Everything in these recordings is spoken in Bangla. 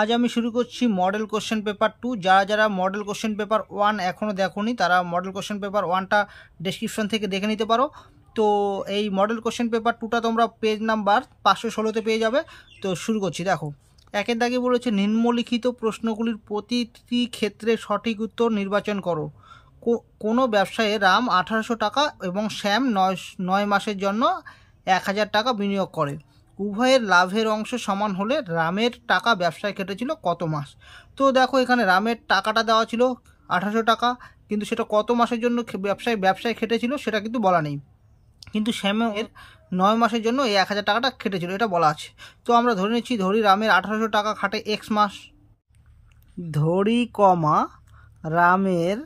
আজ আমি শুরু করছি মডেল কোশ্চেন পেপার টু যারা যারা মডেল কোশ্চেন পেপার ওয়ান এখনও দেখোনি তারা মডেল কোশ্চেন পেপার ওয়ানটা ডেসক্রিপশন থেকে দেখে নিতে পারো তো এই মডেল কোশ্চেন পেপার টুটা তোমরা পেজ নাম্বার পাঁচশো ষোলোতে পেয়ে যাবে তো শুরু করছি দেখো একের দাগে বলেছে নিম্নলিখিত প্রশ্নগুলির প্রতিটি ক্ষেত্রে সঠিক উত্তর নির্বাচন করো কোনো ব্যবসায়ে রাম আঠারোশো টাকা এবং শ্যাম নয় নয় মাসের জন্য এক হাজার টাকা বিনিয়োগ করে উভয়ের লাভের অংশ সমান হলে রামের টাকা ব্যবসায় কেটেছিল কত মাস তো দেখো এখানে রামের টাকাটা দেওয়া ছিল আঠাশো টাকা কিন্তু সেটা কত মাসের জন্য ব্যবসায় ব্যবসায় খেটেছিল সেটা কিন্তু বলা নেই কিন্তু শ্যামের নয় মাসের জন্য এই এক হাজার টাকাটা খেটেছিল এটা বলা আছে তো আমরা ধরে নিচ্ছি ধরি রামের আঠারোশো টাকা খাটে এক্স মাস ধরি কমা রামের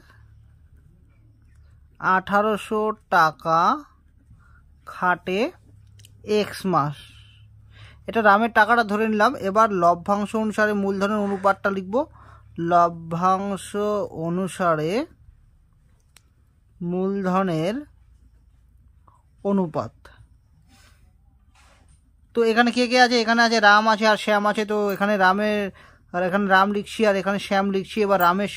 আঠারোশো টাকা খাটে এক্স মাস এটা রামের টাকাটা ধরে নিলাম এবার লভ্যাংশ অনুসারে মূলধনের অনুপাতটা লিখব লভ্যাংশ অনুসারে মূলধনের অনুপাত তো এখানে কে কে আছে এখানে আছে রাম আছে আর শ্যাম আছে তো এখানে রামের আর এখানে রাম লিখছি আর এখানে শ্যাম লিখছি এবার রামের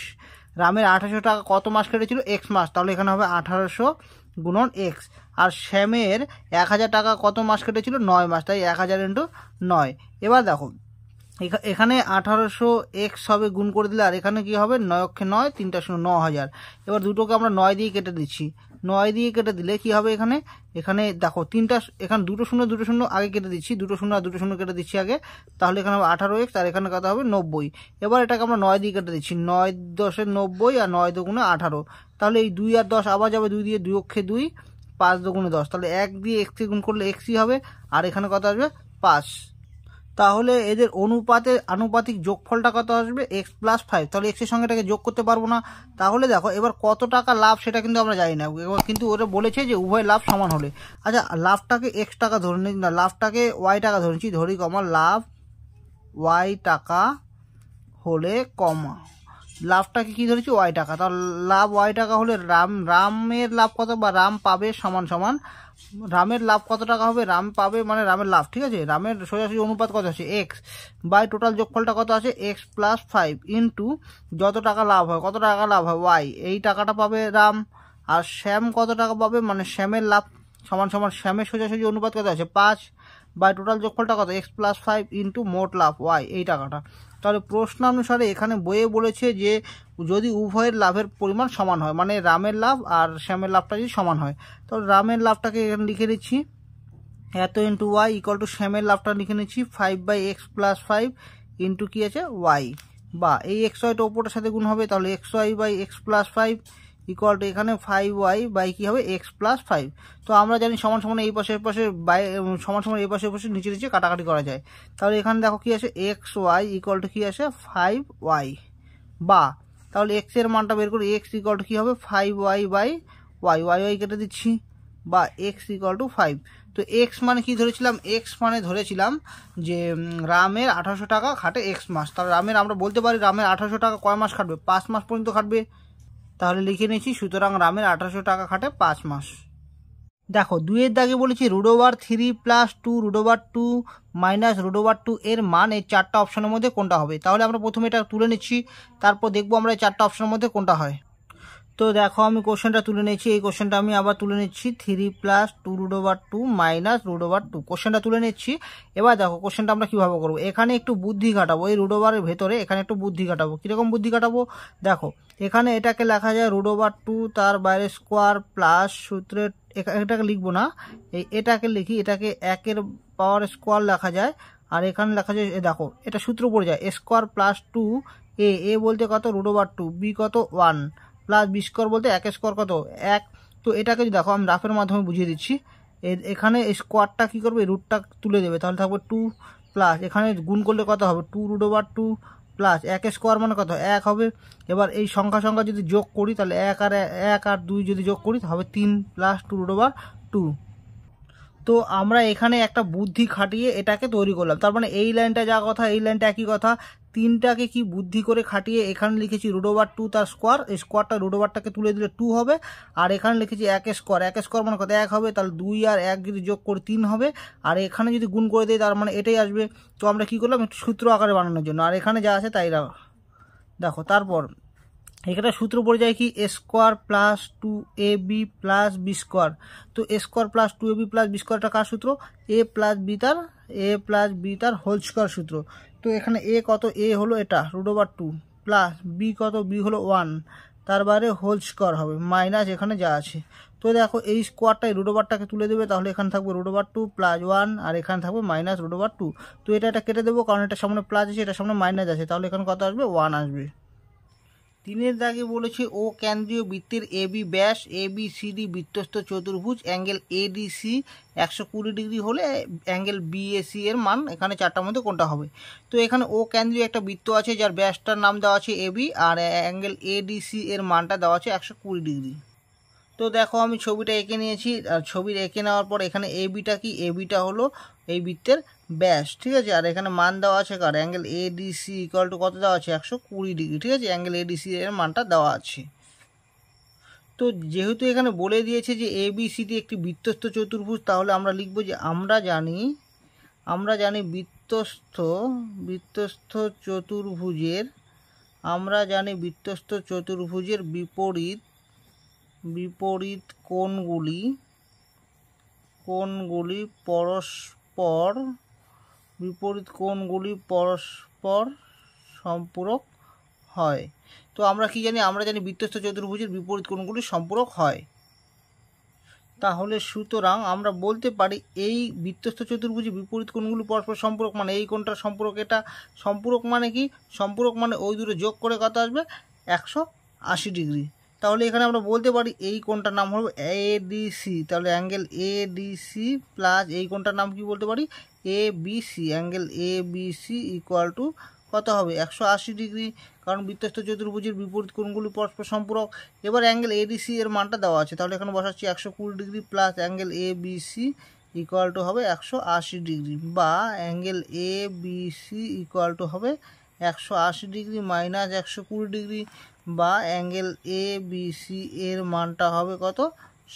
রামের আঠারোশো টাকা কত মাস কেটেছিল এক্স মাস তাহলে এখানে হবে আঠারোশো গুণন এক্স আর শ্যামের এক হাজার টাকা কত মাস কেটেছিল নয় মাস তাই এক হাজার ইন্টু নয় এবার দেখো এখানে আঠারোশো এক্স হবে গুণ করে দিলে আর এখানে কি হবে নয় অক্ষে নয় তিনটা শূন্য ন হাজার এবার দুটোকে আমরা নয় দিয়ে কেটে দিচ্ছি নয় দিয়ে কেটে দিলে কি হবে এখানে এখানে দেখো তিনটা এখানে দুটো শূন্য দুটো শূন্য আগে কেটে দিচ্ছি দুটো শূন্য আর দুটো শূন্য কেটে দিচ্ছি আগে তাহলে এখানে হবে আঠারো এক্স আর এখানে কত হবে নব্বই এবার এটাকে আমরা নয় দিয়ে কেটে দিচ্ছি নয় দশে নব্বই আর নয় দুগুণে আঠারো তাহলে এই দুই আর দশ আবার যাবে দুই দিয়ে দুই অক্ষে দুই পাঁচ দুগুণে দশ তাহলে এক দিয়ে এক্স গুণ করলে এক্সই হবে আর এখানে কত আসবে পাঁচ তাহলে এদের অনুপাতে আনুপাতিক যোগফলটা কত আসবে এক্স প্লাস ফাইভ তাহলে এক্সের সঙ্গে এটাকে যোগ করতে পারবো না তাহলে দেখো এবার কত টাকা লাভ সেটা কিন্তু আমরা জানি না এবার কিন্তু ওরা বলেছে যে উভয় লাভ সমান হলে আচ্ছা লাভটাকে এক্স টাকা ধরে নিচ্ছি না লাভটাকে ওয়াই টাকা ধরেছি ধরি কমা লাভ ওয়াই টাকা হলে কমা লাভটাকে কি ধরেছি ওয়াই টাকা তাহলে লাভ ওয়াই টাকা হলে রাম রামের লাভ কত বা রাম পাবে সমান সমান রামের লাভ কত টাকা হবে রাম পাবে মানে রামের লাভ ঠিক আছে রামের সোজাসুজি অনুপাত কত আছে এক্স বাই টোটাল যোগফলটা কত আছে এক্স প্লাস ফাইভ ইন্টু যত টাকা লাভ হয় কত টাকা লাভ হয় ওয়াই এই টাকাটা পাবে রাম আর শ্যাম কত টাকা পাবে মানে শ্যামের লাভ সমান সমান শ্যামের সোজাসুজি অনুপাত কত আছে পাঁচ বাই টোটাল যোগফলটা কত এক্স প্লাস ফাইভ ইন্টু মোট লাভ ওয়াই এই টাকাটা তাহলে প্রশ্ন অনুসারে এখানে বইয়ে বলেছে যে যদি উভয়ের লাভের পরিমাণ সমান হয় মানে রামের লাভ আর শ্যামের লাভটা যদি সমান হয় তো রামের লাভটাকে এখানে লিখে নিচ্ছি এত ইন্টু ওয়াই ইকাল টু শ্যামের লাভটা লিখে নিচ্ছি five by x plus five into কী আছে ওয়াই বা এই এক্স ওয়াইটা ওপরের সাথে গুণ হবে তাহলে x y by x plus five equal to এখানে ফাইভ ওয়াই বাই কী হবে এক্স প্লাস ফাইভ তো আমরা জানি সমান সমান এই পাশে পাশে বাই সমান সমান এই পাশে পাশে নিচে নিচে কাটাকাটি করা যায় তাহলে এখানে দেখো কী আছে এক্স ওয়াই ইকুয়াল টু কী আছে ফাইভ ওয়াই বা তাহলে এক্সের মানটা বের করি এক্স ইকুয়াল টু কী হবে five y by y y y কেটে দিচ্ছি বা এক্স ইকুয়াল টু ফাইভ তো এক্স মানে কি ধরেছিলাম এক্স মানে ধরেছিলাম যে রামের আঠারোশো টাকা খাটে এক্স মাস তাহলে রামের আমরা বলতে পারি রামের আঠারোশো টাকা কয় মাস খাটবে পাঁচ মাস পর্যন্ত খাটবে তাহলে লিখে নিয়েছি সুতরাং রামের আঠারোশো টাকা খাটে পাঁচ মাস দেখো দুইয়ের দাগে বলেছি root over three plus two root over two minus root over two এর মান এই চারটা অপশনের মধ্যে কোনটা হবে তাহলে আমরা প্রথমে এটা তুলে নিচ্ছি তারপর দেখবো আমরা এই চারটা অপশনের মধ্যে কোনটা হয় তো দেখো আমি কোশ্চেনটা তুলে নিয়েছি এই কোশ্চেনটা আমি আবার তুলে নিচ্ছি three plus two root over two minus root over two কোশ্চেনটা তুলে নিচ্ছি এবার দেখো কোশ্চেনটা আমরা কীভাবে করবো এখানে একটু বুদ্ধি কাটাবো এই রুড ওভারের ভেতরে এখানে একটু বুদ্ধি কাটাবো কীরকম বুদ্ধি কাটাবো দেখো এখানে এটাকে লেখা যায় রুড ওভার টু তার বাইরে স্কোয়ার প্লাস সূত্রে এটাকে লিখবো না এই এটাকে লিখি এটাকে একের পাওয়ার স্কোয়ার লেখা যায় আর এখানে লেখা যায় দেখো এটা সূত্র পড়ে যায় square plus two a a বলতে কত রুড ওভার টু বি কত ওয়ান প্লাস বি স্কোয়ার বলতে এক স্কোয়ার কত এক তো এটাকে যদি দেখো আমি রাফের মাধ্যমে বুঝিয়ে দিচ্ছি এখানে এই স্কোয়ারটা কী করবে রুটটা তুলে দেবে তাহলে থাকবে টু প্লাস এখানে গুণ করলে কত হবে two root over two plus এক স্কোয়ার মানে কত এক হবে এবার এই সংখ্যা সংখ্যা যদি যোগ করি তাহলে এক আর এক আর দুই যদি যোগ করি হবে তিন plus two root over two তো আমরা এখানে একটা বুদ্ধি খাটিয়ে এটাকে তৈরি করলাম তার মানে এই লাইনটা যা কথা এই লাইনটা একই কথা তিনটাকে কি বুদ্ধি করে খাটিয়ে এখানে লিখেছি রুট ওভার টু তার স্কোয়ার এই স্কোয়ারটা রুট ওভারটাকে তুলে দিলে টু হবে আর এখানে লিখেছি এক স্কোয়ার এক স্কোয়ার মানে কত এক হবে তাহলে দুই আর এক যদি যোগ করে তিন হবে আর এখানে যদি গুণ করে দেয় তার মানে এটাই আসবে তো আমরা কি করলাম একটু সূত্র আকারে বানানোর জন্য আর এখানে যা আছে তাই দেখো তারপর এখানে সূত্র পড়ে যায় কি a square plus two A b plus B square তো a square plus two A b plus b স্কোয়ারটা কার সূত্র এ প্লাস বি তার এ প্লাস বি তার হোল স্কোয়ার সূত্র তো এখানে এ কত এ হলো এটা root over two plus b কত বি হলো ওয়ান তার বাইরে হোল স্কোয়ার হবে মাইনাস এখানে যা আছে তো দেখো এই স্কোয়ারটাই রুট ওভারটাকে তুলে দেবে তাহলে এখানে থাকবে root over two plus one আর এখানে থাকবে মাইনাস রুট ওভার টু তো এটা এটা কেটে দেবো কারণ এটা সামনে প্লাস আছে এটা সামনে মাইনাস আছে তাহলে এখানে কত আসবে ওয়ান আসবে তিনের দাগে বলেছে ও কেন্দ্রীয় বৃত্তের এ বি ব্যাস এ বি সি ডি বৃত্তস্থ চতুর্ভুজ অ্যাঙ্গেল এ ডি সি একশো কুড়ি ডিগ্রি হলে অ্যাঙ্গেল বিএসি এর মান এখানে চারটার মধ্যে কোনটা হবে তো এখানে ও কেন্দ্রীয় একটা বৃত্ত আছে যার ব্যাসটার নাম দেওয়া আছে এ বি আর অ্যাঙ্গেল এ ডি সি এর মানটা দেওয়া আছে একশো কুড়ি ডিগ্রি তো দেখো আমি ছবিটা এঁকে নিয়েছি আর ছবির এঁকে নেওয়ার পর এখানে এ বিটা কি এ বিটা হলো এই বৃত্তের ব্যাস ঠিক আছে আর এখানে মান দেওয়া আছে কার অ্যাঙ্গেল এডিসি ইকুয়াল টু কত দেওয়া আছে একশো কুড়ি ডিগ্রি ঠিক আছে অ্যাঙ্গেল এডিসি এর মানটা দেওয়া আছে তো যেহেতু এখানে বলে দিয়েছে যে এবিসিটি একটি বৃত্তস্থ চতুর্ভুজ তাহলে আমরা লিখব যে আমরা জানি আমরা জানি বৃত্তস্থ বৃত্তস্থ চতুর্ভুজের আমরা জানি বৃত্তস্থ চতুর্ভুজের বিপরীত বিপরীত কোণগুলি কোণগুলি পরস্পর বিপরীত কোণগুলি পরস্পর সম্পূরক হয় তো আমরা কি জানি আমরা জানি বৃত্তস্থ চতুর্ভুজের বিপরীত কোণগুলি সম্পূরক হয় তাহলে সুতরাং আমরা বলতে পারি এই বৃত্তস্থ চতুর্ভুজের বিপরীত কোণগুলি পরস্পর সম্পূরক মানে এই কোণটা সম্পূরক এটা সম্পূরক মানে কি সম্পূরক মানে ওই দুটো যোগ করে কত আসবে একশো আশি ডিগ্রি তাহলে এখানে আমরা বলতে পারি এই কোণটার নাম হবে এডিসি তাহলে অ্যাঙ্গেল এডিসি প্লাস এই কোণটার নাম কি বলতে পারি A BC angle A BC equal to কত হবে একশো আশি ডিগ্রি কারণ বিত্তস্ত চতুর্ভুজের বিপরীত কোণগুলি পরস্পর সম্পূরক এবার অ্যাঙ্গেল এডিসি এর মানটা দেওয়া আছে তাহলে এখানে বসাচ্ছি একশো কুড়ি degree plus angle A BC equal to হবে একশো আশি ডিগ্রি বা angle A BC equal to হবে একশো আশি ডিগ্রি মাইনাস একশো কুড়ি ডিগ্রি বা অ্যাঙ্গেল এ বিসি এর মানটা হবে কত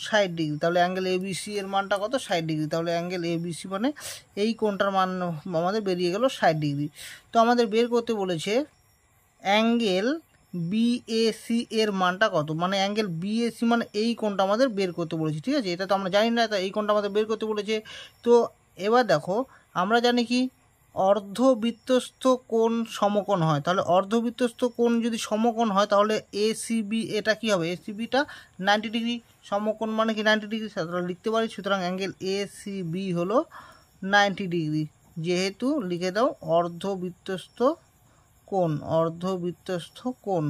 ষাট ডিগ্রি তাহলে অ্যাঙ্গেল এবিসি এর মানটা কত ষাট ডিগ্রি তাহলে অ্যাঙ্গেল এবিসি মানে এই কোণটার মান আমাদের বেরিয়ে গেল ষাট ডিগ্রি তো আমাদের বের করতে বলেছে অ্যাঙ্গেল বিএসি এর মানটা কত মানে অ্যাঙ্গেল বিএসি মানে এই কোণটা আমাদের বের করতে বলেছে ঠিক আছে এটা তো আমরা জানি না তো এই কোণটা আমাদের বের করতে বলেছে তো এবার দেখো আমরা জানি কি অর্ধবৃত্তস্থ কোণ সমকোণ হয় তাহলে অর্ধবৃত্তস্থ কোণ যদি সমকোণ হয় তাহলে এসিবি এটা কি হবে এসিবিটা নাইনটি ডিগ্রি সমকোণ মানে কি নাইনটি ডিগ্রি তাহলে লিখতে পারি সুতরাং অ্যাঙ্গেল এসিবি হলো নাইনটি ডিগ্রি যেহেতু লিখে দাও অর্ধবৃত্তস্থ কোণ অর্ধবৃত্তস্থ কোণ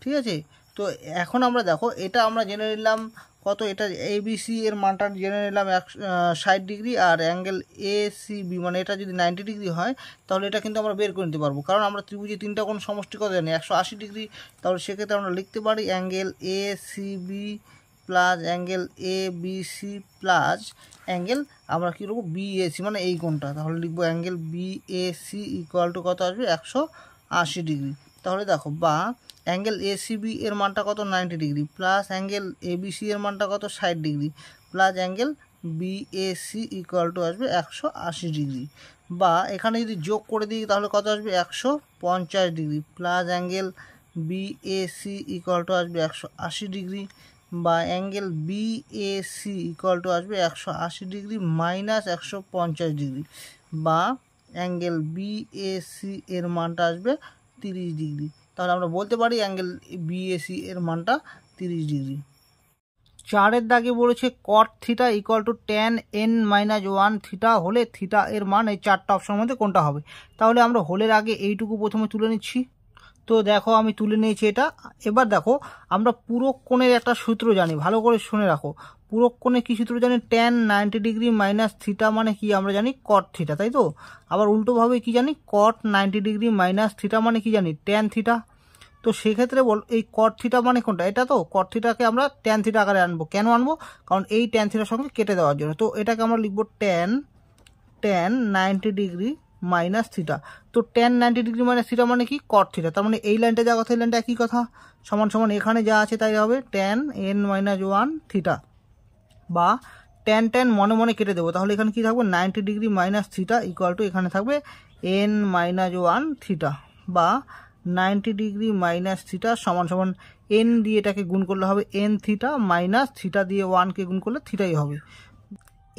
ঠিক আছে তো এখন আমরা দেখো এটা আমরা জেনে নিলাম কত এটা এবিসি এর মানটা জেনে নিলাম এক ষাট ডিগ্রি আর অ্যাঙ্গেল এ বি মানে এটা যদি নাইনটি ডিগ্রি হয় তাহলে এটা কিন্তু আমরা বের করে নিতে পারবো কারণ আমরা ত্রিভুজে তিনটা কোনো সমষ্টি কথা জানি একশো আশি ডিগ্রি তাহলে সেক্ষেত্রে আমরা লিখতে পারি angle A CB plus angle A B C plus angle আমরা কী এ বিএসি মানে এই কোনটা তাহলে লিখবো অ্যাঙ্গেল বিএসি ইকুয়াল টু কত আসবে একশো আশি ডিগ্রি তাহলে দেখো বা অ্যাঙ্গেল এসিবি এর মানটা কত ninety degree plus angle ABC এর মানটা কত ষাট degree plus angle BAC equal to আসবে একশো আশি ডিগ্রি বা এখানে যদি যোগ করে দিই তাহলে কত আসবে একশো পঞ্চাশ degree plus angle BAC equal to আসবে একশো আশি ডিগ্রি বা অ্যাঙ্গেল বিএসি ইকুয়াল টু আসবে একশো আশি ডিগ্রি মাইনাস একশো পঞ্চাশ ডিগ্রি বা অ্যাঙ্গেল বিএসি এর মানটা আসবে তিরিশ ডিগ্রি তাহলে আমরা বলতে পারি অ্যাঙ্গেল বিএসি এর মানটা তিরিশ ডিগ্রি চারের দাগে বলেছে cot theta equal to tan n minus one theta হলে থিটা এর মান এই চারটা অপশনের মধ্যে কোনটা হবে তাহলে আমরা হোলের আগে এইটুকু প্রথমে তুলে নিচ্ছি তো দেখো আমি তুলে নিয়েছি এটা এবার দেখো আমরা পুরো কোণের একটা সূত্র জানি ভালো করে শুনে রাখো পুরোক্ষণে কিছু সূত্র জানি tan ninety degree minus theta মানে কি আমরা জানি কট থিটা তাই তো আবার উল্টোভাবে কি জানি cot ninety degree minus theta মানে কি জানি ট্যান থিটা তো সেক্ষেত্রে বল এই কট থিটা মানে কোনটা এটা তো কট থিটাকে আমরা ট্যান থিটা আকারে আনবো কেন আনবো কারণ এই ট্যান থিটার সঙ্গে কেটে দেওয়ার জন্য তো এটাকে আমরা লিখবো tan tan ninety degree minus theta তো tan ninety degree minus theta মানে কি কট থিটা তার মানে এই লাইনটা যা কথা এই লাইনটা একই কথা সমান সমান এখানে যা আছে তাই হবে tan n minus one theta বা টেন টেন মনে মনে কেটে দেবো তাহলে এখানে কি থাকবে ninety degree minus theta equal to এখানে থাকবে এন মাইনাস ওয়ান থিটা বা নাইনটি ডিগ্রি মাইনাস থিটা সমান সমান এন দিয়ে এটাকে গুণ করলে হবে এন থিটা মাইনাস থিটা দিয়ে ওয়ানকে গুণ করলে থিটাই হবে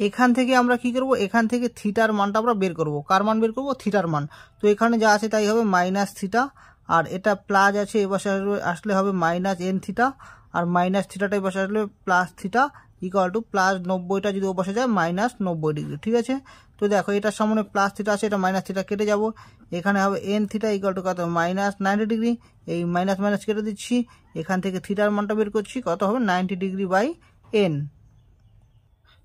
এখান থেকে আমরা কি করব এখান থেকে থিটার মানটা আমরা বের করব কার মান বের করব থিটার মান তো এখানে যা আছে তাই হবে মাইনাস থিটা আর এটা প্লাস আছে এবার আসলে হবে মাইনাস এন থিটা আর মাইনাস থিটাটা এবার আসলে plus theta equal to plus নব্বইটা যদি ও বসে যায় মাইনাস নব্বই ডিগ্রি ঠিক আছে তো দেখো এটার সামনে প্লাস থিটা আছে এটা মাইনাস থিটা কেটে যাব এখানে হবে এন থিটা ইকুয়াল টু কত মাইনাস নাইনটি ডিগ্রি এই মাইনাস মাইনাস কেটে দিচ্ছি এখান থেকে থিটার মানটা বের করছি কত হবে নাইনটি ডিগ্রি বাই এন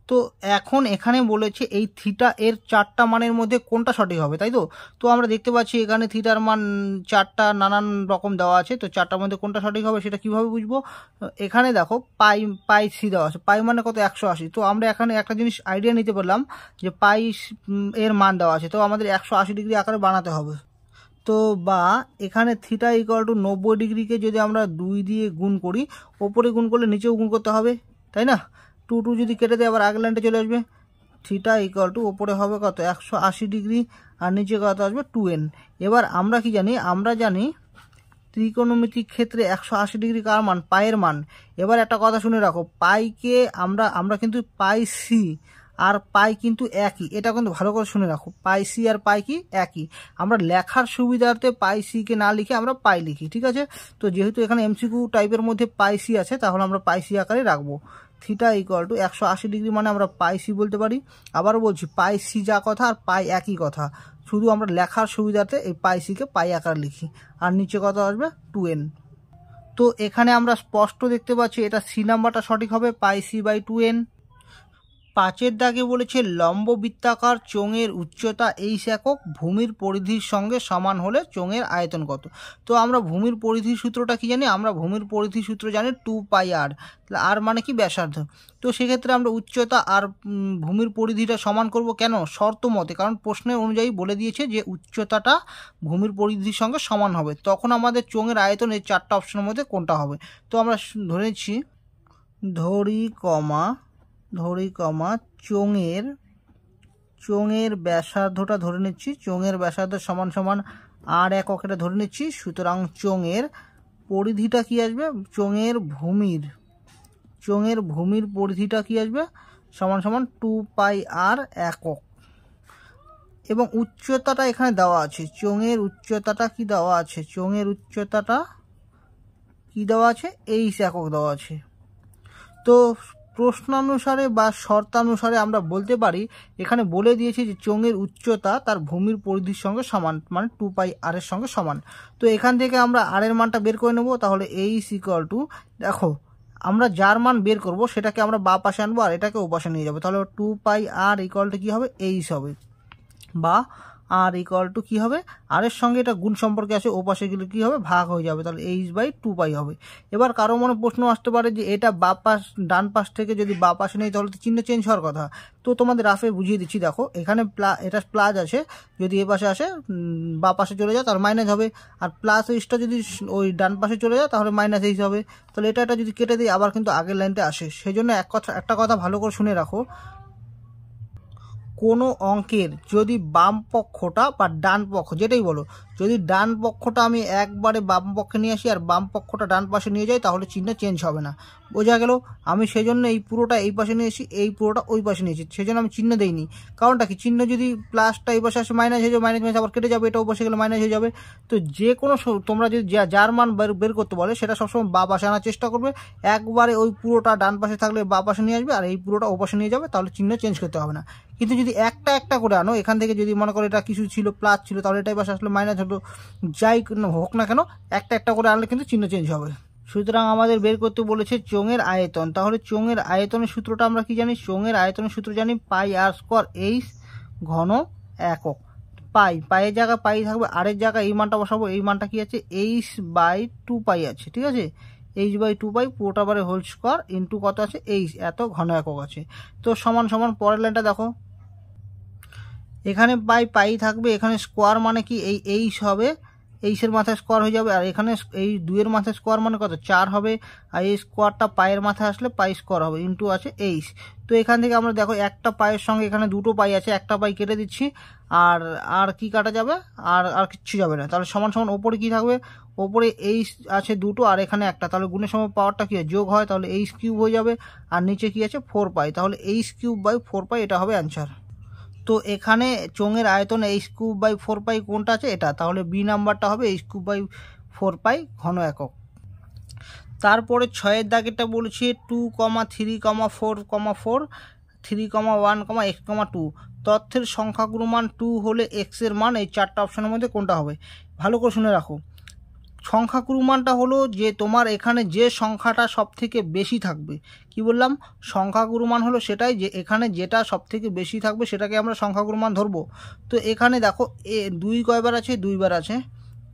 তো এখন এখানে বলেছে এই থিটা এর চারটা মানের মধ্যে কোনটা সঠিক হবে তাই তো তো আমরা দেখতে পাচ্ছি এখানে থিটার মান চারটা নানান রকম দেওয়া আছে তো চারটার মধ্যে কোনটা সঠিক হবে সেটা কিভাবে বুঝবো এখানে দেখো পাই পাই সি দেওয়া আছে পাই মানে কত একশো আশি তো আমরা এখানে একটা জিনিস আইডিয়া নিতে পারলাম যে পাই এর মান দেওয়া আছে তো আমাদের একশো আশি ডিগ্রি আকারে বানাতে হবে তো বা এখানে থিটা ইকুয়াল টু নব্বই ডিগ্রিকে যদি আমরা দুই দিয়ে গুণ করি ওপরে গুণ করলে নিচেও গুণ করতে হবে তাই না টু টু যদি কেটে দেয় আবার আগের লাইনটা চলে আসবে থিটা ইকাল টু ওপরে হবে কত একশো আশি ডিগ্রি আর নিচে কত আসবে টু এন এবার আমরা কি জানি আমরা জানি ত্রিকোণমিতিক ক্ষেত্রে একশো আশি ডিগ্রি কার মান পায়ের মান এবার একটা কথা শুনে রাখো পাইকে আমরা আমরা কিন্তু পাই সি আর পাই কিন্তু একই এটা কিন্তু ভালো করে শুনে রাখো পাই সি আর পাই কি একই আমরা লেখার সুবিধার্থে পাই সিকে না লিখে আমরা পাই লিখি ঠিক আছে তো যেহেতু এখানে এমসিকু টাইপের মধ্যে পাই সি আছে তাহলে আমরা পাই সি আকারে রাখবো থিটা ইকুয়াল টু একশো আশি ডিগ্রি মানে আমরা পাই সি বলতে পারি আবারও বলছি পাই সি যা কথা আর পাই একই কথা শুধু আমরা লেখার সুবিধাতে এই পাই সিকে পাই আকার লিখি আর নিচে কথা আসবে টু এন তো এখানে আমরা স্পষ্ট দেখতে পাচ্ছি এটা সি নাম্বারটা সঠিক হবে pi C by two n পাঁচের দাগে বলেছে লম্ব বৃত্তাকার চোঙের উচ্চতা এই একক ভূমির পরিধির সঙ্গে সমান হলে চোঙের আয়তন কত তো আমরা ভূমির পরিধি সূত্রটা কি জানি আমরা ভূমির পরিধি সূত্র জানি টু পাই আর তাহলে আর মানে কি ব্যাসার্ধ তো সেক্ষেত্রে আমরা উচ্চতা আর ভূমির পরিধিটা সমান করব কেন শর্ত মতে কারণ প্রশ্নের অনুযায়ী বলে দিয়েছে যে উচ্চতাটা ভূমির পরিধির সঙ্গে সমান হবে তখন আমাদের চোঙের আয়তন এই চারটা অপশনের মধ্যে কোনটা হবে তো আমরা ধরেছি ধরি কমা ধরি কমা চোঙের চোঙের ব্যাসার্ধটা ধরে নিচ্ছি চোঙের ব্যাসার্ধ সমান সমান আর এক অকেটা ধরে নিচ্ছি সুতরাং চোঙের পরিধিটা কি আসবে চোঙের ভূমির চোঙের ভূমির পরিধিটা কি আসবে সমান সমান টু পাই আর একক এবং উচ্চতাটা এখানে দেওয়া আছে চোঙের উচ্চতাটা কি দেওয়া আছে চোঙের উচ্চতাটা কি দেওয়া আছে এই একক দেওয়া আছে তো প্রশ্নানুসারে বা শর্তানুসারে আমরা বলতে পারি এখানে বলে দিয়েছি যে চোঙের উচ্চতা তার ভূমির পরিধির সঙ্গে সমান মানে টু পাই আর এর সঙ্গে সমান তো এখান থেকে আমরা আর এর মানটা বের করে নেব তাহলে এইস ইকুয়াল টু দেখো আমরা যার মান বের করব সেটাকে আমরা বা পাশে আনবো আর এটাকে পাশে নিয়ে যাবো তাহলে two pi r equal to কী হবে এইস হবে বা আর ইকুয়াল টু কী হবে আর এর সঙ্গে এটা গুণ সম্পর্কে আসে ওপাশে গেলে কী হবে ভাগ হয়ে যাবে তাহলে এইচ বাই টু পাই হবে এবার কারো মনে প্রশ্ন আসতে পারে যে এটা বা পাশ ডান পাশ থেকে যদি বা পাশে নেই তাহলে তো চিহ্ন চেঞ্জ হওয়ার কথা তো তোমাদের রাফে বুঝিয়ে দিচ্ছি দেখো এখানে প্লা এটা প্লাস আছে যদি এ পাশে আসে বা পাশে চলে যায় তাহলে মাইনাস হবে আর প্লাস এইচটা যদি ওই ডান পাশে চলে যায় তাহলে মাইনাস এইচ হবে তাহলে এটা এটা যদি কেটে দিই আবার কিন্তু আগের লাইনটা আসে সেই জন্য এক কথা একটা কথা ভালো করে শুনে রাখো কোনো অঙ্কের যদি বাম পক্ষটা বা ডান পক্ষ যেটাই বলো যদি ডান পক্ষটা আমি একবারে বাম পক্ষে নিয়ে আসি আর বাম পক্ষটা ডান পাশে নিয়ে যাই তাহলে চিহ্ন চেঞ্জ হবে না বোঝা গেল আমি সেই জন্য এই পুরোটা এই পাশে নিয়ে এসি এই পুরোটা ওই পাশে নিয়েছি সেই জন্য আমি চিহ্ন দিইনি কারণটা কি চিহ্ন যদি প্লাসটা এই পাশে আসে মাইনাস হয়ে যাবে মাইনাস মাইনাস আবার কেটে যাবে এটা বসে গেলে মাইনাস হয়ে যাবে তো যে কোনো তোমরা যদি যার মান বের করতে বলে সেটা সবসময় বা পাশে আনার চেষ্টা করবে একবারে ওই পুরোটা ডান পাশে থাকলে বা পাশে নিয়ে আসবে আর এই পুরোটা ও পাশে নিয়ে যাবে তাহলে চিহ্ন চেঞ্জ করতে হবে না কিন্তু যদি একটা একটা করে আনো এখান থেকে যদি মনে করো এটা কিছু ছিল প্লাস ছিল তাহলে এটাই পাশে আসলে মাইনাস হলো যাই হোক না কেন একটা একটা করে আনলে কিন্তু চিহ্ন চেঞ্জ হবে সুতরাং আমাদের বের করতে বলেছে চোঙের আয়তন তাহলে চোঙের আয়তনের সূত্রটা আমরা কি জানি চোঙের আয়তনের সূত্র জানি পাই আর স্কোয়ার এইচ ঘন একক পাই পায়ের জায়গায় পাই থাকবে আরের জায়গায় এই মানটা বসাবো এই মানটা কি আছে এইচ বাই টু পাই আছে ঠিক আছে এইচ বাই টু পাই পুরোটা বারে হোল স্কোয়ার ইন্টু কত আছে এইচ এত ঘন একক আছে তো সমান সমান পরের লাইনটা দেখো এখানে বাই পাই থাকবে এখানে স্কোয়ার মানে কি এই এইস হবে এইসের মাথায় স্কোয়ার হয়ে যাবে আর এখানে এই দুয়ের মাথায় স্কোয়ার মানে কত চার হবে আর এই স্কোয়ারটা পায়ের মাথায় আসলে পাই স্কোয়ার হবে ইন্টু আছে এইস তো এখান থেকে আমরা দেখো একটা পায়ের সঙ্গে এখানে দুটো পাই আছে একটা পাই কেটে দিচ্ছি আর আর কি কাটা যাবে আর আর কিচ্ছু যাবে না তাহলে সমান সমান ওপরে কি থাকবে ওপরে এইস আছে দুটো আর এখানে একটা তাহলে গুণের সময় পাওয়ারটা কী হয় যোগ হয় তাহলে এইস কিউব হয়ে যাবে আর নিচে কি আছে ফোর পাই তাহলে h cube by four pi এটা হবে অ্যান্সার তো এখানে চোঙের আয়তন এই স্কুপ বাই ফোর পাই কোনটা আছে এটা তাহলে বি নাম্বারটা হবে এই স্কুপ বাই ফোর পাই ঘন একক তারপরে ছয়ের দাগেরটা বলছি two comma three comma four comma four three comma one comma x comma two তথ্যের সংখ্যাগুলো মান টু হলে এক্সের মান এই চারটা অপশনের মধ্যে কোনটা হবে ভালো করে শুনে রাখো সংখ্যা কুরুমানটা হলো যে তোমার এখানে যে সংখ্যাটা সবথেকে বেশি থাকবে কি বললাম সংখ্যা কুরুমান হলো সেটাই যে এখানে যেটা সবথেকে বেশি থাকবে সেটাকে আমরা সংখ্যা কুরুমান ধরবো তো এখানে দেখো এ দুই কয়বার আছে দুইবার আছে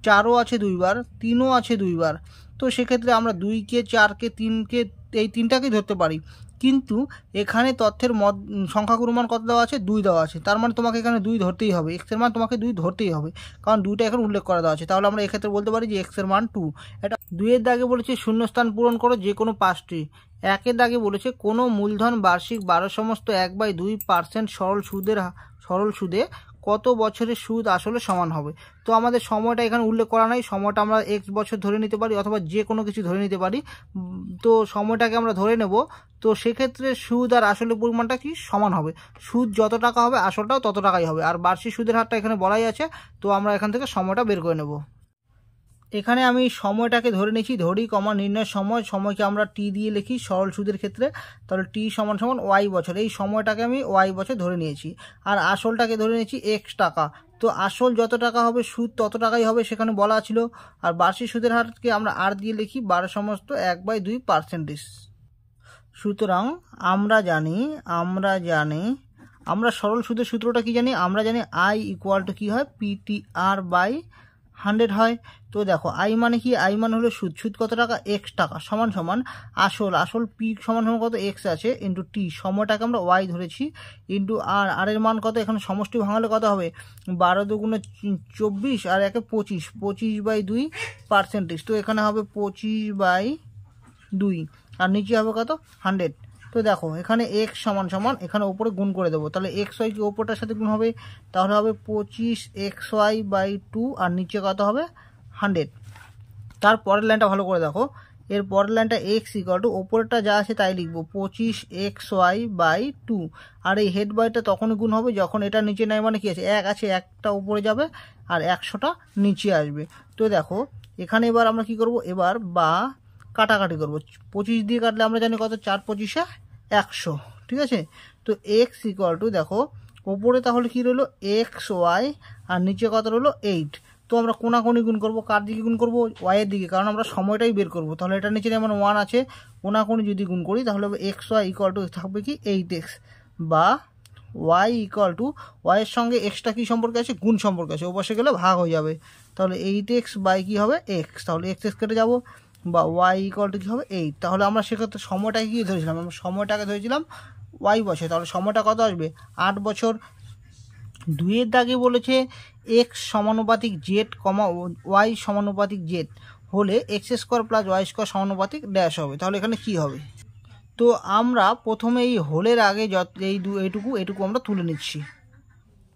চারও আছে দুইবার তিনও আছে দুইবার তো সেক্ষেত্রে আমরা দুইকে চারকে তিনকে এই তিনটাকেই ধরতে পারি কিন্তু এখানে তথ্যের মদ সংখ্যাগুরু মান কত দেওয়া আছে দুই দেওয়া আছে তার মানে তোমাকে এখানে দুই ধরতেই হবে এক্সের মান তোমাকে দুই ধরতেই হবে কারণ দুইটা এখন উল্লেখ করা দেওয়া আছে তাহলে আমরা এক্ষেত্রে বলতে পারি যে এক্সের মান টু এটা দুইয়ের দাগে বলেছে শূন্যস্থান পূরণ করো যে কোনো পাঁচটি একের দাগে বলেছে কোনো মূলধন বার্ষিক বারো সমস্ত এক বাই দুই পার্সেন্ট সরল সুদের সরল সুদে কত বছরের সুদ আসলে সমান হবে তো আমাদের সময়টা এখানে উল্লেখ করা নাই সময়টা আমরা এক বছর ধরে নিতে পারি অথবা যে কোনো কিছু ধরে নিতে পারি তো সময়টাকে আমরা ধরে নেব তো সেক্ষেত্রে সুদ আর আসলে পরিমাণটা কি সমান হবে সুদ যত টাকা হবে আসলটাও তত টাকাই হবে আর বার্ষিক সুদের হারটা এখানে বলাই আছে তো আমরা এখান থেকে সময়টা বের করে নেব এখানে আমি সময়টাকে ধরে নিয়েছি ধরি কমা নির্ণয় সময় সময়কে আমরা টি দিয়ে লিখি সরল সুদের ক্ষেত্রে তাহলে টি সমান সমান ওয়াই বছর এই সময়টাকে আমি ওয়াই বছর ধরে নিয়েছি আর আসলটাকে ধরে নিয়েছি এক্স টাকা তো আসল যত টাকা হবে সুদ তত টাকাই হবে সেখানে বলা ছিল আর বার্ষিক সুদের হারকে আমরা আর দিয়ে লিখি বারো সমস্ত এক বাই দুই পার্সেন্টেজ সুতরাং আমরা জানি আমরা জানি আমরা সরল সুদের সূত্রটা কি জানি আমরা জানি আই ইকুয়াল টু কী হয় পিটিআর বাই হান্ড্রেড হয় তো দেখো আই মানে কি আই মানে হলো সুদ সুদ কত টাকা এক্স টাকা সমান সমান আসল আসল পি সমান সমান কত এক্স আছে ইন্টু টি সময়টাকে আমরা ওয়াই ধরেছি ইন্টু আর আর এর মান কত এখানে সমষ্টি ভাঙালে কত হবে বারো দুগুণে চব্বিশ আর একে পঁচিশ পঁচিশ বাই দুই পার্সেন্টেজ তো এখানে হবে পঁচিশ বাই দুই আর নিচে হবে কত হান্ড্রেড তো দেখো এখানে এক্স সমান সমান এখানে ওপরে গুণ করে দেবো তাহলে এক্স ওয়াই কি ওপরটার সাথে গুণ হবে তাহলে হবে পঁচিশ এক্স ওয়াই বাই টু আর নিচে কত হবে হান্ড্রেড তার পরের লাইনটা ভালো করে দেখো এর পরের লাইনটা এক্স ইকাল টু ওপরেরটা যা আছে তাই লিখবো পঁচিশ এক্স ওয়াই বাই টু আর এই হেড বাইটা তখন গুণ হবে যখন এটা নিচে নেয় মানে কী আছে এক আছে একটা উপরে যাবে আর একশোটা নিচে আসবে তো দেখো এখানে এবার আমরা কি করব এবার বা কাটাকাটি করব পঁচিশ দিয়ে কাটলে আমরা জানি কত চার পঁচিশে একশো ঠিক আছে তো এক্স ইকুয়াল টু দেখো ওপরে তাহলে কি রইলো এক্স ওয়াই আর নিচে কত রইলো এইট তো আমরা কোনাকোনি গুণ করব কার দিকে গুণ করব ওয়াইয়ের দিকে কারণ আমরা সময়টাই বের করব তাহলে এটার নিচে যেমন ওয়ান আছে কোনাকোনি যদি গুণ করি তাহলে এক্স ওয়াই ইকুয়াল টু থাকবে কি এইট এক্স বা ওয়াই ইকুয়াল টু ওয়াইয়ের সঙ্গে এক্সটা কী সম্পর্কে আছে গুণ সম্পর্কে আছে ও পাশে গেলে ভাগ হয়ে যাবে তাহলে এইট এক্স বাই কী হবে এক্স তাহলে এক্স এক্স কেটে যাবো বা ওয়াই ইকল টু কী হবে এইট তাহলে আমরা সেক্ষেত্রে সময়টাকে কী ধরেছিলাম আমরা সময়টাকে ধরেছিলাম ওয়াই বছর তাহলে সময়টা কত আসবে আট বছর দুইয়ের দাগে বলেছে এক্স সমানুপাতিক জেড কমা ওয়াই সমানুপাতিক জেড হলে x square plus Y square সমানুপাতিক ড্যাশ হবে তাহলে এখানে কি হবে তো আমরা প্রথমে এই হোলের আগে যত এই দু এইটুকু এটুকু আমরা তুলে নিচ্ছি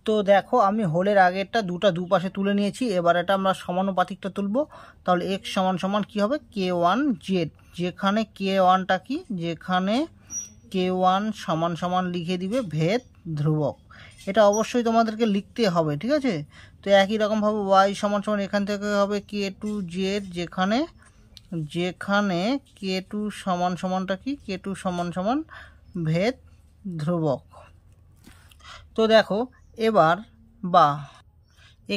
তো দেখো আমি হোলের আগেরটা দুটা দুপাশে তুলে নিয়েছি এবার এটা আমরা সমানুপাতিকটা তুলব তাহলে এক্স সমান সমান কী হবে কে ওয়ান জেড যেখানে কে ওয়ানটা কি যেখানে কে ওয়ান সমান সমান লিখে দিবে ভেদ ধ্রুবক এটা অবশ্যই তোমাদেরকে লিখতে হবে ঠিক আছে তো একই রকমভাবে ওয়াই সমান সমান এখান থেকে হবে কে টু জেড যেখানে যেখানে কে টু সমান সমানটা কি কে টু সমান সমান ভেদ ধ্রুবক তো দেখো এবার বা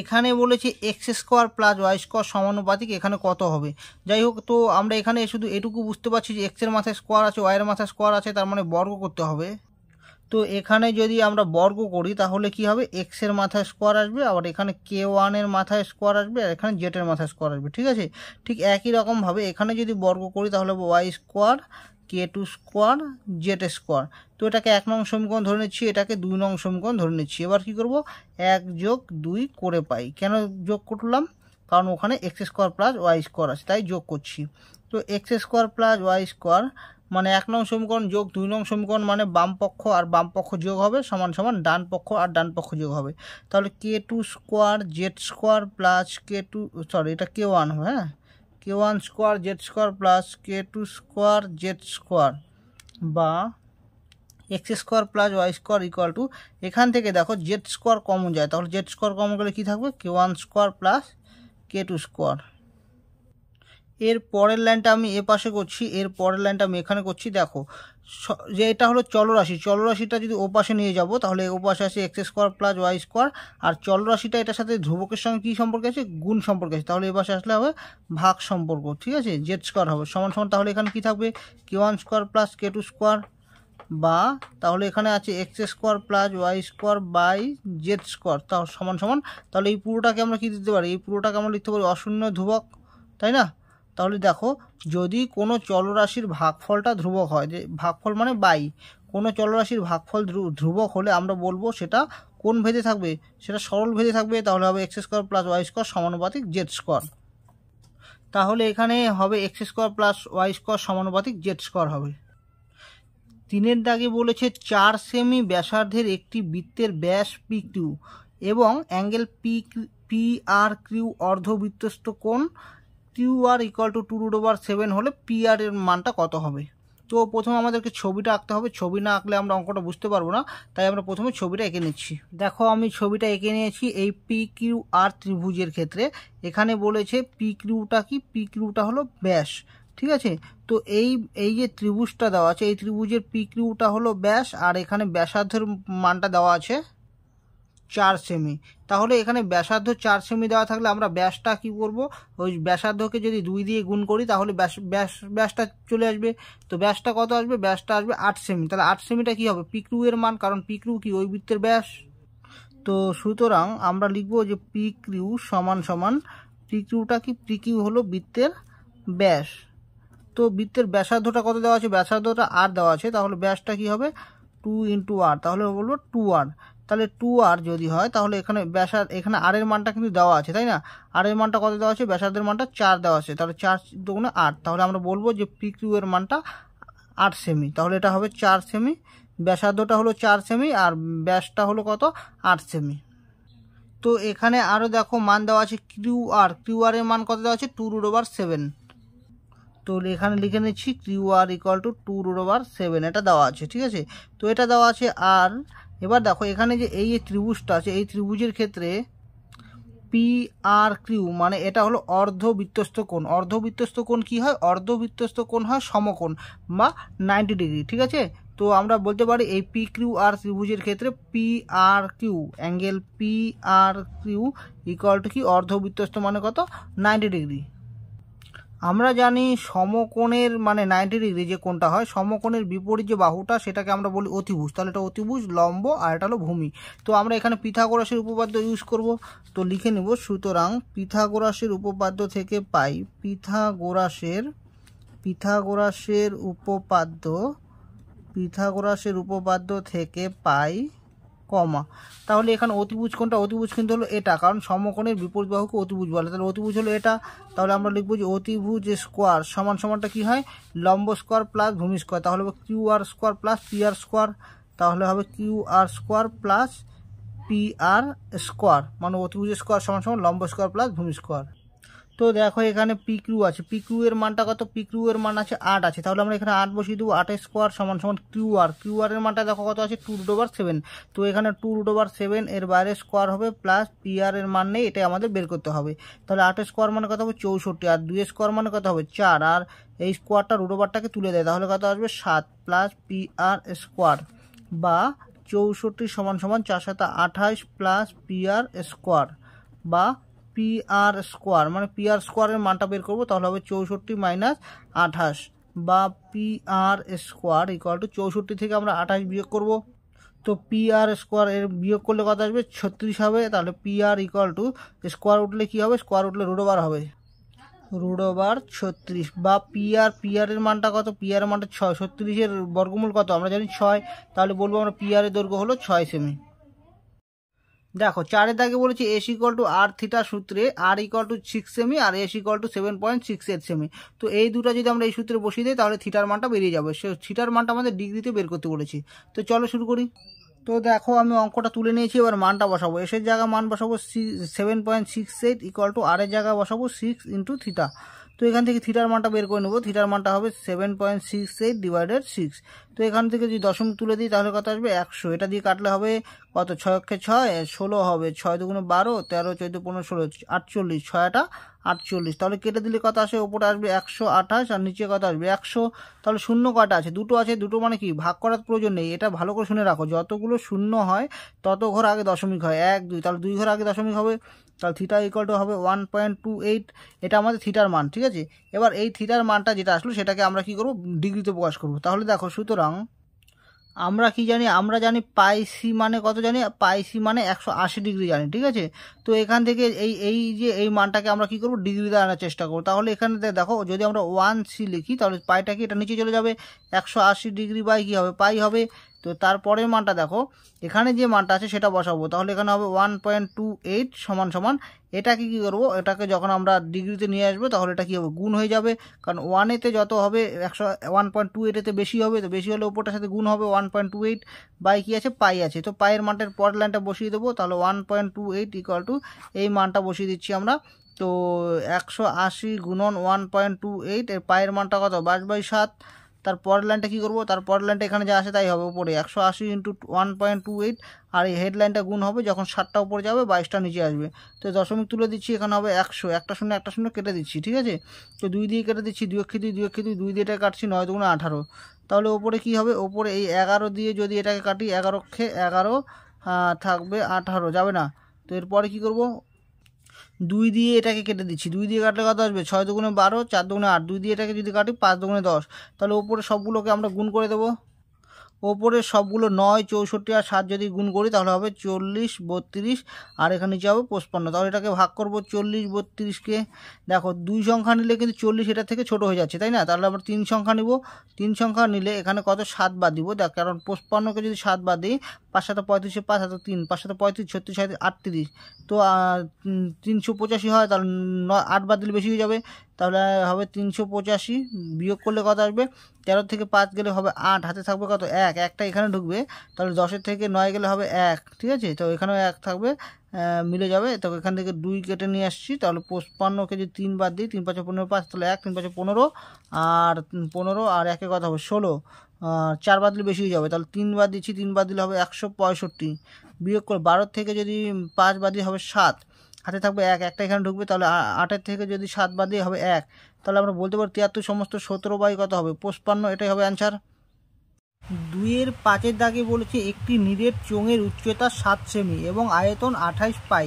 এখানে বলেছে x square plus Y square সমানুপাতিক এখানে কত হবে যাই হোক তো আমরা এখানে শুধু এটুকু বুঝতে পারছি যে এক্সের মাথায় স্কোয়ার আছে ওয়াইয়ের মাথায় স্কোয়ার আছে তার মানে বর্গ করতে হবে তো এখানে যদি আমরা বর্গ করি তাহলে কি হবে এক্সের মাথায় স্কোয়ার আসবে আবার এখানে কে ওয়ানের মাথায় স্কোয়ার আসবে আর এখানে জেটের মাথায় স্কোয়ার আসবে ঠিক আছে ঠিক একই রকমভাবে এখানে যদি বর্গ করি তাহলে y square k two square z square তো এটাকে এক নং সমীকরণ ধরে নিচ্ছি এটাকে দুই নং সমীকরণ ধরে নিচ্ছি এবার কি করব এক যোগ দুই করে পাই কেন যোগ করলাম কারণ ওখানে x square plus Y square আছে তাই যোগ করছি তো x square plus Y square মানে এক নং সমীকরণ যোগ দুই নং সমীকরণ মানে বাম পক্ষ আর বাম পক্ষ যোগ হবে সমান সমান ডান পক্ষ আর ডান পক্ষ যোগ হবে তাহলে k two square z square plus k two sorry এটা কে ওয়ান হ্যাঁ k one square z square plus k two square z square বা x square plus Y square equal to এখান থেকে দেখো জেড স্কোয়ার কমন যায় তাহলে জেড স্কোয়ার কমন গেলে কী থাকবে k one square plus k two square এর পরের লাইনটা আমি এ পাশে করছি এর পরের লাইনটা আমি এখানে করছি দেখো যে এটা হলো চলরাশি চলরাশিটা যদি ওপাশে নিয়ে যাব তাহলে ওপাশে আছে x square plus Y square আর চলরাশিটা এটার সাথে ধ্রুবকের সঙ্গে কী সম্পর্ক আছে গুণ সম্পর্ক আছে তাহলে এপাশে আসলে হবে ভাগ সম্পর্ক ঠিক আছে জেড স্কোয়ার হবে সমান সমান তাহলে এখানে কী থাকবে k one square plus k two square বা তাহলে এখানে আছে x square plus Y square by z square তাহলে সমান সমান তাহলে এই পুরোটাকে আমরা কী দিতে পারি এই পুরোটাকে আমরা লিখতে পারি অশূন্য ধ্রুবক তাই না তাহলে দেখো যদি কোনো চলরাশির ভাগফলটা ধ্রুবক হয় যে ভাগফল মানে বাই কোনো চলরাশির ভাগফল ধ্রুবক হলে আমরা বলবো সেটা কোন ভেদে থাকবে সেটা সরল ভেদে থাকবে তাহলে হবে x square plus Y square সমানুপাতিক জেড স্কোয়ার তাহলে এখানে হবে x square plus Y square সমানুপাতিক জেড স্কোয়ার হবে তিনের দাগে বলেছে চার সেমি ব্যাসার্ধের একটি বৃত্তের ব্যাস পি কিউ এবং angle P P R Q অর্ধবৃত্তস্থ কোণ Q R equal to two root over seven হলে পি আর এর মানটা কত হবে তো প্রথমে আমাদেরকে ছবিটা আঁকতে হবে ছবি না আঁকলে আমরা অঙ্কটা বুঝতে পারবো না তাই আমরা প্রথমে ছবিটা এঁকে নিচ্ছি দেখো আমি ছবিটা এঁকে নিয়েছি এই পি কিউ আর ত্রিভুজের ক্ষেত্রে এখানে বলেছে পি কিউটা কি পি কিউটা হলো ব্যাস ঠিক আছে তো এই এই যে ত্রিভুজটা দেওয়া আছে এই ত্রিভুজের পি কিউটা হলো ব্যাস আর এখানে ব্যাসার্ধের মানটা দেওয়া আছে চার সেমি তাহলে এখানে ব্যাসার্ধ চার সেমি দেওয়া থাকলে আমরা ব্যাসটা কি করব ওই ব্যাসার্ধকে যদি দুই দিয়ে গুণ করি তাহলে ব্যাস ব্যাস ব্যাসটা চলে আসবে তো ব্যাসটা কত আসবে ব্যাসটা আসবে আট সেমি তাহলে আট সেমিটা কি হবে পিকরু এর মান কারণ পিকরু কি ওই বৃত্তের ব্যাস তো সুতরাং আমরা লিখব যে পিকিউ সমান সমান পিকিউটা কি পিকিউ হলো বৃত্তের ব্যাস তো বৃত্তের ব্যাসার্ধটা কত দেওয়া আছে ব্যাসার্ধটা আর দেওয়া আছে তাহলে ব্যাসটা কি হবে টু ইন্টু আর তাহলে বলবো টু আর তাহলে টু আর যদি হয় তাহলে এখানে ব্যাসার এখানে আরের মানটা কিন্তু দেওয়া আছে তাই না আরের মানটা কত দেওয়া আছে ব্যাসার্ধের মানটা চার দেওয়া আছে তাহলে চার না আট তাহলে আমরা বলবো যে পি কিউ এর মানটা আট সেমি তাহলে এটা হবে চার সেমি ব্যাসার্ধটা হলো চার সেমি আর ব্যাসটা হলো কত আট সেমি তো এখানে আরও দেখো মান দেওয়া আছে কিউ আর কিউ আর এর মান কত দেওয়া আছে টু রুট ওভার সেভেন তো এখানে লিখে নিচ্ছি Q R equal to two root over seven এটা দেওয়া আছে ঠিক আছে তো এটা দেওয়া আছে আর এবার দেখো এখানে যে এই যে ত্রিভুজটা আছে এই ত্রিভুজের ক্ষেত্রে পি আর কিউ মানে এটা হলো অর্ধবৃত্তস্থ কোণ অর্ধবৃত্তস্থ কোণ কী হয় অর্ধবৃত্তস্থ কোণ হয় সমকোণ বা নাইনটি ডিগ্রি ঠিক আছে তো আমরা বলতে পারি এই পি কিউ আর ত্রিভুজের ক্ষেত্রে P R Q angle P R Q equal to কি অর্ধবৃত্তস্থ মানে কত নাইনটি ডিগ্রি আমরা জানি সমকোণের মানে নাইনটি ডিগ্রি যে কোনটা হয় সমকোণের বিপরীত যে বাহুটা সেটাকে আমরা বলি অতিভুজ তাহলে এটা অতিভুজ লম্ব আর এটা হলো ভূমি তো আমরা এখানে পিথাগোরাসের উপপাদ্য ইউজ করব তো লিখে নেব সুতরাং পিথাগোরাসের উপপাদ্য থেকে পাই পিথাগোরাসের পিথাগোরাসের উপপাদ্য পিথাগোরাসের উপপাদ্য থেকে পাই কমা তাহলে এখানে অতিভুজ কোনটা অতিভুজ কিন্তু হলো এটা কারণ সমকোণের বিপরীত বাহুকে অতিভুজ বলে তাহলে অতিভুজ হলো এটা তাহলে আমরা লিখবো যে অতিভুজ স্কোয়ার সমান সমানটা কী হয় লম্ব স্কোয়ার প্লাস ভূমি স্কোয়ার তাহলে হবে Q R square plus P R square তাহলে হবে Q R square plus P R square মানে অতিভুজ স্কোয়ার সমান সমান লম্ব স্কোয়ার প্লাস ভূমি স্কোয়ার তো দেখো এখানে পিক্রু আছে পিক্রু এর মানটা কত পিক্রু এর মান আছে আট আছে তাহলে আমরা এখানে আট বসিয়ে দেবো আটের স্কোয়ার সমান সমান কিউ আর কিউ আর এর মানটা দেখো কত আছে টু রুট ওভার সেভেন তো এখানে টু রুট ওভার সেভেন এর বাইরে স্কোয়ার হবে প্লাস পি আর এর মান নেই এটাই আমাদের বের করতে হবে তাহলে আটের স্কোয়ার মানে কত হবে চৌষট্টি আর দুই স্কোয়ার মানে কত হবে চার আর এই স্কোয়ারটা রুট ওভারটাকে তুলে দেয় তাহলে কত আসবে সাত প্লাস পি আর স্কোয়ার বা চৌষট্টি সমান সমান চার সাথে আঠাশ প্লাস পি আর স্কোয়ার বা পি আর স্কোয়ার মানে পি আর স্কোয়ারের মানটা বের করবো তাহলে হবে চৌষট্টি মাইনাস আঠাশ বা P R square equal to চৌষট্টি থেকে আমরা আঠাশ বিয়োগ করব তো পি আর স্কোয়ার এর বিয়োগ করলে কত আসবে ছত্রিশ হবে তাহলে P R equal to square উঠলে কী হবে স্কোয়ার উঠলে রুডোবার হবে রুডোবার ছত্রিশ বা পি আর পি আর এর মানটা কত পি আর মানটা ছয় ছত্রিশের বর্গমূল কত আমরা জানি ছয় তাহলে বলবো আমরা পি এর দৈর্ঘ্য হলো ছয় সেমি দেখো চারের দাগে বলেছি S equal to r theta সূত্রে আর ইকল টু সিক্স সেমি আর S equal to seven point six eight সেমি তো এই দুটো যদি আমরা এই সূত্রে বসিয়ে দিই তাহলে থিটার মানটা বেরিয়ে যাবে সে থিটার মানটা আমাদের ডিগ্রিতে বের করতে বলেছি তো চলো শুরু করি তো দেখো আমি অঙ্কটা তুলে নিয়েছি এবার মানটা বসাবো এসের জায়গায় মান বসাবো সি seven point six eight equal to আরের জায়গায় বসাবো সিক্স ইন্টু থিটা তো এখান থেকে থিটার মানটা বের করে নেবো থিটার মানটা হবে seven point six eight divided six তো এখান থেকে যদি দশমিক তুলে দিই তাহলে কত আসবে একশো এটা দিয়ে কাটলে হবে কত অক্ষে ছয় ষোলো হবে ছয় দুগুণে বারো তেরো চৌদ্দ পনেরো ষোলো আটচল্লিশ ছয়টা আটচল্লিশ তাহলে কেটে দিলে কত আসে ওপরে আসবে একশো আঠাশ আর নিচে কত আসবে একশো তাহলে শূন্য কটা আছে দুটো আছে দুটো মানে কি ভাগ করার প্রয়োজন নেই এটা ভালো করে শুনে রাখো যতগুলো শূন্য হয় তত ঘর আগে দশমিক হয় এক দুই তাহলে দুই ঘর আগে দশমিক হবে তাহলে থিটা ইকুয়াল টু হবে ওয়ান পয়েন্ট টু এইট এটা আমাদের থিটার মান ঠিক আছে এবার এই থিটার মানটা যেটা আসলো সেটাকে আমরা কি করব ডিগ্রিতে প্রকাশ করব তাহলে দেখো সুতরাং আমরা কি জানি আমরা জানি পাইসি মানে কত জানি পাইসি মানে একশো আশি ডিগ্রি জানি ঠিক আছে তো এখান থেকে এই এই যে এই মানটাকে আমরা কি করব ডিগ্রি দিয়ে আনার চেষ্টা করবো তাহলে এখানে দেখো যদি আমরা ওয়ান সি লিখি তাহলে পাইটা কি এটা নিচে চলে যাবে একশো আশি ডিগ্রি বাই কী হবে পাই হবে তো তারপরের মানটা দেখো এখানে যে মানটা আছে সেটা বসাবো তাহলে এখানে হবে ওয়ান পয়েন্ট টু এইট সমান সমান এটাকে কী করবো এটাকে যখন আমরা ডিগ্রিতে নিয়ে আসবো তাহলে এটা কী হবে গুণ হয়ে যাবে কারণ ওয়ানেতে যত হবে একশো ওয়ান পয়েন্ট টু এইটেতে বেশি হবে তো বেশি হলে ওপরটার সাথে গুণ হবে one point two eight by কী আছে পাই আছে তো পায়ের মানটার পর লাইনটা বসিয়ে দেবো তাহলে one point two eight equal to এই মানটা বসিয়ে দিচ্ছি আমরা তো একশো আশি গুণন ওয়ান পয়েন্ট টু এইট এর পায়ের মানটা কত বাইশ বাই সাত তার পরের লাইনটা কী করবো তার পরের লাইনটা এখানে যা আসে তাই হবে উপরে একশো আশি into one point two eight আর এই হেডলাইনটা গুণ হবে যখন ষাটটা উপরে যাবে বাইশটা নিচে আসবে তো দশমিক তুলে দিচ্ছি এখানে হবে একশো একটা শূন্য একটা শূন্য কেটে দিচ্ছি ঠিক আছে তো দুই দিয়ে কেটে দিচ্ছি দুই অক্ষি দুই দুই অক্ষি দুই দুই দিয়ে এটা কাটছি নয় দুগুণে আঠারো তাহলে ওপরে কি হবে ওপরে এই এগারো দিয়ে যদি এটাকে কাটি এগারো অক্ষে এগারো থাকবে আঠারো যাবে না তো এরপরে কী করবো দুই দিয়ে এটাকে কেটে দিচ্ছি দুই দিয়ে কাটলে কত আসবে ছয় দুগুণে বারো চার দুগুণে আট দুই দিয়ে এটাকে যদি কাটি পাঁচ দুগুণে দশ তাহলে ওপরে সবগুলোকে আমরা গুণ করে দেবো ওপরের সবগুলো নয় চৌষট্টি আর সাত যদি গুণ করি তাহলে হবে চল্লিশ বত্রিশ আর এখানে নিচে হবে পঁচপান্ন তাহলে এটাকে ভাগ করবো চল্লিশ বত্রিশকে দেখো দুই সংখ্যা নিলে কিন্তু চল্লিশ এটা থেকে ছোট হয়ে যাচ্ছে তাই না তাহলে আমরা তিন সংখ্যা নিব তিন সংখ্যা নিলে এখানে কত সাত বাদ দিব দেখ কারণ পঁচপান্নকে যদি সাত বাদ দিই পাঁচ পঁয়ত্রিশে পাঁচ হাতে তিন পাঁচ পঁয়ত্রিশ ছত্রিশ সাথে আটত্রিশ তো তিনশো পঁচাশি হয় তাহলে নয় আট বাদ দিলে বেশি হয়ে যাবে তাহলে হবে তিনশো পঁচাশি বিয়োগ করলে কত আসবে তেরো থেকে পাঁচ গেলে হবে আট হাতে থাকবে কত এক একটা এখানে ঢুকবে তাহলে দশের থেকে নয় গেলে হবে এক ঠিক আছে তো এখানেও এক থাকবে মিলে যাবে তো এখান থেকে দুই কেটে নিয়ে আসছি তাহলে পঁচপান্ন কেজি তিন বাদ দিই তিন পাঁচে পনেরো পাঁচ তাহলে এক তিন পাঁচে পনেরো আর পনেরো আর একে কথা হবে ষোলো চার বাদ দিলে বেশি হয়ে যাবে তাহলে তিন বাদ দিচ্ছি তিন বাদ দিলে হবে একশো পঁয়ষট্টি বিয়োগ করে বারো থেকে যদি পাঁচ বাদ দিলে হবে সাত হাতে থাকবে এক একটা এখানে ঢুকবে তাহলে আটের থেকে যদি সাত বাদ দিয়ে হবে এক তাহলে আমরা বলতে পারি তিয়াত্তর সমস্ত সতেরো বাই কত হবে পঁচপান্ন এটাই হবে অ্যান্সার দুইয়ের পাঁচের দাগে বলেছে একটি নিরেট চোঙের উচ্চতা সাত সেমি এবং আয়তন আঠাইশ পাই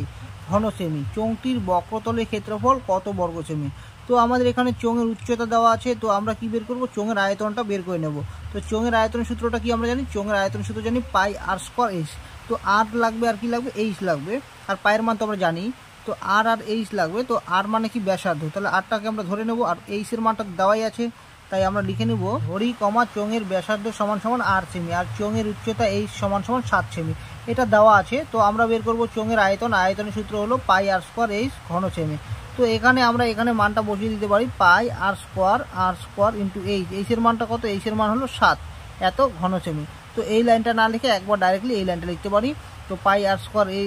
ঘন সেমি চোঙটির বক্রতলের ক্ষেত্রফল কত বর্গ সেমি তো আমাদের এখানে চোঙের উচ্চতা দেওয়া আছে তো আমরা কি বের করব চোঙের আয়তনটা বের করে নেব তো চোঙের আয়তন সূত্রটা কি আমরা জানি চোঙের আয়তন সূত্র জানি পাই আর স্কোয়ার এইচ তো আট লাগবে আর কি লাগবে এইচ লাগবে আর পায়ের মান তো আমরা জানি তো আর আর এইচ লাগবে তো আর মানে কি ব্যাসার্ধ তাহলে আরটাকে আমরা ধরে নেব আর এইচের মানটা দেওয়াই আছে তাই আমরা লিখে নিব হরি কমা চঙের ব্যাসার্ধ সমান সমান আর সেমি আর চঙের উচ্চতা এইচ সমান সমান সাত সেমি এটা দেওয়া আছে তো আমরা বের করব চঙের আয়তন আয়তনের সূত্র হলো পাই আর স্কোয়ার এইচ ঘন সেমি তো এখানে আমরা এখানে মানটা বসিয়ে দিতে পারি পাই আর স্কোয়ার আর স্কোয়ার ইন্টু এইচ এইচের মানটা কত এইচের মান হলো সাত এত ঘন সেমি তো এই লাইনটা না লিখে একবার ডাইরেক্টলি এই লাইনটা লিখতে পারি তো পাই আর স্কোয়ার এই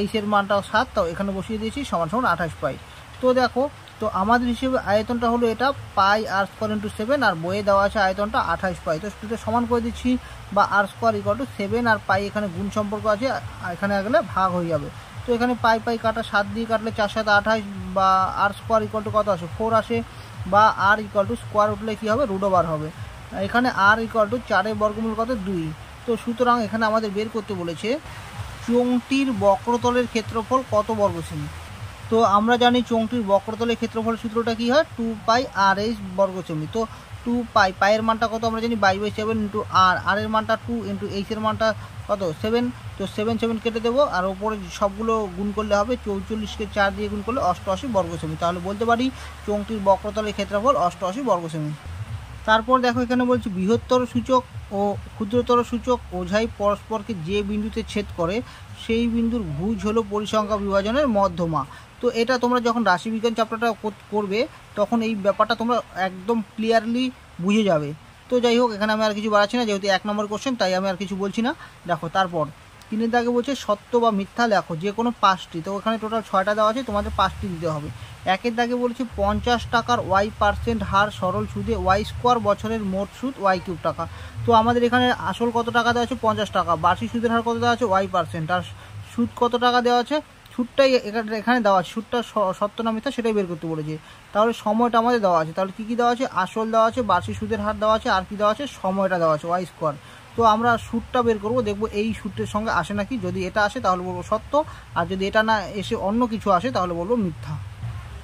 এইসের মানটাও সাত তাও এখানে বসিয়ে দিয়েছি সমান সমান আঠাশ পাই তো দেখো তো আমাদের হিসেবে আয়তনটা হলো এটা পাই আর স্কোয়ার ইন্টু সেভেন আর বইয়ে দেওয়া আছে আয়তনটা আঠাশ পাই তো দুটো সমান করে দিচ্ছি বা r square equal to seven আর পাই এখানে গুণ সম্পর্ক আছে এখানে আগলে ভাগ হয়ে যাবে তো এখানে পাই পাই কাটা সাত দিয়ে কাটলে চার সাত আঠাশ বা আর স্কোয়ার ইকল টু কত আসে ফোর আসে বা আর ইকল টু স্কোয়ার উঠলে কী হবে রুডোবার ওভার হবে এখানে আর ইকুয়াল টু চারের বর্গমূল কত দুই তো সুতরাং এখানে আমাদের বের করতে বলেছে চোংটির বক্রতলের ক্ষেত্রফল কত বর্গ সেমি তো আমরা জানি চোঙটির বক্রতলের ক্ষেত্রফল সূত্রটা কী হয় টু পাই আর এইচ বর্গ সেমি তো টু পাই পায়ের মানটা কত আমরা জানি by by seven into r r এর মানটা টু ইন্টু এইচের মানটা কত সেভেন তো সেভেন সেভেন কেটে দেবো আর ওপরে সবগুলো গুণ করলে হবে চৌচল্লিশকে চার দিয়ে গুণ করলে অষ্টআশি বর্গ সেমি তাহলে বলতে পারি চোংটির বক্রতলের ক্ষেত্রফল অষ্টআশি বর্গ সেমি তারপর দেখো এখানে বলছি বৃহত্তর সূচক ও ক্ষুদ্রতর সূচক ওঝাই পরস্পরকে যে বিন্দুতে ছেদ করে সেই বিন্দুর ভুজ হলো পরিসংখ্যা বিভাজনের মধ্যমা তো এটা তোমরা যখন রাশিবিজ্ঞান চ্যাপ্টারটা করবে তখন এই ব্যাপারটা তোমরা একদম ক্লিয়ারলি বুঝে যাবে তো যাই হোক এখানে আমি আর কিছু বাড়াচ্ছি না যেহেতু এক নম্বর কোশ্চেন তাই আমি আর কিছু বলছি না দেখো তারপর তিনি তাকে বলছে সত্য বা মিথ্যা লেখো যে কোনো পাঁচটি তো ওখানে টোটাল ছয়টা দেওয়া আছে তোমাদের পাঁচটি দিতে হবে একের দাগে বলছি পঞ্চাশ টাকার ওয়াই পার্সেন্ট হার সরল সুদে ওয়াই স্কোয়ার বছরের মোট সুদ ওয়াই কিউব টাকা তো আমাদের এখানে আসল কত টাকা দেওয়া আছে পঞ্চাশ টাকা বার্ষিক সুদের হার কত দেওয়া আছে ওয়াই পার্সেন্ট আর সুদ কত টাকা দেওয়া আছে সুদটাই এখানে দেওয়া আছে সুদটা সত্য না মিথ্যা সেটাই বের করতে বলেছে তাহলে সময়টা আমাদের দেওয়া আছে তাহলে কী কী দেওয়া আছে আসল দেওয়া আছে বার্ষিক সুদের হার দেওয়া আছে আর কি দেওয়া আছে সময়টা দেওয়া আছে ওয়াই স্কোয়ার তো আমরা সুদটা বের করব দেখব এই সুদের সঙ্গে আসে নাকি যদি এটা আসে তাহলে বলবো সত্য আর যদি এটা না এসে অন্য কিছু আসে তাহলে বলবো মিথ্যা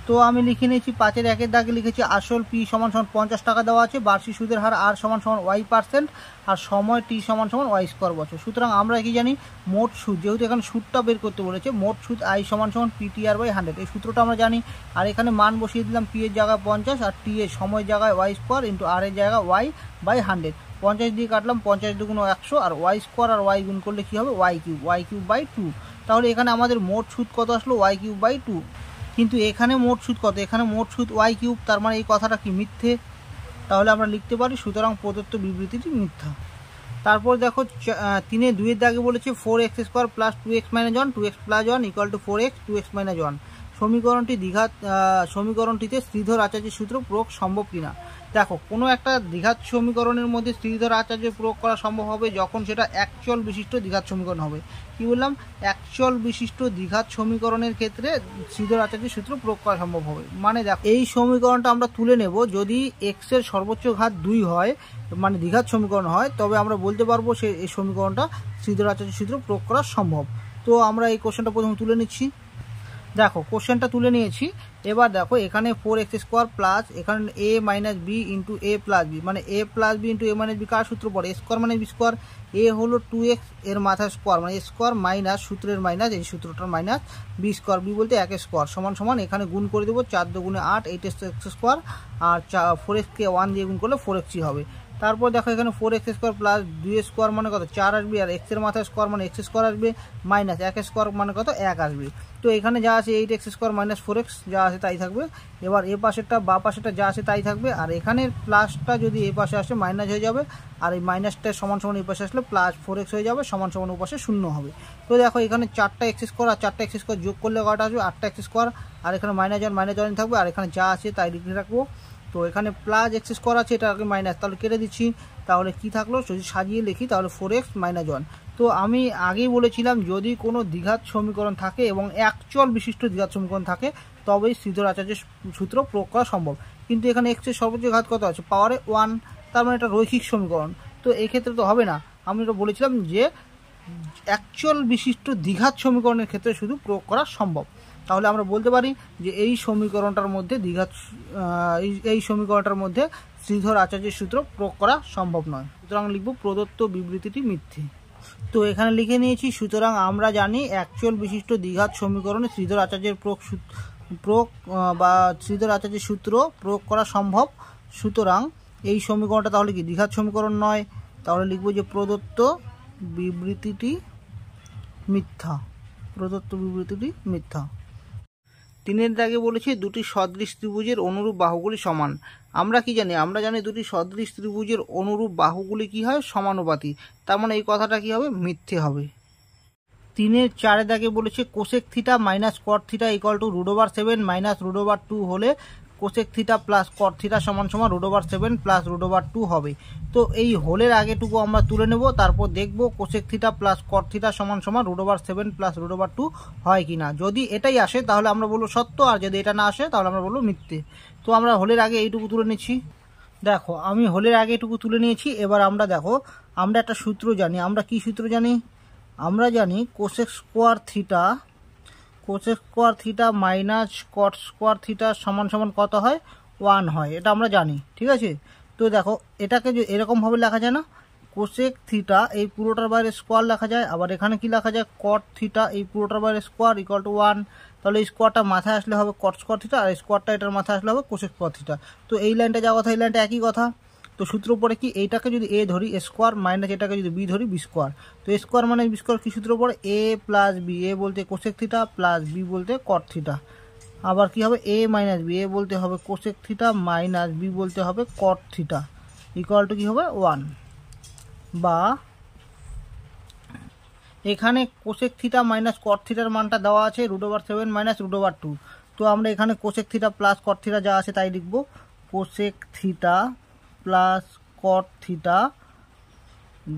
তো আমি লিখে নিয়েছি পাঁচের একের দাগে লিখেছি আসল পি সমান সমান পঞ্চাশ টাকা দেওয়া আছে বার্ষিক সুদের হার আর সমান সমান ওয়াই পার্সেন্ট আর সময় টি সমান সমান ওয়াই স্কোয়ার বছর সুতরাং আমরা কি জানি মোট সুদ যেহেতু এখানে সুদটা বের করতে বলেছে মোট সুদ আই সমান সমান পিটিআর বাই হান্ড্রেড এই সূত্রটা আমরা জানি আর এখানে মান বসিয়ে দিলাম পি এর জায়গায় পঞ্চাশ আর টি এর সময় জায়গায় ওয়াই স্কোয়ার ইন্টু আর এর জায়গায় ওয়াই বাই হান্ড্রেড পঞ্চাশ দিয়ে কাটলাম পঞ্চাশ দুগুণ একশো আর ওয়াই স্কোয়ার আর ওয়াই গুণ করলে কী হবে y cube y cube by two তাহলে এখানে আমাদের মোট সুদ কত আসলো ওয়াই কিউব বাই টু কিন্তু এখানে মোট সুদ কত এখানে মোট সুদ ওয়াই কিউব তার মানে এই কথাটা কি মিথ্যে তাহলে আমরা লিখতে পারি সুতরাং প্রদত্ত বিবৃতিটি মিথ্যা তারপর দেখো তিনে দুইয়ের দাগে বলেছে four x square plus two x minus one two x plus one equal to four x two x minus one সমীকরণটি দীঘা সমীকরণটিতে শ্রীধর আচার্যের সূত্র প্রয়োগ সম্ভব কিনা দেখো কোনো একটা দীঘার সমীকরণের মধ্যে শ্রীধর আচার্য প্রয়োগ করা সম্ভব হবে যখন সেটা অ্যাকচুয়াল বিশিষ্ট দীঘার সমীকরণ হবে কি বললাম অ্যাকচুয়াল বিশিষ্ট দীঘার সমীকরণের ক্ষেত্রে শ্রীধর আচার্যের সূত্র প্রয়োগ করা সম্ভব হবে মানে দেখো এই সমীকরণটা আমরা তুলে নেব যদি এক্সের সর্বোচ্চ ঘাত দুই হয় মানে দীঘার সমীকরণ হয় তবে আমরা বলতে পারবো সে এই সমীকরণটা শ্রীধর আচার্যের সূত্র প্রয়োগ করা সম্ভব তো আমরা এই কোশ্চেনটা প্রথমে তুলে নিচ্ছি দেখো কোশ্চেনটা তুলে নিয়েছি এবার দেখো এখানে ফোর এক্স স্কোয়ার প্লাস এখানে A minus B into A plus B মানে A plus B into A minus B কার সূত্র পড়ে square minus B square A হলো টু এক্স এর মাথায় স্কোয়ার মানে স্কোয়ার মাইনাস সূত্রের মাইনাস এই সূত্রটার মাইনাস বি স্কোয়ার বি বলতে এক স্কোয়ার সমান সমান এখানে গুণ করে দেবো চার দু গুণে আট এইট এক্স স্কোয়ার আর চা ফোর এক্সকে ওয়ান দিয়ে গুণ করলে ফোর এক্সই হবে তারপর দেখো এখানে ফোর এক্স স্কোয়ার প্লাস দুই স্কোয়ার মানে কত চার আসবে আর এক্সের মাথায় স্কোয়ার মানে এক্স স্কোয়ার আসবে মাইনাস এক স্কোয়ার মানে কত এক আসবে তো এখানে যা আছে eight x square minus four x যা আছে তাই থাকবে এবার এ পাশেরটা বা পাশেরটা যা আছে তাই থাকবে আর এখানের প্লাসটা যদি এ পাশে আসে মাইনাস হয়ে যাবে আর এই মাইনাসটা সমান সমান এ পাশে আসলে প্লাস ফোর এক্স হয়ে যাবে সমান সমান উপাশে শূন্য হবে তো দেখো এখানে চারটা এক্স স্কোয়ার আর চারটা এক্স স্কোয়ার যোগ করলে কটা আসবে আটটা এক্স স্কোয়ার আর এখানে মাইনাস ওয়ান মাইনাস ওয়ান থাকবে আর এখানে যা আছে তাই লিখে রাখবো তো এখানে প্লাস এক্স স্কোয়ার আছে এটাকে মাইনাস তাহলে কেটে দিচ্ছি তাহলে কি থাকলো যদি সাজিয়ে লিখি তাহলে ফোর এক্স মাইনাস ওয়ান তো আমি আগেই বলেছিলাম যদি কোনো দ্বিঘাত সমীকরণ থাকে এবং অ্যাকচুয়াল বিশিষ্ট দ্বিঘাত সমীকরণ থাকে তবেই সিদ্ধর আচার্যের সূত্র প্রয়োগ করা সম্ভব কিন্তু এখানে এক্সের সর্বোচ্চ ঘাত কত আছে পাওয়ারে ওয়ান তার মানে এটা রৈখিক সমীকরণ তো এক্ষেত্রে তো হবে না আমি এটা বলেছিলাম যে অ্যাকচুয়াল বিশিষ্ট দ্বিঘাত সমীকরণের ক্ষেত্রে শুধু প্রয়োগ করা সম্ভব তাহলে আমরা বলতে পারি যে এই সমীকরণটার মধ্যে দীঘা এই সমীকরণটার মধ্যে শ্রীধর আচার্যের সূত্র প্রয়োগ করা সম্ভব নয় সুতরাং লিখব প্রদত্ত বিবৃতিটি মিথ্যে তো এখানে লিখে নিয়েছি সুতরাং আমরা জানি অ্যাকচুয়াল বিশিষ্ট দীঘাত সমীকরণে শ্রীধর আচার্যের প্রয়োগ প্রয়োগ বা শ্রীধর আচার্যের সূত্র প্রয়োগ করা সম্ভব সুতরাং এই সমীকরণটা তাহলে কি দীঘাত সমীকরণ নয় তাহলে লিখব যে প্রদত্ত বিবৃতিটি মিথ্যা প্রদত্ত বিবৃতিটি মিথ্যা তিনের দাগে বলেছে দুটি সদৃশ ত্রিভুজের অনুরূপ বাহুগুলি সমান আমরা কি জানি আমরা জানি দুটি সদৃশ ত্রিভুজের অনুরূপ বাহুগুলি কি হয় সমানুপাতি তার মানে এই কথাটা কি হবে মিথ্যে হবে তিনের চারে দাগে বলেছে cosec theta minus cot theta equal to root over over seven minus root over over two হলে cosec theta plus cot theta সমান সমান root over seven plus root over two হবে তো এই হোলের আগেটুকু আমরা তুলে নেব তারপর দেখব cosec theta plus cot theta সমান সমান root over seven plus root over two হয় কি না যদি এটাই আসে তাহলে আমরা বলবো সত্য আর যদি এটা না আসে তাহলে আমরা বলবো মিথ্যে তো আমরা হোলের আগে এইটুকু তুলে নিচ্ছি দেখো আমি হোলের আগে এটুকু তুলে নিয়েছি এবার আমরা দেখো আমরা একটা সূত্র জানি আমরা কি সূত্র জানি আমরা জানি cosec square theta cot square theta minus cot square theta সমান সমান কত হয় ওয়ান হয় এটা আমরা জানি ঠিক আছে তো দেখো এটাকে যে এরকমভাবে লেখা যায় না কোশেক থিটা এই পুরোটার বাইরে স্কোয়ার লেখা যায় আবার এখানে কি লেখা যায় কট থিটা এই পুরোটার বাইরে স্কোয়ার ইকুয়াল টু ওয়ান তাহলে এই স্কোয়ারটা মাথায় আসলে হবে কট স্কোয়ার থিটা আর স্কোয়ারটা এটার মাথায় আসলে হবে কোশেক স্কোয়ার থিটা তো এই লাইনটা যা কথা এই লাইনটা একই কথা তো সূত্র পড়ে কি এইটাকে যদি এ ধরি স্কোয়ার মাইনাস এটাকে যদি বি ধরি বি স্কোয়ার তো স্কোয়ার মানে বি স্কোয়ার কী সূত্র পড়ে এ প্লাস বি এ বলতে কোশেক থিটা প্লাস বি বলতে কট থিটা আবার কি হবে এ মাইনাস বি এ বলতে হবে কোশেক থিটা মাইনাস বি বলতে হবে কট থিটা ইকুয়াল টু কী হবে ওয়ান বা এখানে কোশেক থিটা মাইনাস কট থিটার মানটা দেওয়া আছে root over seven minus root over two তো আমরা এখানে cosec theta plus cot theta যা আছে তাই লিখবো cosec theta plus cot theta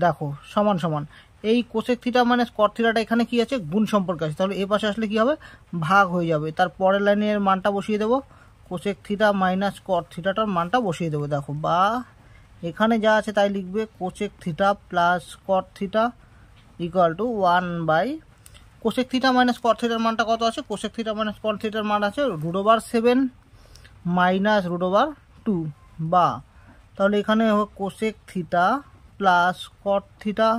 দেখো সমান সমান এই কোশেক থিটা মাইনাস কট থিটাটা এখানে কি আছে গুণ সম্পর্ক আছে তাহলে এ পাশে আসলে কি হবে ভাগ হয়ে যাবে তার পরের লাইনের মানটা বসিয়ে দেবো কোশেক থিটা মাইনাস কট থিটাটার মানটা বসিয়ে দেবো দেখো বা এখানে যা আছে তাই লিখবে cosec theta plus cot theta equal to one by cosec theta minus cot থিটার মানটা কত আছে কোশেক থিটা মাইনাস কট থিটার মান আছে root seven minus root two বা তাহলে এখানে হবে cosec theta plus cot theta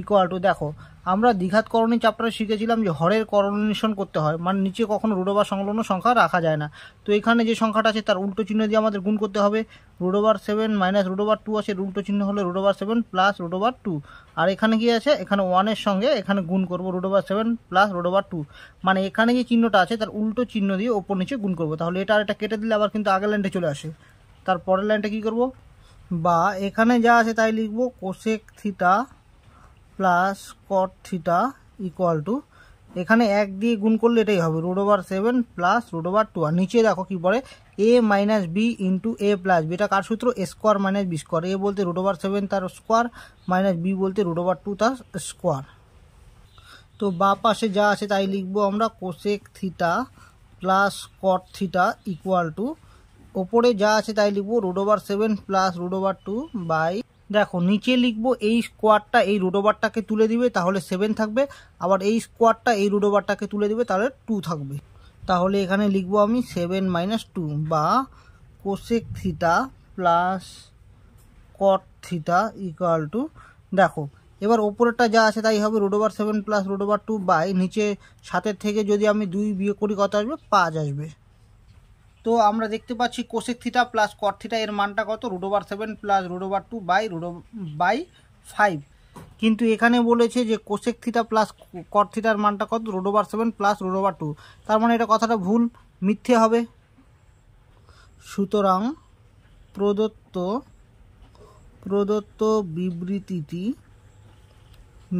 equal to দেখো আমরা দীঘাত করণী চাপটা শিখেছিলাম যে হরের করণেশন করতে হয় মানে নিচে কখনো রুডোবার সংলগ্ন সংখ্যা রাখা যায় না তো এখানে যে সংখ্যাটা আছে তার উল্টো চিহ্ন দিয়ে আমাদের গুণ করতে হবে root over seven minus root over two আছে উল্টো চিহ্ন হলে root over seven plus root over two আর এখানে কি আছে এখানে ওয়ানের সঙ্গে এখানে গুণ করবো root over seven plus root over two মানে এখানে যে চিহ্নটা আছে তার উল্টো চিহ্ন দিয়ে ওপর নিচে গুণ করবো তাহলে এটা আর এটা কেটে দিলে আবার কিন্তু আগের লাইনটা চলে আসে তার পরের লাইনটা কি করব বা এখানে যা আছে তাই লিখব cosec theta plus cot theta equal to এখানে এক দিয়ে গুণ করলে এটাই হবে root over seven plus root over two আর নিচে দেখো কি বলে A minus B into A plus B এটা কার সূত্র square minus B square A বলতে রুট ওভার সেভেন তার স্কোয়ার মাইনাস বি বলতে রুট ওভার টু তার স্কোয়ার তো বা পাশে যা আছে তাই লিখবো আমরা cosec theta plus cot theta equal to ওপরে যা আছে তাই লিখবো root over seven plus root over two by দেখো নিচে লিখবো এই স্কোয়ারটা এই রুট ওভারটাকে তুলে দিবে তাহলে সেভেন থাকবে আবার এই স্কোয়ারটা এই রুট ওভারটাকে তুলে দিবে তাহলে টু থাকবে তাহলে এখানে লিখবো আমি সেভেন মাইনাস টু বা cosec theta plus cot theta equal to দেখো এবার ওপরেরটা যা আছে তাই হবে root over seven plus root over two by নিচে সাতের থেকে যদি আমি দুই বিয়ে করি কত আসবে পাঁচ আসবে তো আমরা দেখতে পাচ্ছি cosec theta plus cot theta এর মানটা কত root over seven plus root over two by root by five কিন্তু এখানে বলেছে যে কোশেক থিটা প্লাস কট থিটার মানটা কত root over seven plus root over two তার মানে এটা কথাটা ভুল মিথ্যে হবে সুতরাং প্রদত্ত প্রদত্ত বিবৃতিটি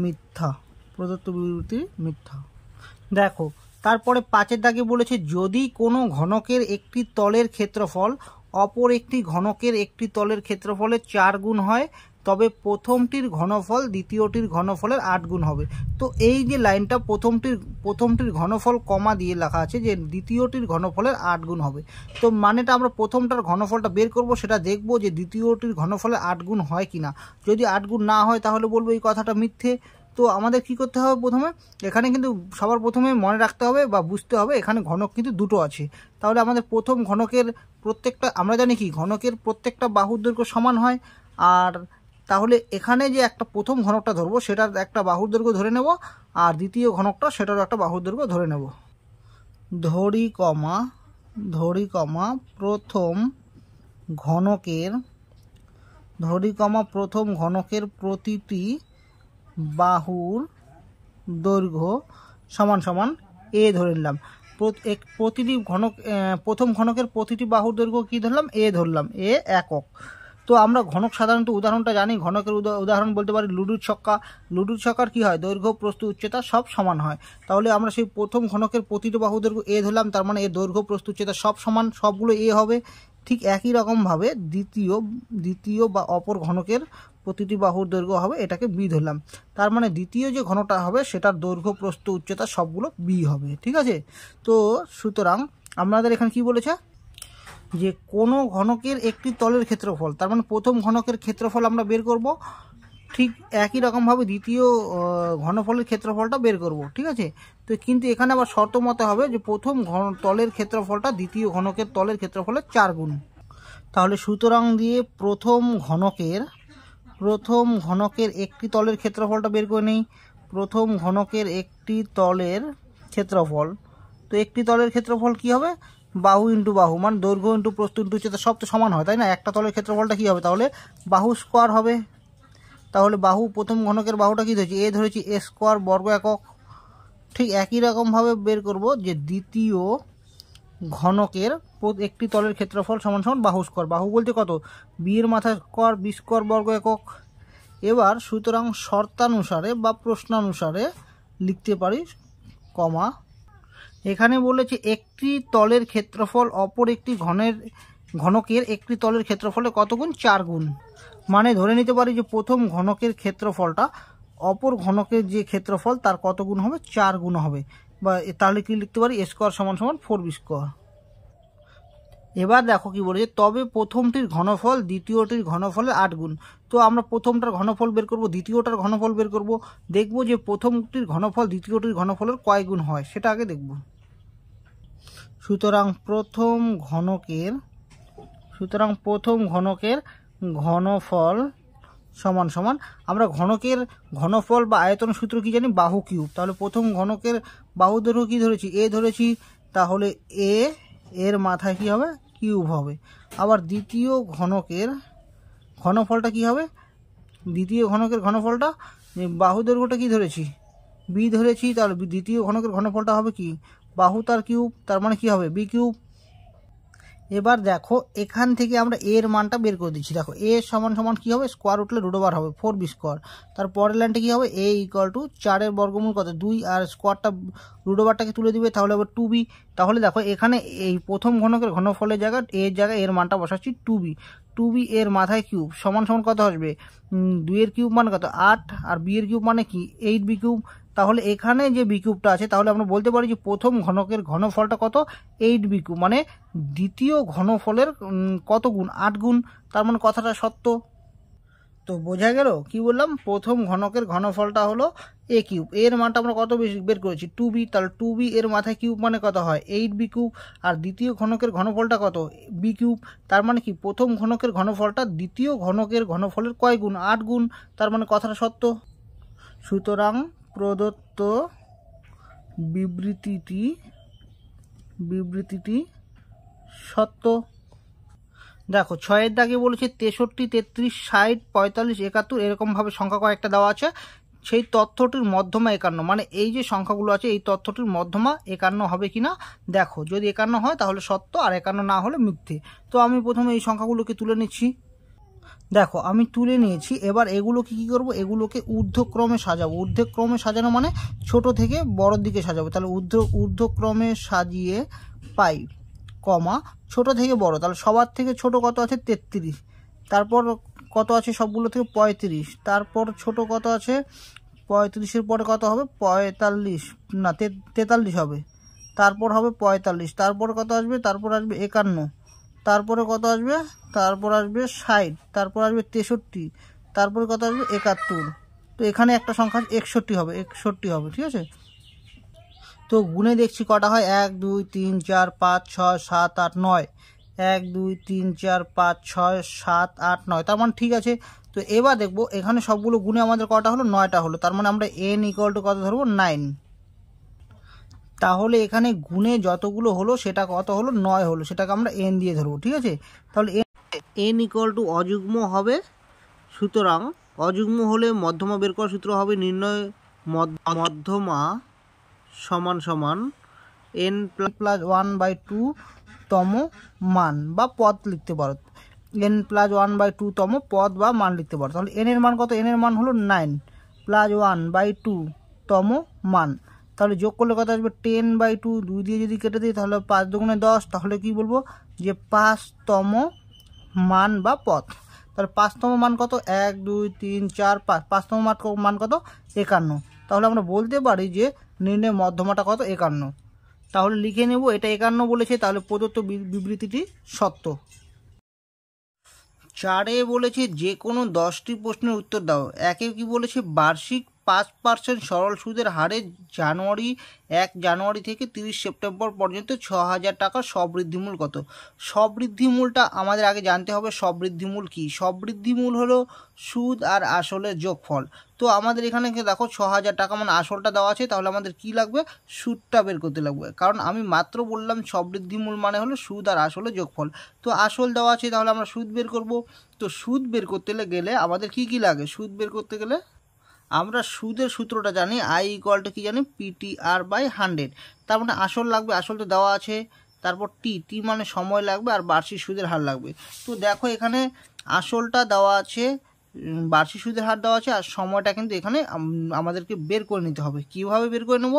মিথ্যা প্রদত্ত বিবৃতি মিথ্যা দেখো তারপরে পাঁচের দাগে বলেছে যদি কোনো ঘনকের একটি তলের ক্ষেত্রফল অপর একটি ঘনকের একটি তলের ক্ষেত্রফলের চার গুণ হয় তবে প্রথমটির ঘনফল দ্বিতীয়টির ঘনফলের আট গুণ হবে তো এই যে লাইনটা প্রথমটির প্রথমটির ঘনফল কমা দিয়ে লেখা আছে যে দ্বিতীয়টির ঘনফলের আট গুণ হবে তো মানেটা আমরা প্রথমটার ঘনফলটা বের করব সেটা দেখব যে দ্বিতীয়টির ঘনফলের আট গুণ হয় কি না যদি আট গুণ না হয় তাহলে বলবো এই কথাটা মিথ্যে তো আমাদের কি করতে হবে প্রথমে এখানে কিন্তু সবার প্রথমে মনে রাখতে হবে বা বুঝতে হবে এখানে ঘনক কিন্তু দুটো আছে তাহলে আমাদের প্রথম ঘনকের প্রত্যেকটা আমরা জানি কি ঘনকের প্রত্যেকটা বাহুর দৈর্ঘ্য সমান হয় আর তাহলে এখানে যে একটা প্রথম ঘনকটা ধরবো সেটার একটা বাহুর দৈর্ঘ্য ধরে নেব আর দ্বিতীয় ঘনকটা সেটারও একটা বাহুর দৈর্ঘ্য ধরে নেব ধরি কমা ধরি কমা প্রথম ঘনকের ধরি কমা প্রথম ঘনকের প্রতিটি বাহুর দৈর্ঘ্য সমান সমান এ ধরে নিলাম প্রতিটি ঘনক প্রথম ঘনকের প্রতিটি বাহুর দৈর্ঘ্য কী ধরলাম এ ধরলাম এ একক তো আমরা ঘনক সাধারণত উদাহরণটা জানি ঘনকের উদাহরণ বলতে পারি লুডুর ছক্কা লুডুর ছক্কার কী হয় দৈর্ঘ্য প্রস্তু উচ্চতা সব সমান হয় তাহলে আমরা সেই প্রথম ঘনকের প্রতিটি বাহু দৈর্ঘ্য এ ধরলাম তার মানে এর দৈর্ঘ্য প্রস্তু উচ্চতা সব সমান সবগুলো এ হবে ঠিক একই রকমভাবে দ্বিতীয় দ্বিতীয় বা অপর ঘনকের প্রতিটি বাহুর দৈর্ঘ্য হবে এটাকে বি ধরলাম তার মানে দ্বিতীয় যে ঘনটা হবে সেটার দৈর্ঘ্য প্রস্ত উচ্চতা সবগুলো বি হবে ঠিক আছে তো সুতরাং আপনাদের এখানে কি বলেছে যে কোনো ঘনকের একটি তলের ক্ষেত্রফল তার মানে প্রথম ঘনকের ক্ষেত্রফল আমরা বের করব ঠিক একই রকমভাবে দ্বিতীয় ঘনফলের ক্ষেত্রফলটা বের করব ঠিক আছে তো কিন্তু এখানে আবার শর্ত মতে হবে যে প্রথম ঘন তলের ক্ষেত্রফলটা দ্বিতীয় ঘনকের তলের ক্ষেত্রফলের চার গুণ তাহলে সুতরাং দিয়ে প্রথম ঘনকের প্রথম ঘনকের একটি তলের ক্ষেত্রফলটা বের করে নিই প্রথম ঘনকের একটি তলের ক্ষেত্রফল তো একটি তলের ক্ষেত্রফল কি হবে বাহু ইন্টু বাহু মানে দৈর্ঘ্য ইন্টু প্রস্তু ইন্টু চেতে সব তো সমান হয় তাই না একটা তলের ক্ষেত্রফলটা কী হবে তাহলে বাহু স্কোয়ার হবে তাহলে বাহু প্রথম ঘনকের বাহুটা কী ধরেছি এ ধরেছি এ স্কোয়ার বর্গ একক ঠিক একই রকমভাবে বের করব যে দ্বিতীয় ঘনকের একটি তলের ক্ষেত্রফল সমান সমান বাহু বাহু বলতে কত বিয়ের মাথা কর বিস্কর বর্গ একক এবার সুতরাং শর্তানুসারে বা প্রশ্নানুসারে লিখতে পারি কমা এখানে বলেছে একটি তলের ক্ষেত্রফল অপর একটি ঘনের ঘনকের একটি তলের ক্ষেত্রফলে কত গুণ চার গুণ মানে ধরে নিতে পারি যে প্রথম ঘনকের ক্ষেত্রফলটা অপর ঘনকের যে ক্ষেত্রফল তার কত গুণ হবে চার গুণ হবে বা তাহলে কি লিখতে পারি স্কোয়ার সমান সমান ফোর বি স্কোয়ার এবার দেখো কি বলেছে তবে প্রথমটির ঘনফল দ্বিতীয়টির ঘনফলের আট গুণ তো আমরা প্রথমটার ঘনফল বের করব দ্বিতীয়টার ঘনফল বের করব দেখব যে প্রথমটির ঘনফল দ্বিতীয়টির ঘনফলের কয় গুণ হয় সেটা আগে দেখব সুতরাং প্রথম ঘনকের সুতরাং প্রথম ঘনকের ঘনফল সমান সমান আমরা ঘনকের ঘনফল বা আয়তন সূত্র কি জানি বাহু কিউব তাহলে প্রথম ঘনকের বাহু দৈর্ঘ্য কী ধরেছি এ ধরেছি তাহলে এ এর মাথায় কি হবে কিউব হবে আবার দ্বিতীয় ঘনকের ঘনফলটা কি হবে দ্বিতীয় ঘনকের ঘনফলটা বাহু দৈর্ঘ্যটা কি ধরেছি বি ধরেছি তাহলে দ্বিতীয় ঘনকের ঘনফলটা হবে কি বাহু তার কিউব তার মানে কি হবে বি কিউব এবার দেখো এখান থেকে আমরা এর মানটা বের করে দিচ্ছি দেখো এ সমান সমান কী হবে স্কোয়ার উঠলে রুট ওভার হবে ফোর বি স্কোয়ার তার পরের লাইনটা কী হবে এ ইকুয়াল টু চারের বর্গমূল কত দুই আর স্কোয়ারটা রুট ওভারটাকে তুলে দিবে তাহলে হবে টু বি তাহলে দেখো এখানে এই প্রথম ঘনকের ঘনফলের জায়গা এর জায়গায় এর মানটা বসাচ্ছি টু বি টু বি এর মাথায় কিউব সমান সমান কত আসবে দুইয়ের কিউব মানে কত আট আর বি এর কিউব মানে কি এইট বি কিউব তাহলে এখানে যে বিকুবটা আছে তাহলে আমরা বলতে পারি যে প্রথম ঘনকের ঘনফলটা কত এইট বিকু মানে দ্বিতীয় ঘনফলের কত গুণ আট গুণ তার মানে কথাটা সত্য তো বোঝা গেল কি বললাম প্রথম ঘনকের ঘনফলটা হলো এ কিউব এর মানটা আমরা কত বের করেছি টু বি তাহলে টু বি এর মাথায় কিউব মানে কত হয় এইট বি কিউব আর দ্বিতীয় ঘনকের ঘনফলটা কত বি কিউব তার মানে কি প্রথম ঘনকের ঘনফলটা দ্বিতীয় ঘনকের ঘনফলের কয় গুণ আট গুণ তার মানে কথাটা সত্য সুতরাং প্রদত্ত বিবৃতিটি বিবৃতিটি সত্য দেখো ছয়ের দাগে বলেছে তেষট্টি তেত্রিশ ষাট পঁয়তাল্লিশ একাত্তর এরকমভাবে সংখ্যা কয়েকটা দেওয়া আছে সেই তথ্যটির মধ্যমা একান্ন মানে এই যে সংখ্যাগুলো আছে এই তথ্যটির মধ্যমা একান্ন হবে কি না দেখো যদি একান্ন হয় তাহলে সত্য আর একান্ন না হলে মিথ্যে তো আমি প্রথমে এই সংখ্যাগুলোকে তুলে নিচ্ছি দেখো আমি তুলে নিয়েছি এবার এগুলোকে কি করব এগুলোকে ঊর্ধ্বক্রমে সাজাবো ঊর্ধ্বক্রমে সাজানো মানে ছোট থেকে বড় দিকে সাজাবো তাহলে ঊর্ধ্ব ঊর্ধ্বক্রমে সাজিয়ে পাই কমা ছোট থেকে বড় তাহলে সবার থেকে ছোট কত আছে তেত্রিশ তারপর কত আছে সবগুলো থেকে পঁয়ত্রিশ তারপর ছোট কত আছে পঁয়ত্রিশের পরে কত হবে পঁয়তাল্লিশ না তেতাল্লিশ হবে তারপর হবে পঁয়তাল্লিশ তারপর কত আসবে তারপর আসবে একান্ন তারপরে কত আসবে তারপর আসবে ষাট তারপর আসবে তেষট্টি তারপরে কত আসবে একাত্তর তো এখানে একটা সংখ্যা একষট্টি হবে একষট্টি হবে ঠিক আছে তো গুণে দেখছি কটা হয় এক দুই তিন চার পাঁচ ছয় সাত আট নয় এক দুই তিন চার পাঁচ ছয় সাত আট নয় তার মানে ঠিক আছে তো এবার দেখবো এখানে সবগুলো গুণে আমাদের কটা হলো নয়টা হলো তার মানে আমরা এন ইকুয়াল টু কত ধরবো নাইন তাহলে এখানে গুণে যতগুলো হলো সেটা কত হলো নয় হলো সেটাকে আমরা এন দিয়ে ধরবো ঠিক আছে তাহলে এন ইকুয়াল টু অযুগ্ম হবে সুতরাং অযুগ্ম হলে মধ্যমা বের করার সূত্র হবে নির্ণয় মধ্যমা সমান সমান N plus one by two তম মান বা পদ লিখতে পারো N plus one by two তম পদ বা মান লিখতে পারো তাহলে এন এর মান কত এন এর মান হলো nine plus one by two তম মান তাহলে যোগ করলে কত আসবে টেন বাই টু দুই দিয়ে যদি কেটে দিই তাহলে পাঁচ দুগুণে দশ তাহলে কি বলবো যে পাঁচতম মান বা পথ তাহলে পাঁচতম মান কত এক দুই তিন চার পাঁচ পাঁচতম মান মান কত একান্ন তাহলে আমরা বলতে পারি যে নির্ণয় মধ্যমাটা কত একান্ন তাহলে লিখে নেব এটা একান্ন বলেছে তাহলে প্রদত্ত বিবৃতিটি সত্য চারে বলেছে যে কোনো দশটি প্রশ্নের উত্তর দাও একে কি বলেছে বার্ষিক পাঁচ পার্সেন্ট সরল সুদের হারে জানুয়ারি এক জানুয়ারি থেকে তিরিশ সেপ্টেম্বর পর্যন্ত ছ হাজার টাকা সবৃদ্ধিমূল কত সবৃদ্ধিমূলটা আমাদের আগে জানতে হবে সবৃদ্ধিমূল কী সবৃদ্ধিমূল হলো সুদ আর আসলের যোগফল তো আমাদের এখানে দেখো ছ হাজার টাকা মানে আসলটা দেওয়া আছে তাহলে আমাদের কি লাগবে সুদটা বের করতে লাগবে কারণ আমি মাত্র বললাম সবৃদ্ধিমূল মানে হলো সুদ আর আসলে যোগফল তো আসল দেওয়া আছে তাহলে আমরা সুদ বের করব তো সুদ বের করতে গেলে আমাদের কি কি লাগে সুদ বের করতে গেলে আমরা সুদের সূত্রটা জানি আই ইকুয়ালটা কী জানি পিটিআর বাই হান্ড্রেড তার মানে আসল লাগবে আসল তো দেওয়া আছে তারপর টি টি মানে সময় লাগবে আর বার্ষিক সুদের হার লাগবে তো দেখো এখানে আসলটা দেওয়া আছে বার্ষিক সুদের হার দেওয়া আছে আর সময়টা কিন্তু এখানে আমাদেরকে বের করে নিতে হবে কিভাবে বের করে নেব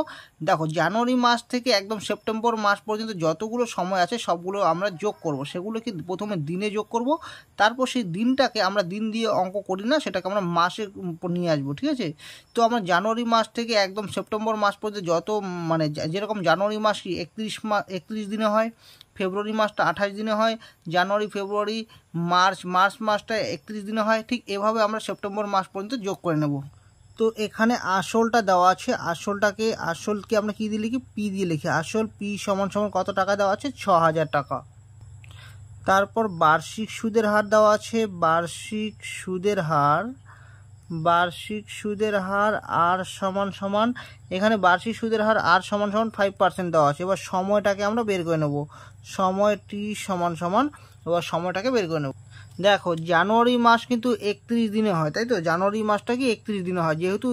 দেখো জানুয়ারি মাস থেকে একদম সেপ্টেম্বর মাস পর্যন্ত যতগুলো সময় আছে সবগুলো আমরা যোগ করব কি প্রথমে দিনে যোগ করব তারপর সেই দিনটাকে আমরা দিন দিয়ে অঙ্ক করি না সেটাকে আমরা মাসে উপর নিয়ে আসবো ঠিক আছে তো আমরা জানুয়ারি মাস থেকে একদম সেপ্টেম্বর মাস পর্যন্ত যত মানে যেরকম জানুয়ারি মাস কি একত্রিশ মাস একত্রিশ দিনে হয় ফেব্রুয়ারি মাসটা আঠাশ দিনে হয় জানুয়ারি ফেব্রুয়ারি মার্চ মার্চ মাসটা একত্রিশ দিনে হয় ঠিক এভাবে আমরা সেপ্টেম্বর মাস পর্যন্ত যোগ করে নেব তো এখানে আসলটা দেওয়া আছে আসলটাকে আসলকে আমরা কী দিয়ে লিখি পি দিয়ে লিখি আসল পি সমান সমান কত টাকা দেওয়া আছে ছ হাজার টাকা তারপর বার্ষিক সুদের হার দেওয়া আছে বার্ষিক সুদের হার বার্ষিক সুদের হার আর সমান সমান এখানে বার্ষিক সুদের হার আর সমান সমান ফাইভ পার্সেন্ট দেওয়া আছে এবার সময়টাকে আমরা বের করে নেব সময় টি সমান সমান এবার সময়টাকে বের করে নেব দেখো জানুয়ারি মাস কিন্তু একত্রিশ দিনে হয় তাই তো জানুয়ারি মাসটা কি একত্রিশ দিনে হয় যেহেতু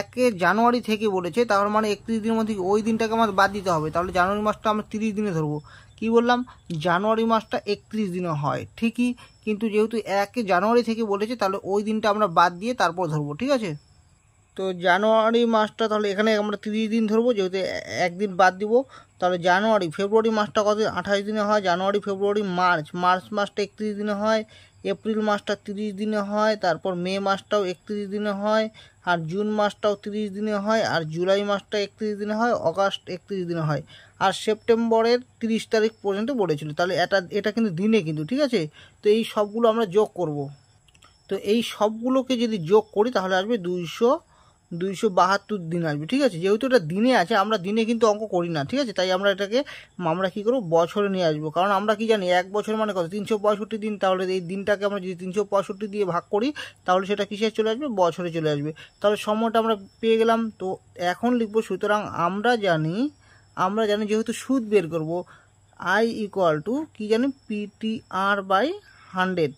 একে জানুয়ারি থেকে বলেছে তার মানে একত্রিশ দিনের মধ্যে ওই দিনটাকে আমার বাদ দিতে হবে তাহলে জানুয়ারি মাসটা আমরা তিরিশ দিনে ধরবো কি বললাম জানুয়ারি মাসটা একত্রিশ দিনও হয় ঠিকই কিন্তু যেহেতু একে জানুয়ারি থেকে বলেছে তাহলে ওই দিনটা আমরা বাদ দিয়ে তারপর ধরবো ঠিক আছে তো জানুয়ারি মাসটা তাহলে এখানে আমরা তিরিশ দিন ধরবো যেহেতু একদিন বাদ দিব তাহলে জানুয়ারি ফেব্রুয়ারি মাসটা কত আঠাশ দিনে হয় জানুয়ারি ফেব্রুয়ারি মার্চ মার্চ মাসটা একত্রিশ দিনে হয় এপ্রিল মাসটা তিরিশ দিনে হয় তারপর মে মাসটাও একত্রিশ দিনে হয় আর জুন মাসটাও তিরিশ দিনে হয় আর জুলাই মাসটা একত্রিশ দিনে হয় অগাস্ট একত্রিশ দিনে হয় আর সেপ্টেম্বরের তিরিশ তারিখ পর্যন্ত বলেছিল তাহলে এটা এটা কিন্তু দিনে কিন্তু ঠিক আছে তো এই সবগুলো আমরা যোগ করব তো এই সবগুলোকে যদি যোগ করি তাহলে আসবে দুইশো দুইশো বাহাত্তর দিন আসবে ঠিক আছে যেহেতু এটা দিনে আছে আমরা দিনে কিন্তু অঙ্ক করি না ঠিক আছে তাই আমরা এটাকে আমরা কী করবো বছরে নিয়ে আসবো কারণ আমরা কি জানি এক বছর মানে কত তিনশো পঁয়ষট্টি দিন তাহলে এই দিনটাকে আমরা যদি তিনশো পঁয়ষট্টি দিয়ে ভাগ করি তাহলে সেটা কিসে চলে আসবে বছরে চলে আসবে তাহলে সময়টা আমরা পেয়ে গেলাম তো এখন লিখবো সুতরাং আমরা জানি আমরা জানি যেহেতু সুদ বের করব আই ইকুয়াল টু কী জানি আর বাই হান্ড্রেড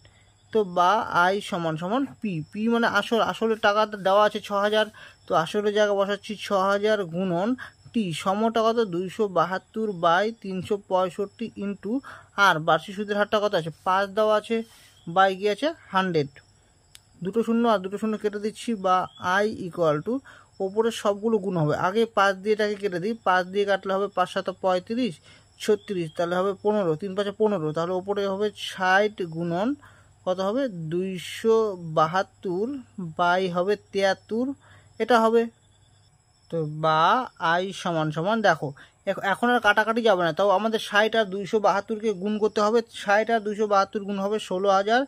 তো বা আই সমান সমান পি পি মানে আসল আসলে টাকা দেওয়া আছে ছ হাজার তো আসলে জায়গা বসাচ্ছি ছ হাজার গুণন টি সমটা কত দুইশো বাহাত্তর বাই তিনশো পঁয়ষট্টি ইন্টু আর বার্ষিক সুদের হারটা কত আছে পাঁচ দেওয়া আছে বাই কি আছে হান্ড্রেড দুটো শূন্য আর দুটো শূন্য কেটে দিচ্ছি বা আই ইকুয়াল টু ওপরের সবগুলো গুণ হবে আগে পাঁচ দিয়ে এটাকে কেটে দিই পাঁচ দিয়ে কাটলে হবে পাঁচ সাত পঁয়ত্রিশ ছত্রিশ তাহলে হবে পনেরো তিন পাঁচে পনেরো তাহলে ওপরে হবে ষাট গুণন কত হবে দুইশো বাহাত্তর বাই হবে তিয়াত্তর এটা হবে তো বা আই সমান সমান দেখো এখন আর কাটাকাটি যাবে না তাও আমাদের ষাট আর দুইশো বাহাত্তরকে গুণ করতে হবে ষাট আর দুইশো বাহাত্তর গুণ হবে ষোলো হাজার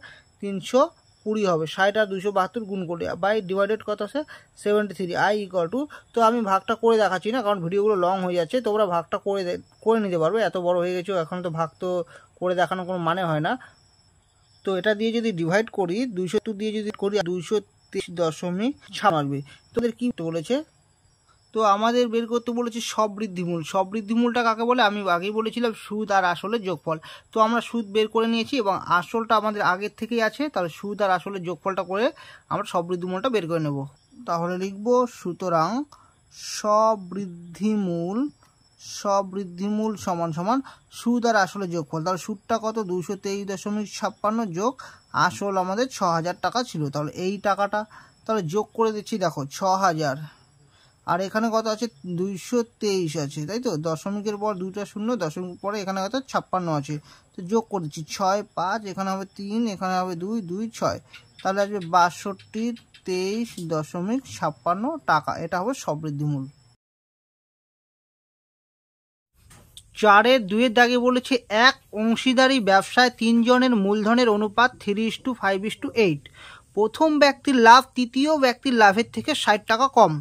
তিনশো কুড়ি হবে ষাট আর দুশো বাহাত্তর গুণ করলে বাই ডিভাইডেড কত আছে seventy three I equal to তো আমি ভাগটা করে দেখাচ্ছি না কারণ ভিডিওগুলো লং হয়ে যাচ্ছে তোমরা ভাগটা করে করে নিতে পারবে এত বড় হয়ে গেছো এখন তো ভাগ তো করে দেখানোর কোনো মানে হয় না তো এটা দিয়ে যদি ডিভাইড করি দুইশো দিয়ে যদি করি দুইশো তেইশ দশমিক ছাড় তোদের কী বলেছে তো আমাদের বের করতে বলেছে সবৃদ্ধিমূল সবৃদ্ধিমূলটা কাকে বলে আমি আগেই বলেছিলাম সুদ আর আসলে যোগফল তো আমরা সুদ বের করে নিয়েছি এবং আসলটা আমাদের আগের থেকেই আছে তাহলে সুদ আর আসলে যোগফলটা করে আমরা সবৃদ্ধিমূলটা বের করে নেব তাহলে লিখব সুতরাং সবৃদ্ধিমূল সবৃদ্ধিমূল সমান সমান সুদ আর আসলে যোগফল তাহলে সুদটা কত দুশো তেইশ দশমিক ছাপ্পান্ন যোগ আসল আমাদের ছ হাজার টাকা ছিল তাহলে এই টাকাটা তাহলে যোগ করে দিচ্ছি দেখো ছ হাজার আর এখানে কত আছে দুইশো তেইশ আছে তাই তো দশমিকের পর দুটা শূন্য দশমিক পরে এখানে কত ছাপ্পান্ন আছে তো যোগ করছি ছয় পাঁচ এখানে হবে তিন এখানে হবে দুই দুই ছয় তাহলে আসবে বাষট্টি তেইশ দশমিক ছাপ্পান্ন টাকা এটা হবে সমৃদ্ধিমূল চারের দুয়ের দাগে বলেছে এক অংশীদারি ব্যবসায় তিনজনের মূলধনের অনুপাত three is to five is to eight প্রথম ব্যক্তির লাভ তৃতীয় ব্যক্তির লাভের থেকে ষাট টাকা কম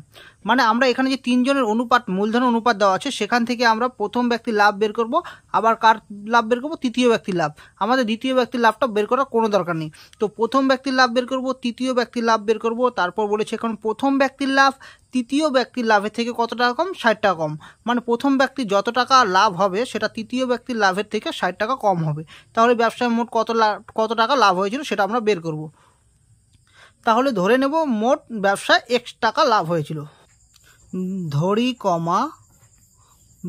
মানে আমরা এখানে যে তিনজনের অনুপাত মূলধন অনুপাত দেওয়া আছে সেখান থেকে আমরা প্রথম ব্যক্তির লাভ বের করব আবার কার লাভ বের করব তৃতীয় ব্যক্তির লাভ আমাদের দ্বিতীয় ব্যক্তির লাভটা বের করার কোনো দরকার নেই তো প্রথম ব্যক্তির লাভ বের করব তৃতীয় ব্যক্তির লাভ বের করব তারপর বলেছে এখন প্রথম ব্যক্তির লাভ তৃতীয় ব্যক্তির লাভের থেকে কত টাকা কম ষাট টাকা কম মানে প্রথম ব্যক্তি যত টাকা লাভ হবে সেটা তৃতীয় ব্যক্তির লাভের থেকে ষাট টাকা কম হবে তাহলে ব্যবসায় মোট কত কত টাকা লাভ হয়েছিল সেটা আমরা বের করবো তাহলে ধরে নেব মোট ব্যবসায় এক্স টাকা লাভ হয়েছিল ধরি কমা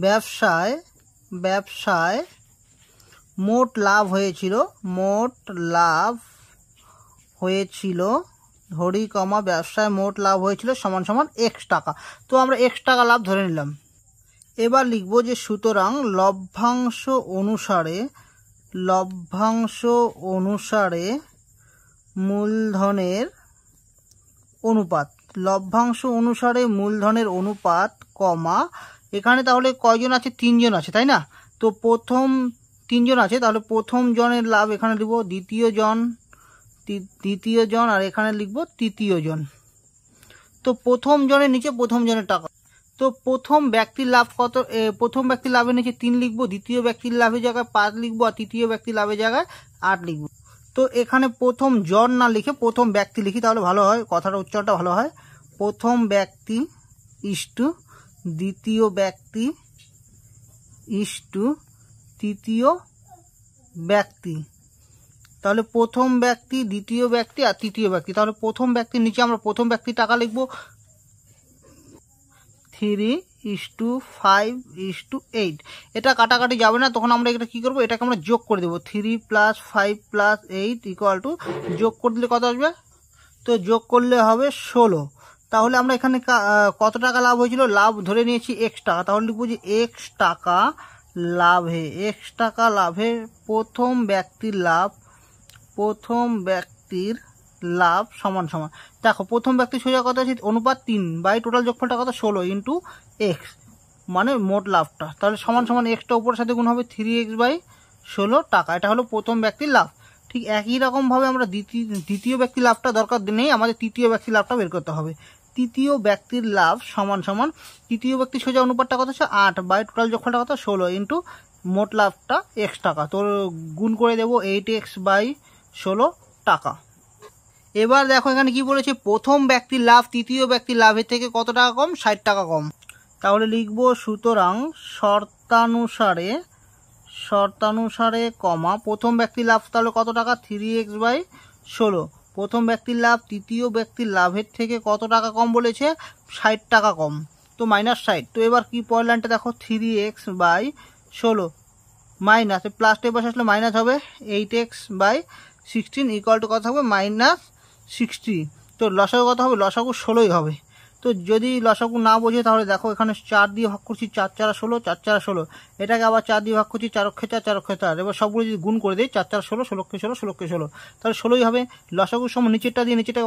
ব্যবসায় ব্যবসায় মোট লাভ হয়েছিল মোট লাভ হয়েছিল ধরি কমা ব্যবসায় মোট লাভ হয়েছিল সমান সমান এক্স টাকা তো আমরা এক্স টাকা লাভ ধরে নিলাম এবার লিখব যে সুতরাং লভ্যাংশ অনুসারে লভ্যাংশ অনুসারে মূলধনের অনুপাত লভ্যাংশ অনুসারে মূলধনের অনুপাত কমা এখানে তাহলে কয়জন আছে তিনজন আছে তাই না তো প্রথম তিনজন আছে তাহলে প্রথম জনের লাভ এখানে লিখব দ্বিতীয় জন দ্বিতীয় জন আর এখানে লিখব তৃতীয় জন তো প্রথম জনের নিচে প্রথম জনের টাকা তো প্রথম ব্যক্তির লাভ কত প্রথম ব্যক্তির লাভের নিচে তিন লিখবো দ্বিতীয় ব্যক্তির লাভের জায়গায় পাঁচ লিখবো আর তৃতীয় ব্যক্তির লাভের জায়গায় আট লিখবো তো এখানে প্রথম জন না লিখে প্রথম ব্যক্তি লিখি তাহলে ভালো হয় কথাটা উচ্চারণটা ভালো হয় প্রথম ব্যক্তি ইষ্টু দ্বিতীয় ব্যক্তি ইষ্টু তৃতীয় ব্যক্তি তাহলে প্রথম ব্যক্তি দ্বিতীয় ব্যক্তি আর তৃতীয় ব্যক্তি তাহলে প্রথম ব্যক্তির নিচে আমরা প্রথম ব্যক্তি টাকা লিখব three is to five is to eight এটা কাটাকাটি যাবে না তখন আমরা এটা কী করব এটাকে আমরা যোগ করে দেবো three plus five plus eight equal to যোগ করে দিলে কত আসবে তো যোগ করলে হবে ষোলো তাহলে আমরা এখানে কত টাকা লাভ হয়েছিল লাভ ধরে নিয়েছি এক্স টাকা তাহলে লিখবো যে এক্স টাকা লাভে এক্স টাকা লাভে প্রথম ব্যক্তির লাভ প্রথম ব্যক্তির লাভ সমান সমান দেখো প্রথম ব্যক্তি সোজা কত আছে অনুপাত তিন বাই টোটাল যোগফলটা কত ষোলো ইন্টু এক্স মানে মোট লাভটা তাহলে সমান সমান এক্সটা উপরের সাথে গুণ হবে থ্রি এক্স বাই ষোলো টাকা এটা হলো প্রথম ব্যক্তির লাভ ঠিক একই রকমভাবে আমরা দ্বিতীয় দ্বিতীয় ব্যক্তি লাভটা দরকার নেই আমাদের তৃতীয় ব্যক্তি লাভটা বের করতে হবে তৃতীয় ব্যক্তির লাভ সমান সমান তৃতীয় ব্যক্তি সোজা অনুপাতটা কত হচ্ছে আট বাই টোটাল যখনটা কত ষোলো ইন্টু মোট লাভটা এক্স টাকা তোর গুণ করে দেবো এইট এক্স বাই ষোলো টাকা এবার দেখো এখানে কি বলেছে প্রথম ব্যক্তির লাভ তৃতীয় ব্যক্তির লাভের থেকে কত টাকা কম ষাট টাকা কম তাহলে লিখব সুতরাং শর্তানুসারে শর্তানুসারে কমা প্রথম ব্যক্তির লাভ তাহলে কত টাকা থ্রি এক্স বাই ষোলো প্রথম ব্যক্তির লাভ তৃতীয় ব্যক্তির লাভের থেকে কত টাকা কম বলেছে ষাট টাকা কম তো মাইনাস ষাট তো এবার কি পয়েন্ট লাইনটা দেখো থ্রি এক্স বাই ষোলো মাইনাস প্লাস তো বসে আসলে মাইনাস হবে eight X by sixteen equal to কত হবে মাইনাস সিক্সটি তো লসাগু কত হবে লসাগু ষোলোই হবে তো যদি লসাগু না বোঝে তাহলে দেখো এখানে চার দিয়ে ভাগ করছি চার চারা ষোলো চার চারা ষোলো এটাকে আবার চার দিয়ে ভাগ করছি চারক্ষে চার চারক্ষে চার এবার সবগুলো যদি গুণ করে দিই চার চার ষোলো ষোলোক্ষে ষোলো ষোলোক্ষে ষোলো তাহলে ষোলোই হবে লসাগুর সময় নিচেরটা দিয়ে নিচেটা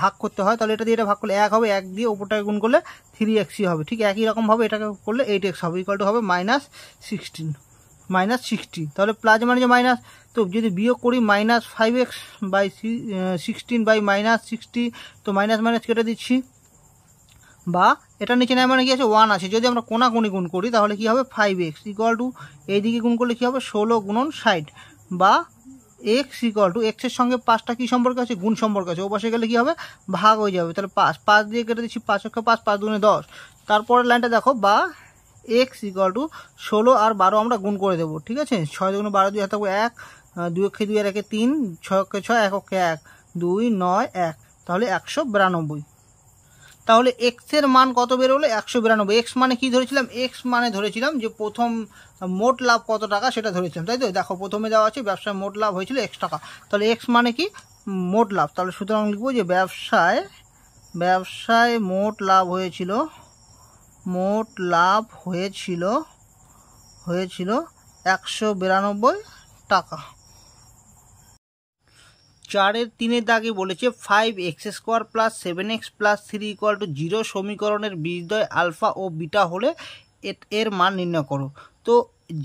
ভাগ করতে হয় তাহলে এটা দিয়ে এটা ভাগ করলে এক হবে এক দিয়ে ওপরটাকে গুণ করলে থ্রি এক্সই হবে ঠিক একই রকমভাবে এটাকে করলে এইট এক্স হবে ইকুয়াল টু হবে মাইনাস সিক্সটিন মাইনাস সিক্সটি তাহলে প্লাস মানে যে মাইনাস তো যদি বিয়োগ করি minus five X by sixteen by minus sixty তো মাইনাস মাইনাস কেটে দিচ্ছি বা এটা নিচে নেয় মানে কি আছে ওয়ান আছে যদি আমরা কোনি গুণ করি তাহলে কি হবে ফাইভ এক্স ইকুয়াল টু এইদিকে গুণ করলে কী হবে ষোলো গুণন ষাট বা এক্স ইকুয়াল টু এক্সের সঙ্গে পাঁচটা কী সম্পর্ক আছে গুণ সম্পর্ক আছে ও পাশে গেলে কী হবে ভাগ হয়ে যাবে তাহলে পাঁচ পাঁচ দিয়ে কেটে দিচ্ছি পাঁচ অক্ষে পাঁচ পাঁচ দুনে দশ তারপরের লাইনটা দেখো বা এক্স ইকুয়াল টু ষোলো আর বারো আমরা গুণ করে দেবো ঠিক আছে ছয় দুগুণে বারো দুই থাকবো এক দুই অক্ষে দুই আর একে তিন ছয় অক্ষে ছয় এক অক্ষে এক দুই নয় এক তাহলে একশো বিরানব্বই তাহলে এক্সের মান কত বেরোলো একশো বিরানব্বই এক্স মানে কি ধরেছিলাম এক্স মানে ধরেছিলাম যে প্রথম মোট লাভ কত টাকা সেটা ধরেছিলাম তাই তো দেখো প্রথমে দেওয়া আছে ব্যবসায় মোট লাভ হয়েছিল এক্স টাকা তাহলে এক্স মানে কি মোট লাভ তাহলে সুতরাং লিখবো যে ব্যবসায় ব্যবসায় মোট লাভ হয়েছিল মোট লাভ হয়েছিল হয়েছিল একশো বিরানব্বই টাকা চারের তিনের দাগে বলেছে five X square plus seven X plus three equal to zero সমীকরণের বিদ্যয় আলফা ও বিটা হলে এর মান নির্ণয় করো তো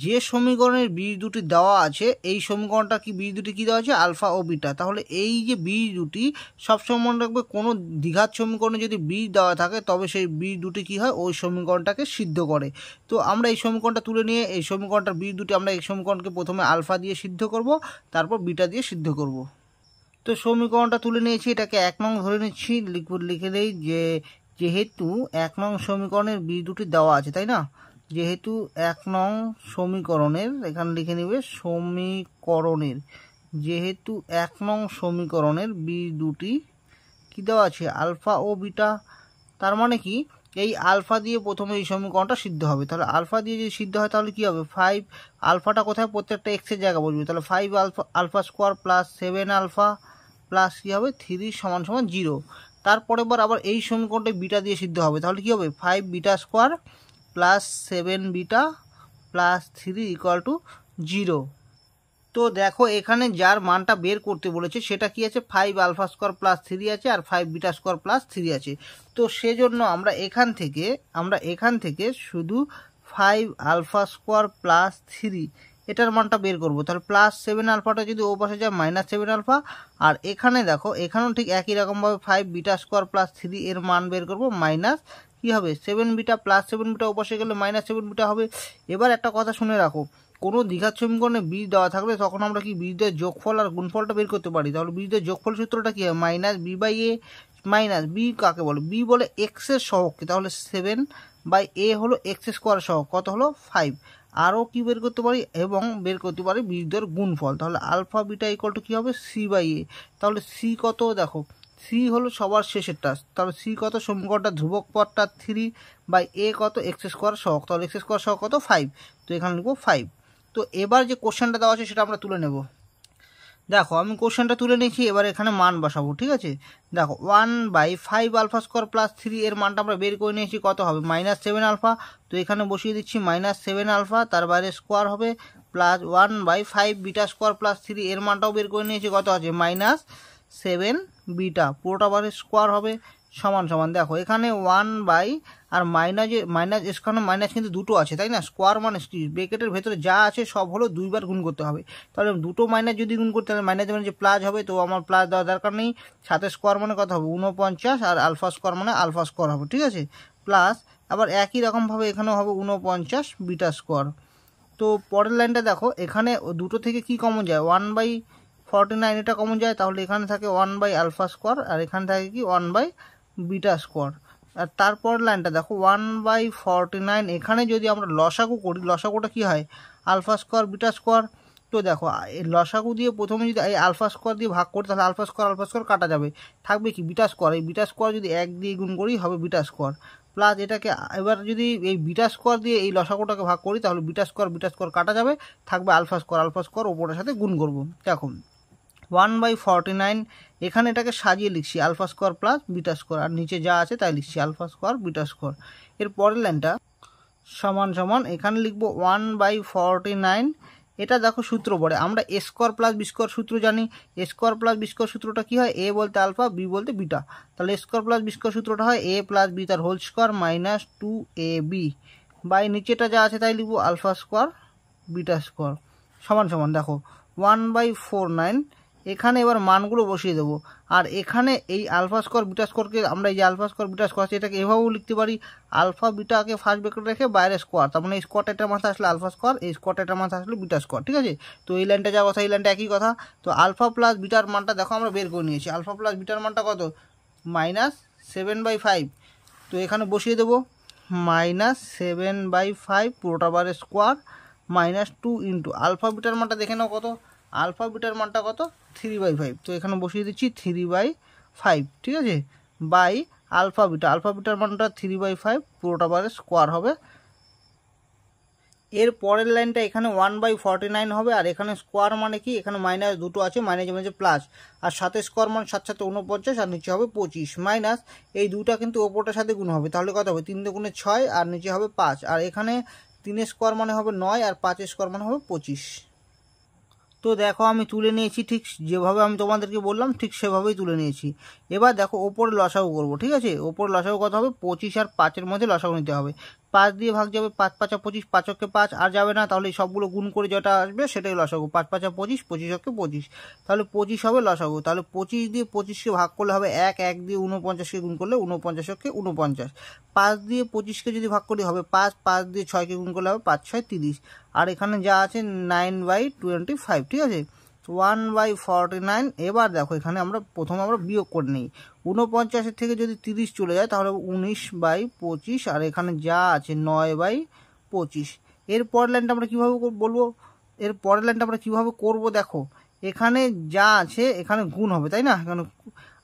যে সমীকরণের বীজ দুটি দেওয়া আছে এই সমীকরণটা কি বীজ দুটি কী দেওয়া আছে আলফা ও বিটা তাহলে এই যে বীজ দুটি সবসময় মনে রাখবে কোনো দ্বিঘাত সমীকরণে যদি বীজ দেওয়া থাকে তবে সেই বীজ দুটি কি হয় ওই সমীকরণটাকে সিদ্ধ করে তো আমরা এই সমীকরণটা তুলে নিয়ে এই সমীকরণটার বীজ দুটি আমরা এই সমীকরণকে প্রথমে আলফা দিয়ে সিদ্ধ করব তারপর বিটা দিয়ে সিদ্ধ করবো তো সমীকরণটা তুলে নিয়েছি এটাকে এক নং ধরে নিচ্ছি লিখব লিখে দেই যে যেহেতু এক নং সমীকরণের বি দুটি দেওয়া আছে তাই না যেহেতু এক নং সমীকরণের এখানে লিখে নেবে সমীকরণের যেহেতু এক নং সমীকরণের বি দুটি কি দেওয়া আছে আলফা ও বিটা তার মানে কি এই আলফা দিয়ে প্রথমে এই সমীকরণটা সিদ্ধ হবে তাহলে আলফা দিয়ে যদি সিদ্ধ হয় তাহলে কি হবে ফাইভ আলফাটা কোথায় প্রত্যেকটা এক্সের জায়গা বসবে তাহলে five alpha alpha square plus seven alpha plus কী হবে থ্রি সমান সমান জিরো তারপরে বার আবার এই সমীকরণটা বিটা দিয়ে সিদ্ধ হবে তাহলে কী হবে five beta square plus seven beta plus three equal to zero তো দেখো এখানে যার মানটা বের করতে বলেছে সেটা কি আছে five alpha square plus three আছে আর five beta square plus three আছে তো সেজন্য আমরা এখান থেকে আমরা এখান থেকে শুধু five alpha square plus three এটার মানটা বের করব তাহলে প্লাস সেভেন আলফাটা যদি ও পাশে যায় মাইনাস সেভেন আলফা আর এখানে দেখো এখানেও ঠিক একই রকমভাবে five beta square plus three এর মান বের করব মাইনাস কী হবে seven beta plus seven beta ও পাশে গেলে মাইনাস সেভেন বিটা হবে এবার একটা কথা শুনে রাখো কোনো দীঘার সমীকরণে বীজ দেওয়া থাকলে তখন আমরা কি বীজদের যোগফল আর গুণফলটা বের করতে পারি তাহলে বীজদের যোগফল সূত্রটা কী হয় minus B by A minus B কাকে বলে বি বলে এক্সের সহকে তাহলে সেভেন বাই এ হলো এক্স স্কোয়ার সহ কত হলো ফাইভ আরও কি বের করতে পারি এবং বের করতে পারি বীজদের গুণফল তাহলে আলফা বিটা ইকল টু কী হবে সি বাই এ তাহলে সি কত দেখো সি হলো সবার শেষেরটা তাহলে সি কত সমীকরণটা ধ্রুবক পথটা থ্রি বাই এ কত এক্স স্কোয়ার সহক তাহলে এক্স স্কোয়ার সহক কত ফাইভ তো এখানে লিখবো ফাইভ তো এবার যে কোশ্চেনটা দেওয়া আছে সেটা আমরা তুলে নেব দেখো আমি কোশ্চেনটা তুলে নিয়েছি এবার এখানে মান বসাবো ঠিক আছে দেখো one by five alpha square plus three এর মানটা আমরা বের করে নিয়েছি কত হবে মাইনাস সেভেন আলফা তো এখানে বসিয়ে দিচ্ছি মাইনাস সেভেন আলফা তার বাইরে স্কোয়ার হবে plus one by five beta square plus three এর মানটাও বের করে নিয়েছি কত আছে মাইনাস সেভেন বিটা পুরোটা বারে স্কোয়ার হবে সমান সমান দেখো এখানে ওয়ান বাই আর মাইনাজে মাইনাস এসকানো মাইনাস কিন্তু দুটো আছে তাই না স্কোয়ার মানে ব্রেকেটের ভেতরে যা আছে সব হলো দুইবার গুণ করতে হবে তাহলে দুটো মাইনাস যদি গুণ করতে হবে মাইনাস মানে যে প্লাস হবে তো আমার প্লাস দেওয়ার দরকার নেই সাথে স্কোয়ার মানে কত হবে উনপঞ্চাশ আর আলফা স্কোয়ার মানে আলফা স্কোয়ার হবে ঠিক আছে প্লাস আবার একই রকমভাবে এখানেও হবে উনপঞ্চাশ বিটা স্কোয়ার তো পরের লাইনটা দেখো এখানে দুটো থেকে কি কমন যায় ওয়ান বাই ফর্টি নাইন এটা কমন যায় তাহলে এখানে থাকে ওয়ান বাই আলফা স্কোয়ার আর এখানে থাকে কি ওয়ান বাই বিটা স্কোয়ার আর তারপর লাইনটা দেখো ওয়ান বাই ফর্টি নাইন এখানে যদি আমরা লসাকু করি লসাকুটা কী হয় আলফা স্কোয়ার বিটা স্কোয়ার তো দেখো এই লসাকু দিয়ে প্রথমে যদি এই আলফা স্কোয়ার দিয়ে ভাগ করি তাহলে আলফা স্কোয়ার আলফা স্কোয়ার কাটা যাবে থাকবে কি বিটা স্কোয়ার এই বিটা স্কোয়ার যদি এক দিয়ে গুণ করি হবে বিটা স্কোয়ার প্লাস এটাকে এবার যদি এই বিটা স্কোয়ার দিয়ে এই লসাকুটাকে ভাগ করি তাহলে বিটা স্কোয়ার বিটা স্কোয়ার কাটা যাবে থাকবে আলফা স্কোয়ার আলফা স্কোয়ার ওপরের সাথে গুণ করবো দেখো ওয়ান বাই ফর্টি নাইন এখানে এটাকে সাজিয়ে লিখছি alpha square plus beta square আর নিচে যা আছে তাই লিখছি আলফা স্কোয়ার বিটা স্কোয়ার এর পরের লাইনটা সমান সমান এখানে লিখবো ওয়ান বাই ফর্টি নাইন এটা দেখো সূত্র পড়ে আমরা A square plus B square সূত্র জানি A square plus B square সূত্রটা কী হয় এ বলতে আলফা বি বলতে বিটা তাহলে A square plus B square সূত্রটা হয় এ প্লাস বি তার whole square minus two A B by নিচেটা যা আছে তাই লিখবো আলফা স্কোয়ার বিটা স্কোয়ার সমান সমান দেখো ওয়ান বাই ফোর নাইন এখানে এবার মানগুলো বসিয়ে দেবো আর এখানে এই আলফা স্কোর বিটা স্কোরকে আমরা এই আলফা স্কোর বিটা স্কোয়ার আছে এটাকে এভাবেও লিখতে পারি আলফা বিটাকে ফার্স্ট ব্রেকেট রেখে বাইরে স্কোয়ার তার মানে এই স্কোয়ার একটা মাথা আসলে আলফা স্কোয়ার এই স্কোয়ার একটা মাথা আসলে বিটা স্কোয়ার ঠিক আছে তো এই লাইনটা যা কথা এই লাইনটা একই কথা তো আলফা প্লাস বিটার মানটা দেখো আমরা বের করে নিয়েছি আলফা প্লাস বিটার মানটা কত মাইনাস সেভেন বাই ফাইভ তো এখানে বসিয়ে দেবো মাইনাস সেভেন বাই ফাইভ পুরোটা বারে square minus two into alpha বিটার মানটা দেখে নাও কত আলফা বিটার মানটা কত থ্রি বাই ফাইভ তো এখানে বসিয়ে দিচ্ছি থ্রি বাই ফাইভ ঠিক আছে বাই আলফা বিটা আলফা বিটার মানটা থ্রি বাই ফাইভ পুরোটা বারে স্কোয়ার হবে এর পরের লাইনটা এখানে ওয়ান বাই ফর্টি নাইন হবে আর এখানে স্কোয়ার মানে কি এখানে মাইনাস দুটো আছে মাইনাস মাঝে প্লাস আর সাথে স্কোয়ার মানে সাত সাথে উনপঞ্চাশ আর নিচে হবে পঁচিশ মাইনাস এই দুটা কিন্তু ওপরটার সাথে গুণ হবে তাহলে কত হবে তিন দুগুণে ছয় আর নিচে হবে পাঁচ আর এখানে তিনের স্কোয়ার মানে হবে নয় আর পাঁচের স্কোয়ার মানে হবে পঁচিশ তো দেখো আমি তুলে নিয়েছি ঠিক যেভাবে আমি তোমাদেরকে বললাম ঠিক সেভাবেই তুলে নিয়েছি এবার দেখো ওপরে লসাগু করব ঠিক আছে ওপরে লসাগু কথা হবে পঁচিশ আর পাঁচের মধ্যে লসাগু নিতে হবে পাঁচ দিয়ে ভাগ যাবে পাঁচ পাঁচা পঁচিশ পাঁচকে পাঁচ আর যাবে না তাহলে সবগুলো গুণ করে যেটা আসবে সেটাই লসাগু পাঁচ পাঁচা পঁচিশ পঁচিশ হকে পঁচিশ তাহলে পঁচিশ হবে লসাগু তাহলে পঁচিশ দিয়ে পঁচিশকে ভাগ করলে হবে এক এক দিয়ে উনপঞ্চাশকে গুণ করলে উনপঞ্চাশ উনপঞ্চাশ পাঁচ দিয়ে পঁচিশকে যদি ভাগ করি হবে পাঁচ পাঁচ দিয়ে ছয়কে গুণ করলে হবে পাঁচ ছয় তিরিশ আর এখানে যা আছে নাইন বাই টোয়েন্টি ফাইভ ঠিক আছে ওয়ান বাই ফর্টি নাইন এবার দেখো এখানে আমরা প্রথমে আমরা বিয়োগ করে নিই ঊনপঞ্চাশের থেকে যদি তিরিশ চলে যায় তাহলে উনিশ বাই পঁচিশ আর এখানে যা আছে নয় বাই পঁচিশ এর পরের লাইনটা আমরা কীভাবে বলবো এর পরের লাইনটা আমরা কীভাবে করব দেখো এখানে যা আছে এখানে গুণ হবে তাই না এখানে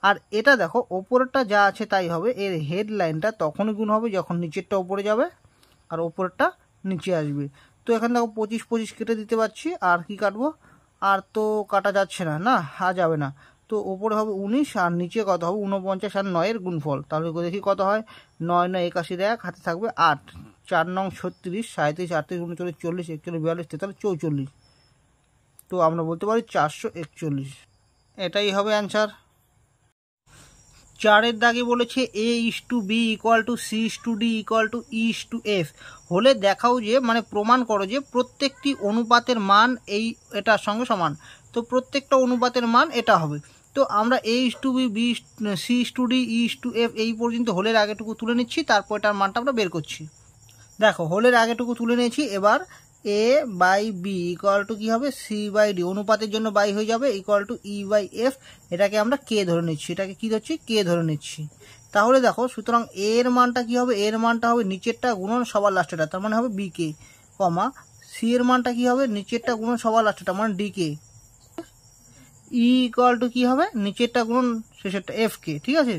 আর এটা দেখো ওপরেরটা যা আছে তাই হবে এর হেড লাইনটা তখন গুণ হবে যখন নিচেরটা ওপরে যাবে আর ওপরেরটা নিচে আসবে তো এখানে দেখো পঁচিশ পঁচিশ কেটে দিতে পারছি আর কি কাটবো আর তো কাটা যাচ্ছে না না আর যাবে না তো ওপরে হবে উনিশ আর নিচে কত হবে উনপঞ্চাশ আর নয়ের গুণফল তাহলে দেখি কত হয় নয় নয় একাশির এক হাতে থাকবে আট চার নং ছত্রিশ সাঁত্রিশ আটত্রিশ উনচল্লিশ চল্লিশ একচল্লিশ বিয়াল্লিশ তেতাল্লিশ চৌচল্লিশ তো আমরা বলতে পারি চারশো একচল্লিশ এটাই হবে অ্যান্সার চারের দাগে বলেছে A is to B equal to C is to D equal to is to F হলে দেখাও যে মানে প্রমাণ করো যে প্রত্যেকটি অনুপাতের মান এই এটার সঙ্গে সমান তো প্রত্যেকটা অনুপাতের মান এটা হবে তো আমরা A is to B B C is to D is to F এই পর্যন্ত হোলের আগেটুকু তুলে নিচ্ছি তারপর এটার মানটা আমরা বের করছি দেখো হোলের আগেটুকু তুলে নিয়েছি এবার A by B equal to কী হবে সি বাই ডি অনুপাতের জন্য বাই হয়ে যাবে equal to E by F এটাকে আমরা কে ধরে নিচ্ছি এটাকে কী ধরছি কে ধরে নিচ্ছি তাহলে দেখো সুতরাং এর মানটা কী হবে এর মানটা হবে নিচেরটা গুণন সবার লাস্টেটা তার মানে হবে বি কে কমা সি এর মানটা কী হবে নিচেরটা গুণন সবার লাস্টেটা মানে ডি কে ই ইকুয়াল টু কী হবে নিচেরটা গুণন শেষেরটা এফ কে ঠিক আছে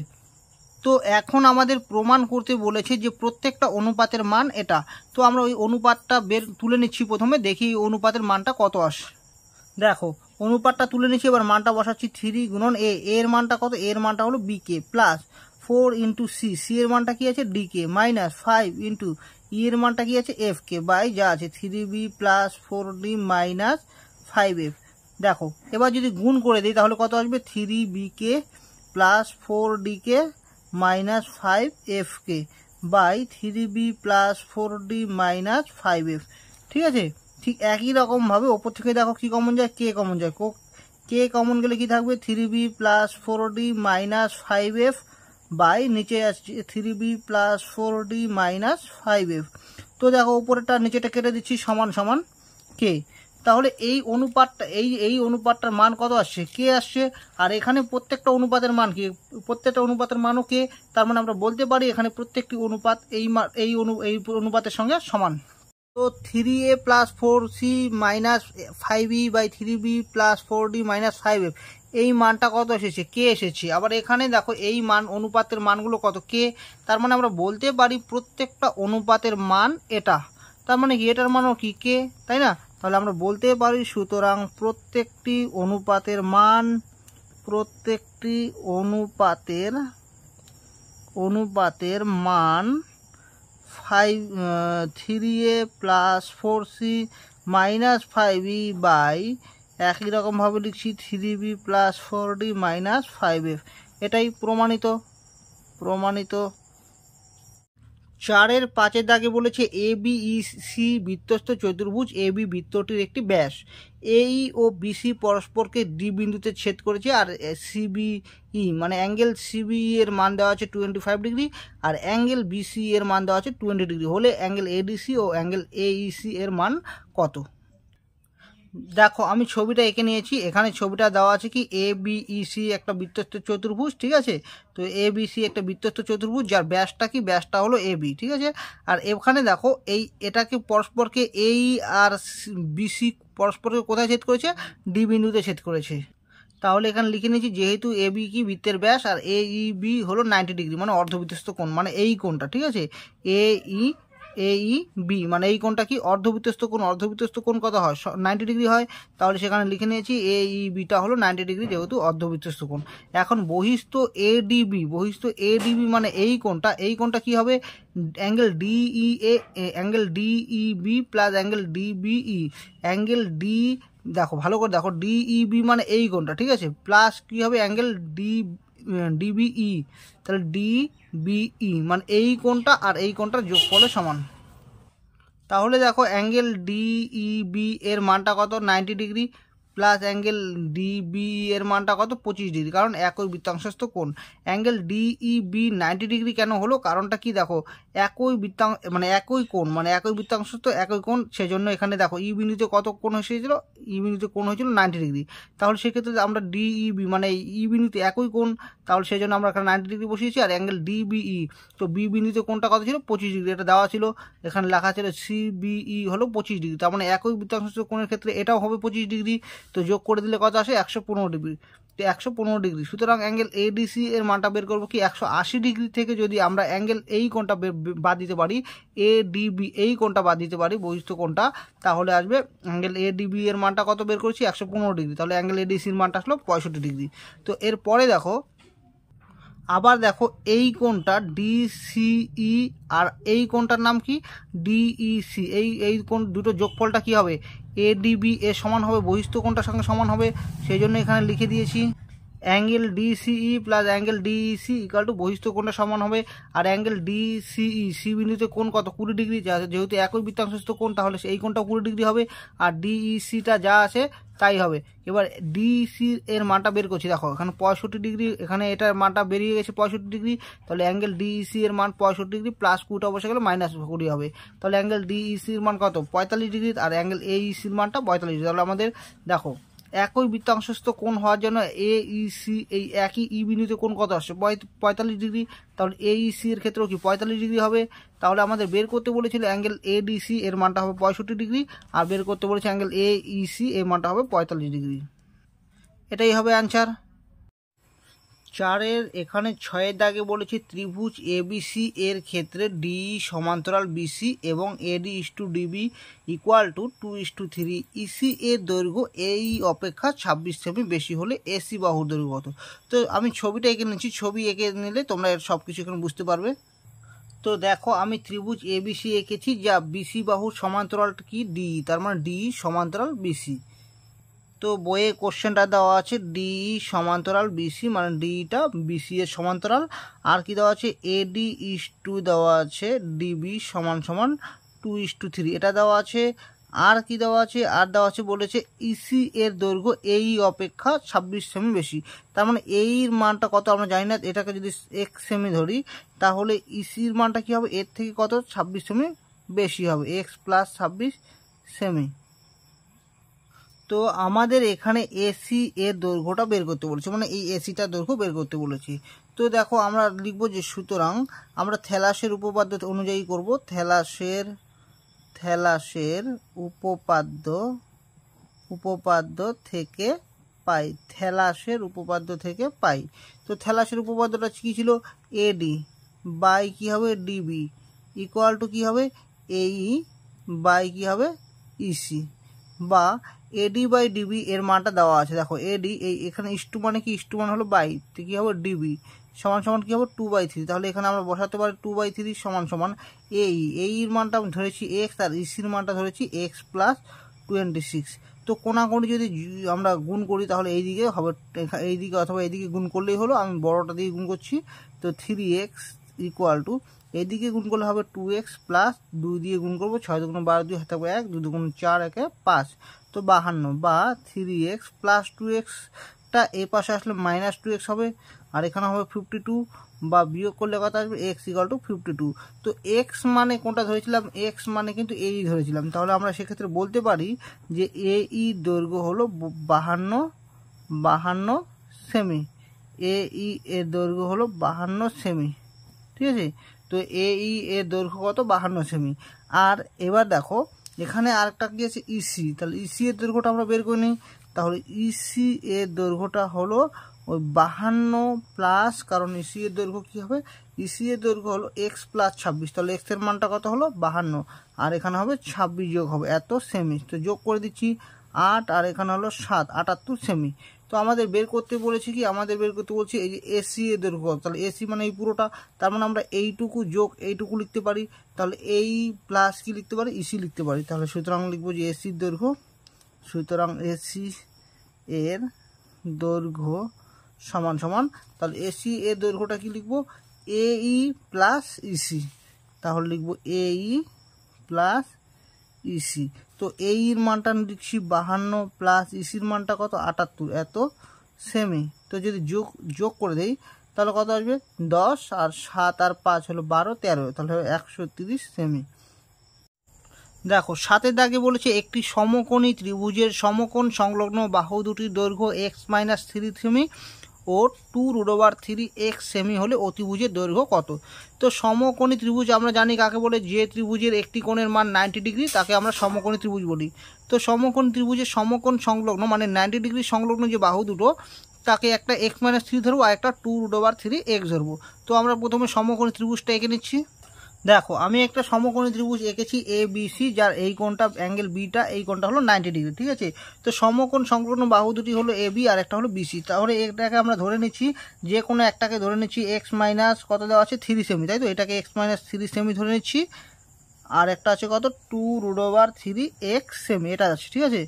তো এখন আমাদের প্রমাণ করতে বলেছে যে প্রত্যেকটা অনুপাতের মান এটা তো আমরা ওই অনুপাতটা বের তুলে নিচ্ছি প্রথমে দেখি অনুপাতের মানটা কত আস দেখো অনুপাতটা তুলে নিচ্ছি এবার মানটা বসাচ্ছি থ্রি গুণন এ এর মানটা কত এর মানটা হলো বিকে plus four into C C এর মানটা কি আছে ডি কে মাইনাস ফাইভ ইন্টু ই এর মানটা কি আছে এফ কে বাই যা আছে three B plus four D minus five F দেখো এবার যদি গুণ করে দিই তাহলে কত আসবে থ্রি বি কে প্লাস ফোর ডি কে মাইনাস ফাইভ এফ কে by three B plus four D minus five F ঠিক আছে ঠিক একই রকমভাবে ওপর থেকে দেখো কী কমন যায় কে কমন যায় কো কে কমন গেলে কি থাকবে three B plus four D minus five F by নিচে আসছে three B plus four D minus five F তো দেখো উপরেটা নিচেটা কেটে দিচ্ছি সমান সমান কে তাহলে এই অনুপাতটা এই এই অনুপাতটার মান কত আসছে কে আসছে আর এখানে প্রত্যেকটা অনুপাতের মান কি প্রত্যেকটা অনুপাতের মানও কে তার মানে আমরা বলতে পারি এখানে প্রত্যেকটি অনুপাত এই এই অনু এই অনুপাতের সঙ্গে সমান তো three A plus four C minus five E by three B plus four D minus five F এই মানটা কত এসেছে কে এসেছে আবার এখানে দেখো এই মান অনুপাতের মানগুলো কত কে তার মানে আমরা বলতে পারি প্রত্যেকটা অনুপাতের মান এটা তার মানে কি এটার মানও কি কে তাই না তাহলে আমরা বলতে পারি সুতরাং প্রত্যেকটি অনুপাতের মান প্রত্যেকটি অনুপাতের অনুপাতের মান five three A plus four C minus five E by একই রকমভাবে লিখছি three B plus four D minus five F এটাই প্রমাণিত প্রমাণিত চারের পাঁচে দাগে বলেছে এ e, বি সি বৃত্তস্থ চতুর্ভুজ এ বি বৃত্তটির একটি ব্যাস এই e ও বিসি পরস্পরকে ডি বিন্দুতে ছেদ করেছে আর সিবিই e, মানে অ্যাঙ্গেল সিবি এর মান দেওয়া আছে টোয়েন্টি ফাইভ ডিগ্রি আর অ্যাঙ্গেল বিসি এর মান দেওয়া আছে টোয়েন্টি ডিগ্রি হলে অ্যাঙ্গেল এডিসি ও অ্যাঙ্গেল এইসি এর মান কত দেখো আমি ছবিটা এঁকে নিয়েছি এখানে ছবিটা দেওয়া আছে কি এ বিইসি e, একটা বৃত্তস্থ চতুর্ভুজ ঠিক আছে তো এ বিসি একটা বৃত্তস্থ চতুর্ভুজ যার ব্যাসটা কি ব্যাসটা হলো এ বি ঠিক আছে আর এখানে দেখো এই এটাকে পরস্পরকে এই আর বিসি পরস্পরকে কোথায় ছেদ করেছে ডি বিন্দুতে ছেদ করেছে তাহলে এখানে লিখে নিয়েছি যেহেতু এ বি কি বৃত্তের ব্যাস আর এ ই বি হলো নাইনটি ডিগ্রি মানে অর্ধবৃত্তস্থ কোণ মানে এই কোণটা ঠিক আছে এ ই e, এই বি e, মানে এই কোনটা কি অর্ধবিতস্ত কোন অর্ধবিতস্ত কোন কথা হয় নাইনটি ডিগ্রি হয় তাহলে সেখানে লিখে নিয়েছি এ ই e, বিটা হলো নাইনটি ডিগ্রি যেহেতু অর্ধবিতস্ত কোণ এখন বহিস্থ এ ডিবি বহিস্থ এ ডিবি মানে এই কোনটা এই কোনটা কি হবে angle DE e, A angle DE B plus angle DBE angle D দেখো ভালো করে দেখো ডিই বি মানে এই কোনটা ঠিক আছে প্লাস কি হবে অ্যাঙ্গেল ডি ডিবিই তাহলে ডি বিই মানে এই কোনটা আর এই কোনটা যোগ যোগফলে সমান তাহলে দেখো অ্যাঙ্গেল ডিই বি এর মানটা কত ninety degree plus angle DB এর মানটা কত পঁচিশ ডিগ্রি কারণ একই বৃত্তাংশস্থ কোন angle DE B ninety degree কেন হলো কারণটা কি দেখো একই বৃত্তাংশ মানে একই কোণ মানে একই বৃত্তাংশস্থ একই কোণ সেজন্য এখানে দেখো ই e বিন্দুতে কত কোণ এসেছিলো ই e বিন্দুতে কোন হয়েছিল নাইনটি ডিগ্রি তাহলে সেক্ষেত্রে আমরা ডিই বি মানে ই e বিন্দুতে একই কোণ তাহলে সেই জন্য আমরা এখানে নাইনটি ডিগ্রি বসিয়েছি আর অ্যাঙ্গেল ডিবিই তো বি বিন্দুতে কোনটা কত ছিল পঁচিশ ডিগ্রি এটা দেওয়া ছিল এখানে লেখা ছিল সিবিই হলো পঁচিশ ডিগ্রি তার মানে একই বৃত্তাংশস্থ কোণের ক্ষেত্রে এটাও হবে পঁচিশ ডিগ্রি তো যোগ করে দিলে কত আসে একশো পনেরো ডিগ্রি তো একশো পনেরো ডিগ্রি সুতরাং অ্যাঙ্গেল এডিসি এর মানটা বের করবো কি একশো আশি ডিগ্রি থেকে যদি আমরা অ্যাঙ্গেল এই কোনটা বাদ দিতে পারি এ ডিবি এই কোনটা বাদ দিতে পারি বৈশিষ্ট কোনটা তাহলে আসবে অ্যাঙ্গেল এ ডিবি এর মানটা কত বের করছি একশো পনেরো ডিগ্রি তাহলে অ্যাঙ্গেল এডিসির মানটা আসলো পঁয়ষট্টি ডিগ্রি তো এরপরে দেখো আবার দেখো এই কোনটা ডিসিই আর এই কোনটার নাম কি ডিইসি এই এই কোন দুটো যোগফলটা কি হবে এডিবি এ সমান হবে বহিস্থ কোণটার সঙ্গে সমান হবে সেই জন্য এখানে লিখে দিয়েছি angle DCE plus angle DEC equal to বহিষ্ঠ কোনটা সমান হবে আর অ্যাঙ্গেল ডিসিই সি বিন্দুতে কোন কত কুড়ি ডিগ্রি যা আছে যেহেতু একই বৃত্তাংশস্থ কোণ তাহলে এই কোনটা কুড়ি ডিগ্রি হবে আর ডিইসিটা e যা আছে তাই হবে এবার ডিসি e এর মানটা বের করছি দেখো এখানে পঁয়ষট্টি ডিগ্রি এখানে এটার মানটা বেরিয়ে গেছে পঁয়ষট্টি ডিগ্রি তাহলে অ্যাঙ্গেল ডিইসি e এর মান পঁয়ষট্টি ডিগ্রি প্লাস কুড়িটা বসে গেলে মাইনাস কুড়ি হবে তাহলে অ্যাঙ্গেল ডিইসির মান কত পঁয়তাল্লিশ ডিগ্রি আর অ্যাঙ্গেল এইসির মানটা পঁয়তাল্লিশ ডিগ্রি তাহলে আমাদের দেখো একই বৃত্তাংশস্থ কোণ হওয়ার জন্য এ ইসি e, এই একই ই e বিন্দুতে কোন কত আসছে পঁয়তাল্লিশ ডিগ্রি তাহলে এ ইসি e, এর ক্ষেত্রেও কি পঁয়তাল্লিশ ডিগ্রি হবে তাহলে আমাদের বের করতে বলেছিল অ্যাঙ্গেল এ ডিসি এর মানটা হবে পঁয়ষট্টি ডিগ্রি আর বের করতে বলেছে অ্যাঙ্গেল এ ইসি এর মানটা হবে পঁয়তাল্লিশ ডিগ্রি এটাই হবে অ্যান্সার চারের এখানে ছয়ের দাগে বলেছে ত্রিভুজ এবিসি এর ক্ষেত্রে ডি সমান্তরাল বিসি এবং AD is to DB equal to two is to three EC এর দৈর্ঘ্য এই অপেক্ষা ছাব্বিশ সেমি বেশি হলে এসি বাহুর দৈর্ঘ্য কত তো আমি ছবিটা এঁকে নিচ্ছি ছবি এঁকে নিলে তোমরা এর সব কিছু এখানে বুঝতে পারবে তো দেখো আমি ত্রিভুজ এবিসি এঁকেছি যা বিসি বাহু সমান্তরাল কি ডি তার মানে ডি সমান্তরাল বিসি তো বইয়ে কোশ্চেনটা দেওয়া আছে ডি সমান্তরাল বিসি মানে ডিটা বিসি এর সমান্তরাল আর কি দেওয়া আছে এডি ইস টু দেওয়া আছে ডিবি সমান সমান টু ইস টু থ্রি এটা দেওয়া আছে আর কি দেওয়া আছে আর দেওয়া আছে বলেছে ইসি e এর দৈর্ঘ্য এই অপেক্ষা ছাব্বিশ সেমি বেশি তার মানে এইর মানটা কত আমরা জানি না এটাকে যদি এক সেমি ধরি তাহলে ইসির e মানটা কি হবে এর থেকে কত ছাব্বিশ সেমি বেশি হবে এক্স প্লাস ছাব্বিশ সেমি তো আমাদের এখানে এসি এর দৈর্ঘ্যটা বের করতে বলেছে মানে এই এসিটা দৈর্ঘ্য বের করতে বলেছি তো দেখো আমরা লিখবো যে সুতরাং আমরা থ্যালাসের উপপাদ্য অনুযায়ী করব থ্যালাসের থ্যালাসের উপপাদ্য উপপাদ্য থেকে পাই থ্যালাসের উপপাদ্য থেকে পাই তো থ্যালাসের উপপাদ্যটা কী ছিল এডি বাই কী হবে ডিবি ইকুয়াল টু কী হবে এই e। বাই কী হবে ইসি e বা এডি বাই ডিবি এর মানটা দেওয়া আছে দেখো এডি এই এখানে ইস্টু মানে কি ইস্টু মানে হলো বাই তো কী হবে ডিবি সমান সমান কী হবে টু বাই থ্রি তাহলে এখানে আমরা বসাতে পারি টু বাই থ্রি সমান সমান এই e। e এইর মানটা ধরেছি এক্স আর ইসির মানটা ধরেছি এক্স প্লাস টোয়েন্টি সিক্স তো কোনাকোনি যদি আমরা গুণ করি তাহলে এই দিকে হবে এইদিকে অথবা এইদিকে গুণ করলেই হলো আমি বড়টা দিয়ে গুণ করছি তো থ্রি এক্স ইকুয়াল টু এদিকে গুণ করলে হবে টু এক্স প্লাস দুই দিয়ে গুণ করবো ছয় দুগুণ বারো দুই হাতে এক দু দুগুণ চার একে পাঁচ তো বাহান্ন বা থ্রি এক্স প্লাস টু এক্সটা এ পাশে আসলে মাইনাস টু এক্স হবে আর এখানে হবে ফিফটি টু বা বিয়োগ করলে কথা আসবে X equal to fifty two তো এক্স মানে কোনটা ধরেছিলাম এক্স মানে কিন্তু এই ধরেছিলাম তাহলে আমরা সেক্ষেত্রে বলতে পারি যে এ ই দৈর্ঘ্য হলো বাহান্ন বাহান্ন সেমি এ ই এর দৈর্ঘ্য হলো বাহান্ন সেমি ঠিক আছে তো এই এর দৈর্ঘ্য কত বাহান্ন সেমি আর এবার দেখো এখানে আরেকটা কি আছে ইসি তাহলে ইসি এর দৈর্ঘ্যটা আমরা বের করে নিই তাহলে ইসি এর দৈর্ঘ্যটা হলো ওই বাহান্ন প্লাস কারণ ইসি এর দৈর্ঘ্য কী হবে ইসি এর দৈর্ঘ্য হলো এক্স প্লাস ছাব্বিশ তাহলে এক্স এর মানটা কত হলো বাহান্ন আর এখানে হবে ছাব্বিশ যোগ হবে এত সেমি তো যোগ করে দিচ্ছি আট আর এখানে হলো সাত আটাত্তর সেমি তো আমাদের বের করতে বলেছি কি আমাদের বের করতে বলছি এই যে এসি এ দৈর্ঘ্য তাহলে এসি মানে এই পুরোটা তার মানে আমরা এইটুকু যোগ এইটুকু লিখতে পারি তাহলে এই প্লাস কি লিখতে পারি ইসি লিখতে পারি তাহলে সুতরাং লিখবো যে এসির দৈর্ঘ্য সুতরাং এসি এর দৈর্ঘ্য সমান সমান তাহলে এসি এর দৈর্ঘ্যটা কি লিখবো এই প্লাস ইসি তাহলে লিখবো এই প্লাস ইসি তো এইর মানটা লিখছি বাহান্ন প্লাস ইসির মানটা কত আটাত্তর এত সেমি তো যদি যোগ যোগ করে দেই তাহলে কত আসবে দশ আর সাত আর পাঁচ হলো বারো তেরো তাহলে একশো তিরিশ সেমি দেখো সাতের দাগে বলেছে একটি সমকোণী ত্রিভুজের সমকোণ সংলগ্ন বাহু দুটির দৈর্ঘ্য এক্স মাইনাস থ্রি সেমি ও two root over three X সেমি হলে অতিভুজের দৈর্ঘ্য কত তো সমকোণী ত্রিভুজ আমরা জানি কাকে বলে যে ত্রিভুজের একটি কোণের মান নাইনটি ডিগ্রি তাকে আমরা সমকোণী ত্রিভুজ বলি তো সমকোণ ত্রিভুজের সমকোণ সংলগ্ন মানে নাইনটি ডিগ্রি সংলগ্ন যে বাহু দুটো তাকে একটা এক্স মাইনাস থ্রি ধরবো আর একটা two root over three X ধরবো তো আমরা প্রথমে সমকোণী ত্রিভুজটা এঁকে নিচ্ছি দেখো আমি একটা সমকোণী ত্রিভুজ এঁকেছি এ বি সি যার এই কোণটা অ্যাঙ্গেল বিটা এই কোণটা হলো নাইনটি ডিগ্রি ঠিক আছে তো সমকোণ সংকোণ বাহু দুটি হলো এ বি আর একটা হলো বিসি তাহলে এটাকে আমরা ধরে নিচ্ছি যে কোনো একটাকে ধরে নিচ্ছি এক্স মাইনাস কত দেওয়া আছে থ্রি সেমি তাই তো এটাকে এক্স মাইনাস থ্রি সেমি ধরে নিচ্ছি আর একটা আছে কত two root over three X সেমি এটা আছে ঠিক আছে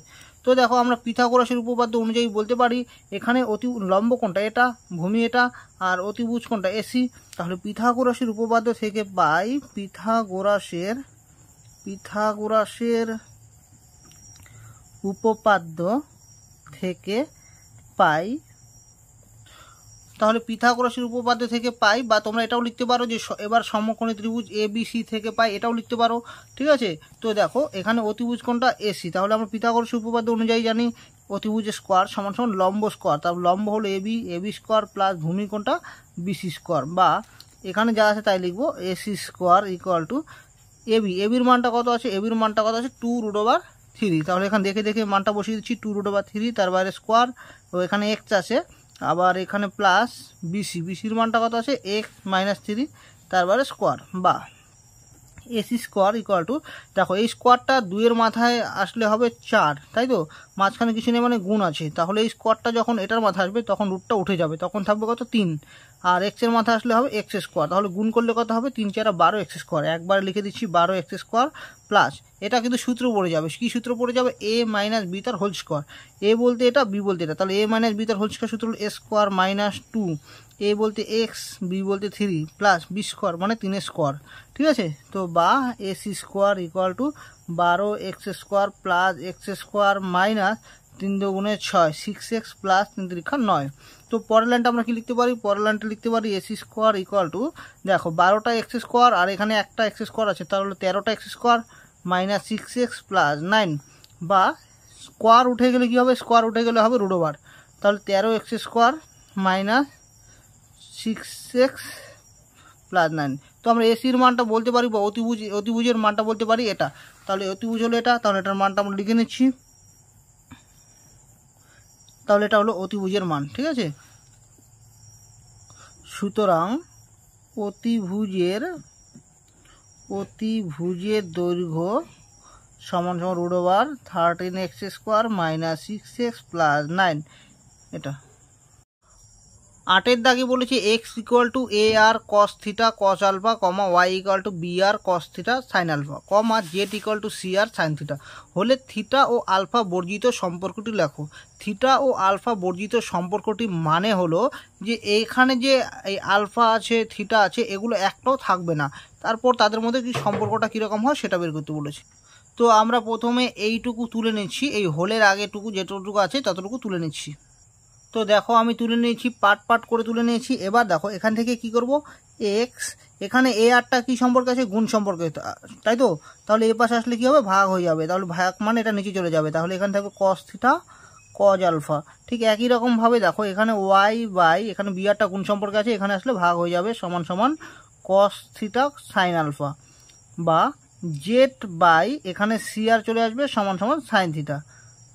তো দেখো আমরা পিথাগোরাসের উপপাদ্য অনুযায়ী বলতে পারি এখানে অতি লম্ব কোনটা এটা ভূমি এটা আর অতিভুজ কোনটা এসি তাহলে পিথাগোরাসের উপপাদ্য থেকে পাই পিথাগোরাসের পিথাগোরাসের উপপাদ্য থেকে পাই তাহলে পিথাগোরাসের উপপাদ্য থেকে পাই বা তোমরা এটাও লিখতে পারো যে এবার সমকোণী ত্রিভুজ এ বি সি থেকে পাই এটাও লিখতে পারো ঠিক আছে তো দেখো এখানে অতিভুজ কোনটা এসি তাহলে আমরা পিথাগোরাস উপপাদ্য অনুযায়ী জানি অতিভুজ স্কোয়ার সমান সমান লম্ব স্কোয়ার তার লম্ব হলো এবি এবি স্কোয়ার প্লাস ভূমি কোনটা বিসি স্কোয়ার বা এখানে যা আছে তাই লিখবো AC square equal to AB এবির মানটা কত আছে এবির মানটা কত আছে টু রুট ওভার থ্রি তাহলে এখানে দেখে দেখে মানটা বসিয়ে দিচ্ছি টু রুট ওভার থ্রি তার বাইরে স্কোয়ার ও এখানে এক্স আছে আবার এখানে প্লাস বিসি বিসির মানটা কত আছে এক্স মাইনাস থ্রি তারপরে স্কোয়ার বা এসি স্কোয়ার ইকুয়াল টু দেখো এই স্কোয়ারটা দুইয়ের মাথায় আসলে হবে চার তাই তো মাঝখানে কিছু নেই মানে গুণ আছে তাহলে এই স্কোয়ারটা যখন এটার মাথায় আসবে তখন রুটটা উঠে যাবে তখন থাকবে কত তিন আর এক্সের মাথায় আসলে হবে এক্স স্কোয়ার তাহলে গুণ করলে কত হবে তিন চার বারো এক্স স্কোয়ার একবার লিখে দিচ্ছি বারো এক্স স্কোয়ার প্লাস এটা কিন্তু সূত্র পড়ে যাবে কী সূত্র পড়ে যাবে এ মাইনাস বি তার হোল স্কোয়ার এ বলতে এটা বি বলতে এটা তাহলে এ মাইনাস বি তার হোল স্কোয়ার সূত্র A square minus two A বলতে এক্স বি বলতে থ্রি প্লাস বি স্কোয়ার মানে তিনের স্কোয়ার ঠিক আছে তো বা এসি স্কোয়ার ইকুয়াল টু বারো X square plus X square minus তিন দুগুণে ছয় সিক্স এক্স প্লাস তিন তিরিক্ষা নয় তো পরের লাইনটা আমরা কী লিখতে পারি পরের লাইনটা লিখতে পারি এসি স্কোয়ার ইকুয়াল টু দেখো বারোটা এক্স স্কোয়ার আর এখানে একটা এক্স স্কোয়ার আছে তাহলে তেরোটা X square minus six X plus nine বা স্কোয়ার উঠে গেলে কী হবে স্কোয়ার উঠে গেলে হবে রুট ওভার তাহলে তেরো X square minus six X plus nine তো আমরা এসির মানটা বলতে পারি বা অতিভুজ অতিভুজের মানটা বলতে পারি এটা তাহলে অতিভুজ হলো এটা তাহলে এটার মানটা আমরা লিখে নিচ্ছি তাহলে এটা হলো অতিভুজের মান ঠিক আছে সুতরাং অতিভুজের অতিভুজের দৈর্ঘ্য সমান সমান root over thirteen X square minus six X plus nine এটা আটের দাগে বলেছে X equal to A R cos theta cos alpha comma Y equal to B R cos theta sine alpha comma Z equal to C R sine theta হলে থিটা ও আলফা বর্জিত সম্পর্কটি লেখো থিটা ও আলফা বর্জিত সম্পর্কটি মানে হলো যে এখানে যে এই আলফা আছে থিটা আছে এগুলো একটাও থাকবে না তারপর তাদের মধ্যে কি সম্পর্কটা কীরকম হয় সেটা বের করতে বলেছে তো আমরা প্রথমে এইটুকু তুলে নিচ্ছি এই হোলের আগেটুকু যেটুকু আছে ততটুকু তুলে নিচ্ছি তো দেখো আমি তুলে নিয়েছি পাট পাট করে তুলে নিয়েছি এবার দেখো এখান থেকে কি করব এক্স এখানে এ আরটা কী সম্পর্কে আছে গুণ সম্পর্কে তাই তো তাহলে এ পাশে আসলে কী হবে ভাগ হয়ে যাবে তাহলে ভাগ মানে এটা নিচে চলে যাবে তাহলে এখান থেকে কস থিটা কজ আলফা ঠিক একই রকমভাবে দেখো এখানে ওয়াই বাই এখানে বি আরটা গুণ সম্পর্কে আছে এখানে আসলে ভাগ হয়ে যাবে সমান সমান কস থিটা সাইন আলফা বা জেট বাই এখানে সি আর চলে আসবে সমান সমান সাইন থিটা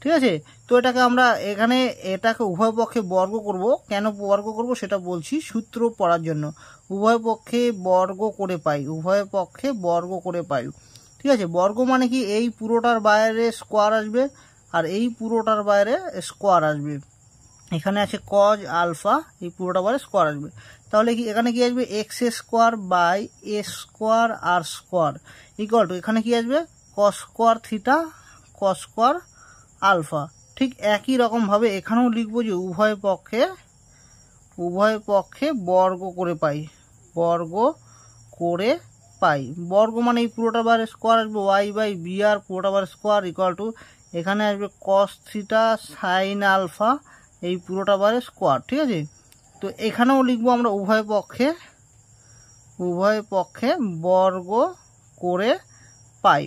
ঠিক আছে তো এটাকে আমরা এখানে এটাকে উভয় পক্ষে বর্গ করব কেন বর্গ করব সেটা বলছি সূত্র পড়ার জন্য উভয় পক্ষে বর্গ করে পাই উভয় পক্ষে বর্গ করে পাই ঠিক আছে বর্গ মানে কি এই পুরোটার বাইরে স্কোয়ার আসবে আর এই পুরোটার বাইরে স্কোয়ার আসবে এখানে আছে কজ আলফা এই পুরোটা বাইরে স্কোয়ার আসবে তাহলে কি এখানে কি আসবে X square by A square R square equal to এখানে কি আসবে cos square theta cos square alpha ঠিক একই রকমভাবে এখানেও লিখব যে উভয় পক্ষে উভয় পক্ষে বর্গ করে পাই বর্গ করে পাই বর্গ মানে এই পুরোটা বার স্কোয়ার আসবে ওয়াই বাই বি আর পুরোটা বার স্কোয়ার ইকুয়াল টু এখানে আসবে কস সাইন আলফা এই পুরোটা বারে স্কোয়ার ঠিক আছে তো এখানেও লিখবো আমরা উভয় পক্ষে উভয় পক্ষে বর্গ করে পাই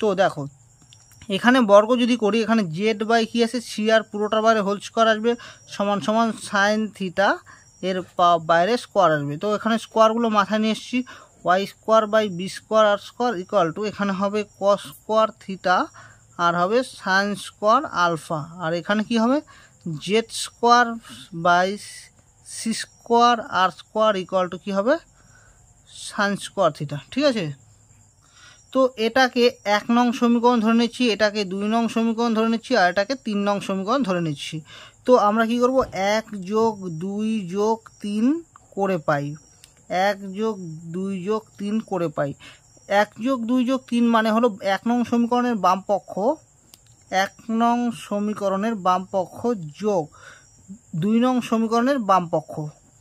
তো দেখো এখানে বর্গ যদি করি এখানে জেড বাই কী আছে সি আর পুরোটা বাইরে হোল স্কোয়ার আসবে সমান সমান সাইন থিটা এর বাইরে স্কোয়ার আসবে তো এখানে স্কোয়ারগুলো মাথায় নিয়ে এসেছি Y square by B square R square equal to এখানে হবে ক স্কোয়ার থিটা আর হবে সাইন স্কোয়ার আলফা আর এখানে কি হবে Z square by C square R square equal to কী হবে সাইন স্কোয়ার থিটা ঠিক আছে তো এটাকে এক নং সমীকরণ ধরে নিচ্ছি এটাকে দুই নং সমীকরণ ধরে নিচ্ছি আর এটাকে তিন নং সমীকরণ ধরে নিচ্ছি তো আমরা কি করব এক যোগ দুই যোগ তিন করে পাই এক যোগ দুই যোগ তিন করে পাই এক যোগ দুই যোগ তিন মানে হলো এক নং সমীকরণের বাম পক্ষ এক নং সমীকরণের বাম পক্ষ যোগ দুই নং সমীকরণের বাম পক্ষ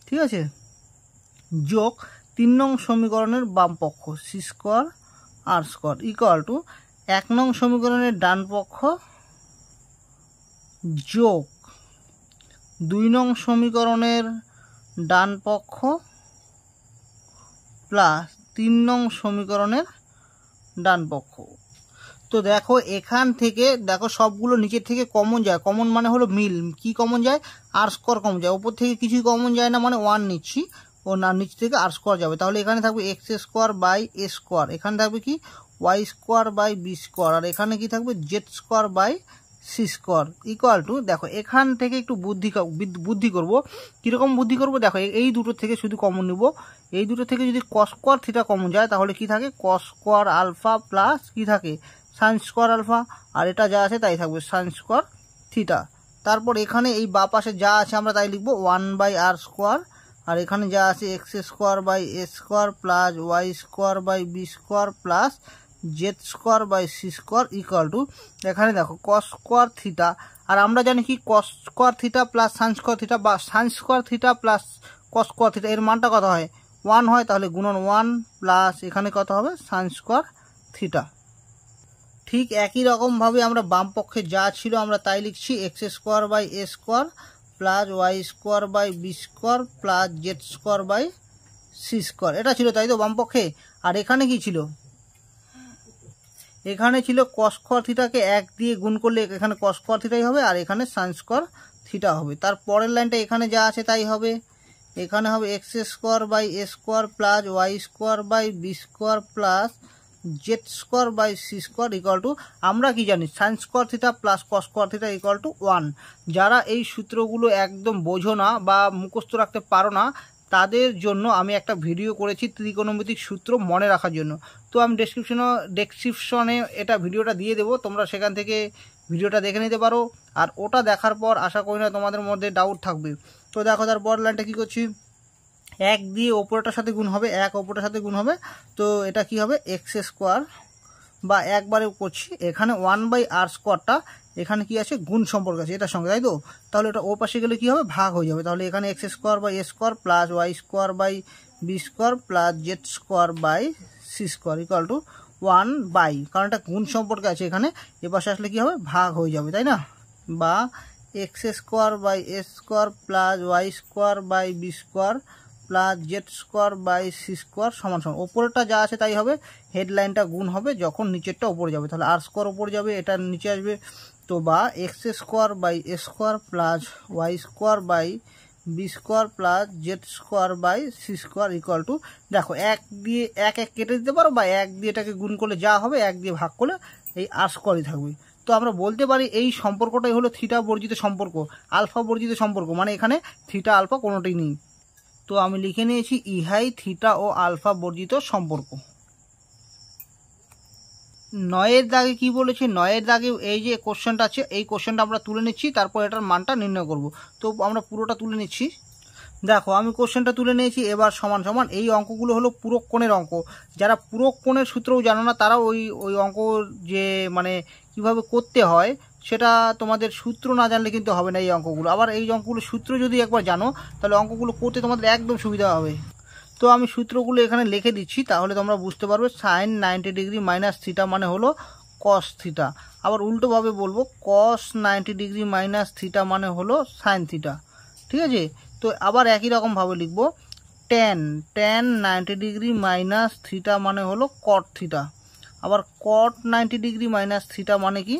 ঠিক আছে যোগ তিন নং সমীকরণের বাম পক্ষ C square R square equal to এক নং সমীকরণের ডান পক্ষ যোগ দুই নং সমীকরণের ডান পক্ষ প্লাস তিন নং সমীকরণের ডান পক্ষ তো দেখো এখান থেকে দেখো সবগুলো নিচের থেকে কমন যায় কমন মানে হলো মিল কি কমন যায় আর স্কোয়ার কমন যায় ওপর থেকে কিছুই কমন যায় না মানে ওয়ান নিচ্ছি ও না নিচ থেকে আর স্কোয়ার যাবে তাহলে এখানে থাকবে X square by A square এখানে থাকবে কি Y square by B square আর এখানে কি থাকবে Z square by C square equal to দেখো এখান থেকে একটু বুদ্ধি বুদ্ধি করবো কীরকম বুদ্ধি করবো দেখো এই দুটো থেকে শুধু কমন নিব এই দুটো থেকে যদি কসকোয়ার থিটা কমন যায় তাহলে কি থাকে কসকোয়ার আলফা প্লাস কি থাকে সাইন স্কোয়ার আলফা আর এটা যা আছে তাই থাকবে সাইন স্কোয়ার থিটা তারপর এখানে এই বা পাশে যা আছে আমরা তাই লিখবো ওয়ান বাই আর স্কোয়ার আর এখানে যা আছে x square by A square plus Y square by B square plus Z square by C square equal to এখানে দেখো কস স্কোয়ার থিটা আর আমরা জানি কি cos square theta plus sine square theta বা sine square theta plus cos square theta এর মানটা কত হয় ওয়ান হয় তাহলে গুণন ওয়ান প্লাস এখানে কত হবে সাইন স্কোয়ার থিটা ঠিক একই রকমভাবে আমরা বাম পক্ষে যা ছিল আমরা তাই লিখছি X square by A square plus Y square by B square plus Z square by C square এটা ছিল তাই তো বামপক্ষে আর এখানে কি ছিল এখানে ছিল কস্কর থিটাকে এক দিয়ে গুণ করলে এখানে কস্কর থিটাই হবে আর এখানে সাইন্সকর থিটা হবে তার পরের লাইনটা এখানে যা আছে তাই হবে এখানে হবে x square by A square plus Y square by B square plus Z square by C square equal to আমরা কি জানি sine square theta plus cos square theta equal to one যারা এই সূত্রগুলো একদম বোঝো না বা মুখস্থ রাখতে পারো না তাদের জন্য আমি একটা ভিডিও করেছি ত্রিকোণমিতিক সূত্র মনে রাখার জন্য তো আমি ডেসক্রিপশনে ডেসক্রিপশনে এটা ভিডিওটা দিয়ে দেবো তোমরা সেখান থেকে ভিডিওটা দেখে নিতে পারো আর ওটা দেখার পর আশা করি না তোমাদের মধ্যে ডাউট থাকবে তো দেখো তারপর লাইনটা কী করছি এক দিয়ে ওপরটার সাথে গুণ হবে এক ওপরটার সাথে গুণ হবে তো এটা কি হবে এক্স স্কোয়ার বা একবারে করছি এখানে ওয়ান বাই আর স্কোয়ারটা এখানে কি আছে গুণ সম্পর্ক আছে এটার সঙ্গে তাই তো তাহলে এটা ও পাশে গেলে কী হবে ভাগ হয়ে যাবে তাহলে এখানে X square by A square plus Y square by B square plus Z square by C square equal to one by কারণ এটা গুণ সম্পর্কে আছে এখানে এ পাশে আসলে কী হবে ভাগ হয়ে যাবে তাই না বা x square by A square plus Y square by B square plus Z square by C square সমান সমান ওপরটা যা আছে তাই হবে হেডলাইনটা গুণ হবে যখন নিচেরটা ওপরে যাবে তাহলে আর স্কোয়ার ওপরে যাবে এটা নিচে আসবে তো বা x square by A square plus Y square by B square plus Z square by C square equal to দেখো এক দিয়ে এক এক কেটে দিতে পারো বা এক দিয়ে এটাকে গুণ করলে যা হবে এক দিয়ে ভাগ করলে এই আর স্কোয়ারই থাকবে তো আমরা বলতে পারি এই সম্পর্কটাই হলো থিটা বর্জিত সম্পর্ক আলফা বর্জিত সম্পর্ক মানে এখানে থিটা আলফা কোনোটাই নেই তো আমি লিখে নিয়েছি ইহাই থিটা ও আলফা বর্জিত সম্পর্ক নয়ের দাগে কি বলেছে নয়ের দাগে এই যে কোশ্চেনটা আছে এই কোশ্চেনটা আমরা তুলে নিচ্ছি তারপর এটার মানটা নির্ণয় করব তো আমরা পুরোটা তুলে নিচ্ছি দেখো আমি কোশ্চেনটা তুলে নিয়েছি এবার সমান সমান এই অঙ্কগুলো হলো পূরক কোণের অঙ্ক যারা পূরক কোণের সূত্রও জানো না তারা ওই ওই অঙ্ক যে মানে কিভাবে করতে হয় সেটা তোমাদের সূত্র না জানলে কিন্তু হবে না এই অঙ্কগুলো আবার এই অঙ্কগুলো সূত্র যদি একবার জানো তাহলে অঙ্কগুলো করতে তোমাদের একদম সুবিধা হবে তো আমি সূত্রগুলো এখানে লিখে দিচ্ছি তাহলে তোমরা বুঝতে পারবে sine ninety degree minus theta মানে হলো কস থিটা আবার উল্টোভাবে বলবো cos ninety degree minus theta মানে হলো সাইন থিটা ঠিক আছে তো আবার একই রকমভাবে লিখবো tan tan ninety degree minus theta মানে হলো কট থিটা আবার cot ninety degree minus theta মানে কি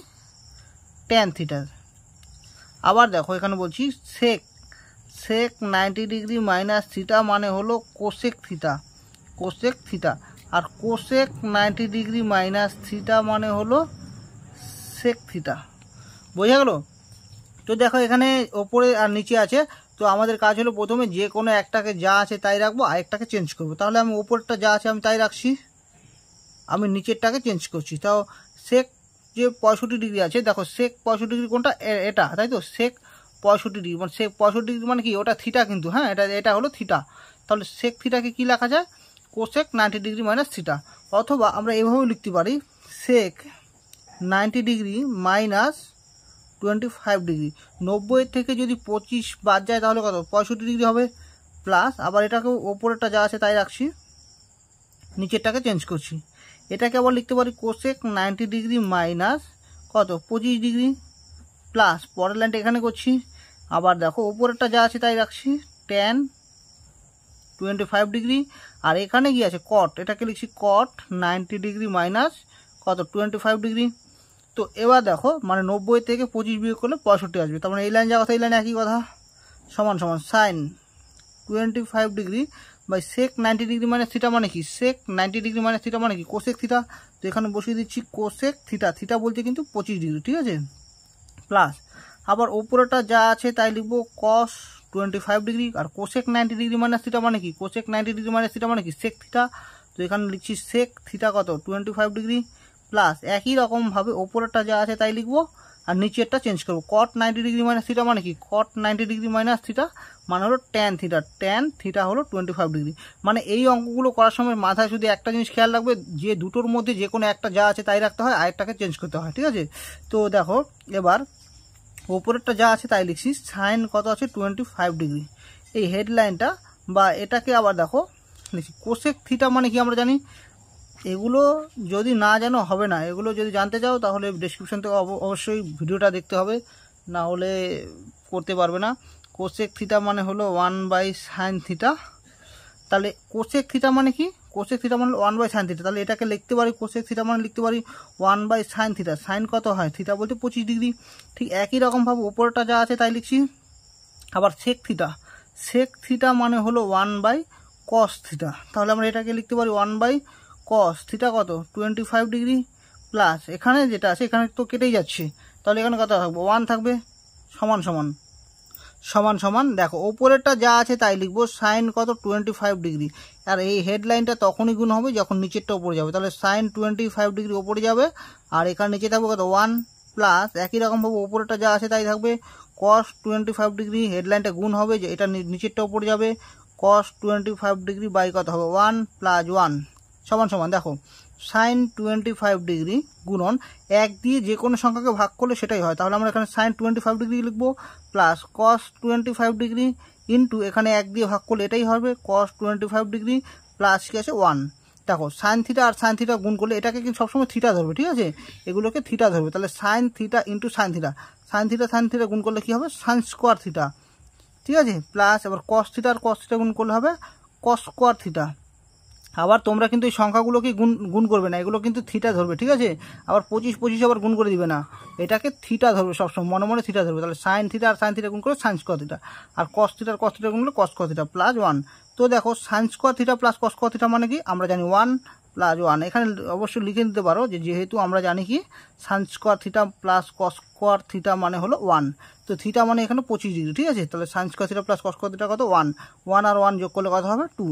টেন থিটার আবার দেখো এখানে বলছি sec sec ninety degree minus theta মানে হলো কোশেক থিটা কোশেক থিটা আর cosec ninety degree minus theta মানে হলো সেক থিটা বোঝা গেল তো দেখো এখানে ওপরে আর নিচে আছে তো আমাদের কাজ হলো প্রথমে যে কোনো একটাকে যা আছে তাই রাখবো আরেকটাকে চেঞ্জ করব তাহলে আমি ওপরটা যা আছে আমি তাই রাখছি আমি নিচেরটাকে চেঞ্জ করছি তাও সেক যে পঁয়ষট্টি ডিগ্রি আছে দেখো সেক পঁয়ষট্টি ডিগ্রি কোনটা এটা তাই তো সেক পঁয়ষট্টি ডিগ্রি মানে সেক পঁয়ষট্টি ডিগ্রি মানে কি ওটা থিটা কিন্তু হ্যাঁ এটা এটা হলো থিটা তাহলে সেক থিটাকে কী লেখা যায় cosec ninety degree minus theta অথবা আমরা এভাবেও লিখতে পারি sec ninety degree minus twenty five degree নব্বই থেকে যদি পঁচিশ বাদ যায় তাহলে কত পঁয়ষট্টি ডিগ্রি হবে প্লাস আবার এটাকে ওপরেরটা যা আছে তাই রাখছি নিচেরটাকে চেঞ্জ করছি এটাকে আবার লিখতে পারি কোশেক নাইনটি ডিগ্রি মাইনাস কত পঁচিশ ডিগ্রি প্লাস পরের লাইনটা এখানে করছি আবার দেখো ওপরেরটা যা আছে তাই রাখছি টেন টোয়েন্টি ফাইভ ডিগ্রি আর এখানে কি আছে কট এটাকে লিখছি কট নাইনটি ডিগ্রি মাইনাস কত টোয়েন্টি ফাইভ ডিগ্রি তো এবার দেখো মানে নব্বই থেকে পঁচিশ বিয়োগ করলে পঁয়ষট্টি আসবে তার মানে এই লাইন যা কথা এই লাইনে একই কথা সমান সমান sine twenty five degree by sec ninety degree মানে থিটা মানে কি সেক নাইনটি ডিগ্রি মানে থিটা মানে কি কোশেক থিটা তো এখানে বসিয়ে দিচ্ছি কোশেক থিটা থিটা বলতে কিন্তু পঁচিশ ডিগ্রি ঠিক আছে প্লাস আবার ওপরেটা যা আছে তাই লিখবো কস টোয়েন্টি ফাইভ ডিগ্রি আর কোশেক নাইনটি ডিগ্রি মানে থিটা মানে কি কোশেক নাইনটি ডিগ্রি মানে থিটা মানে কি সেক থিটা তো এখানে লিখছি সেক থিটা কত টোয়েন্টি ফাইভ ডিগ্রি প্লাস একই রকমভাবে ওপরেরটা যা আছে তাই লিখবো আর নিচেরটা চেঞ্জ করবো cot ninety degree minus theta মানে কি cot ninety degree minus theta মানে হলো ট্যান থিটা ট্যান থিটা হলো টোয়েন্টি ফাইভ ডিগ্রি মানে এই অঙ্কগুলো করার সময় মাথায় শুধু একটা জিনিস খেয়াল রাখবে যে দুটোর মধ্যে যে কোনো একটা যা আছে তাই রাখতে হয় আরেকটাকে চেঞ্জ করতে হয় ঠিক আছে তো দেখো এবার ওপরেরটা যা আছে তাই লিখছি সাইন কত আছে টোয়েন্টি ফাইভ ডিগ্রি এই হেডলাইনটা বা এটাকে আবার দেখো লিখছি কোশেক থিটা মানে কি আমরা জানি এগুলো যদি না জানো হবে না এগুলো যদি জানতে চাও তাহলে ডিসক্রিপশান থেকে অবশ্যই ভিডিওটা দেখতে হবে না হলে করতে পারবে না কোশেক থিতা মানে হলো ওয়ান বাই সাইন থিটা তাহলে কোশেক থিটা মানে কি কোশেক থিটা মানে ওয়ান বাই সাইন থিটা তাহলে এটাকে লিখতে পারি কোশেক থিটা মানে লিখতে পারি one by sine theta sine কত হয় থিতা বলতে পঁচিশ ডিগ্রি ঠিক একই রকমভাবে ওপরটা যা আছে তাই লিখছি আবার সেক থিটা সেক থিটা মানে হলো ওয়ান বাই কস থিটা তাহলে আমরা এটাকে লিখতে পারি ওয়ান বাই কস থিটা কত টোয়েন্টি ফাইভ ডিগ্রি প্লাস এখানে যেটা আছে এখানে তো কেটেই যাচ্ছে তাহলে এখানে কত থাকবে ওয়ান থাকবে সমান সমান সমান সমান দেখো ওপরেরটা যা আছে তাই লিখবো সাইন কত টোয়েন্টি ফাইভ ডিগ্রি আর এই হেডলাইনটা তখনই গুণ হবে যখন নিচেরটা ওপরে যাবে তাহলে সাইন টোয়েন্টি ফাইভ ডিগ্রি ওপরে যাবে আর এখানে নিচে থাকবে কত ওয়ান প্লাস একই রকমভাবে ওপরেরটা যা আছে তাই থাকবে কস টোয়েন্টি ফাইভ ডিগ্রি হেডলাইনটা গুণ হবে যে এটা নিচেরটা ওপরে যাবে cos twenty five degree by কত হবে ওয়ান প্লাস ওয়ান সমান সমান দেখো সাইন টোয়েন্টি ফাইভ ডিগ্রি গুণন এক দিয়ে যে কোনো সংখ্যাকে ভাগ করলে সেটাই হয় তাহলে আমরা এখানে সাইন টোয়েন্টি ফাইভ ডিগ্রি লিখবো plus cos twenty five degree into এখানে এক দিয়ে ভাগ করলে এটাই হবে cos twenty five degree plus কি আছে ওয়ান দেখো সাইন থিটা আর সাইন থিটা গুণ করলে এটাকে কিন্তু সবসময় থিটা ধরবে ঠিক আছে এগুলোকে থিটা ধরবে তাহলে sine theta into sine theta sine theta sine theta গুণ করলে কী হবে সাইন স্কোয়ার থিটা ঠিক আছে প্লাস এবার কস থিটা আর কস থিটা গুণ করলে হবে কস স্কোয়ার থিটা আবার তোমরা কিন্তু এই সংখ্যাগুলোকে গুণ গুণ করবে না এগুলো কিন্তু থিটা ধরবে ঠিক আছে আবার পঁচিশ পঁচিশ আবার গুণ করে দিবে না এটাকে থিটা ধরবে সবসময় মনে মনে থিটা ধরবে তাহলে সাইন থিটা আর সাইন থিটা গুণ করে সাইন্স কথিটা আর কস থিটার কস থিটা গুণ করে কস কথিটা থিটা প্লাস ওয়ান তো দেখো sines square theta plus cos কথিটা থিটা মানে কি আমরা জানি ওয়ান প্লাস ওয়ান এখানে অবশ্যই লিখে দিতে পারো যে যেহেতু আমরা জানি কি sines square theta plus cos square theta মানে হলো ওয়ান তো থিটা মানে এখানে পঁচিশ ডিগ্রি ঠিক আছে তাহলে sines square theta plus cos square theta কত ওয়ান ওয়ান আর ওয়ান যোগ করলে কত হবে টু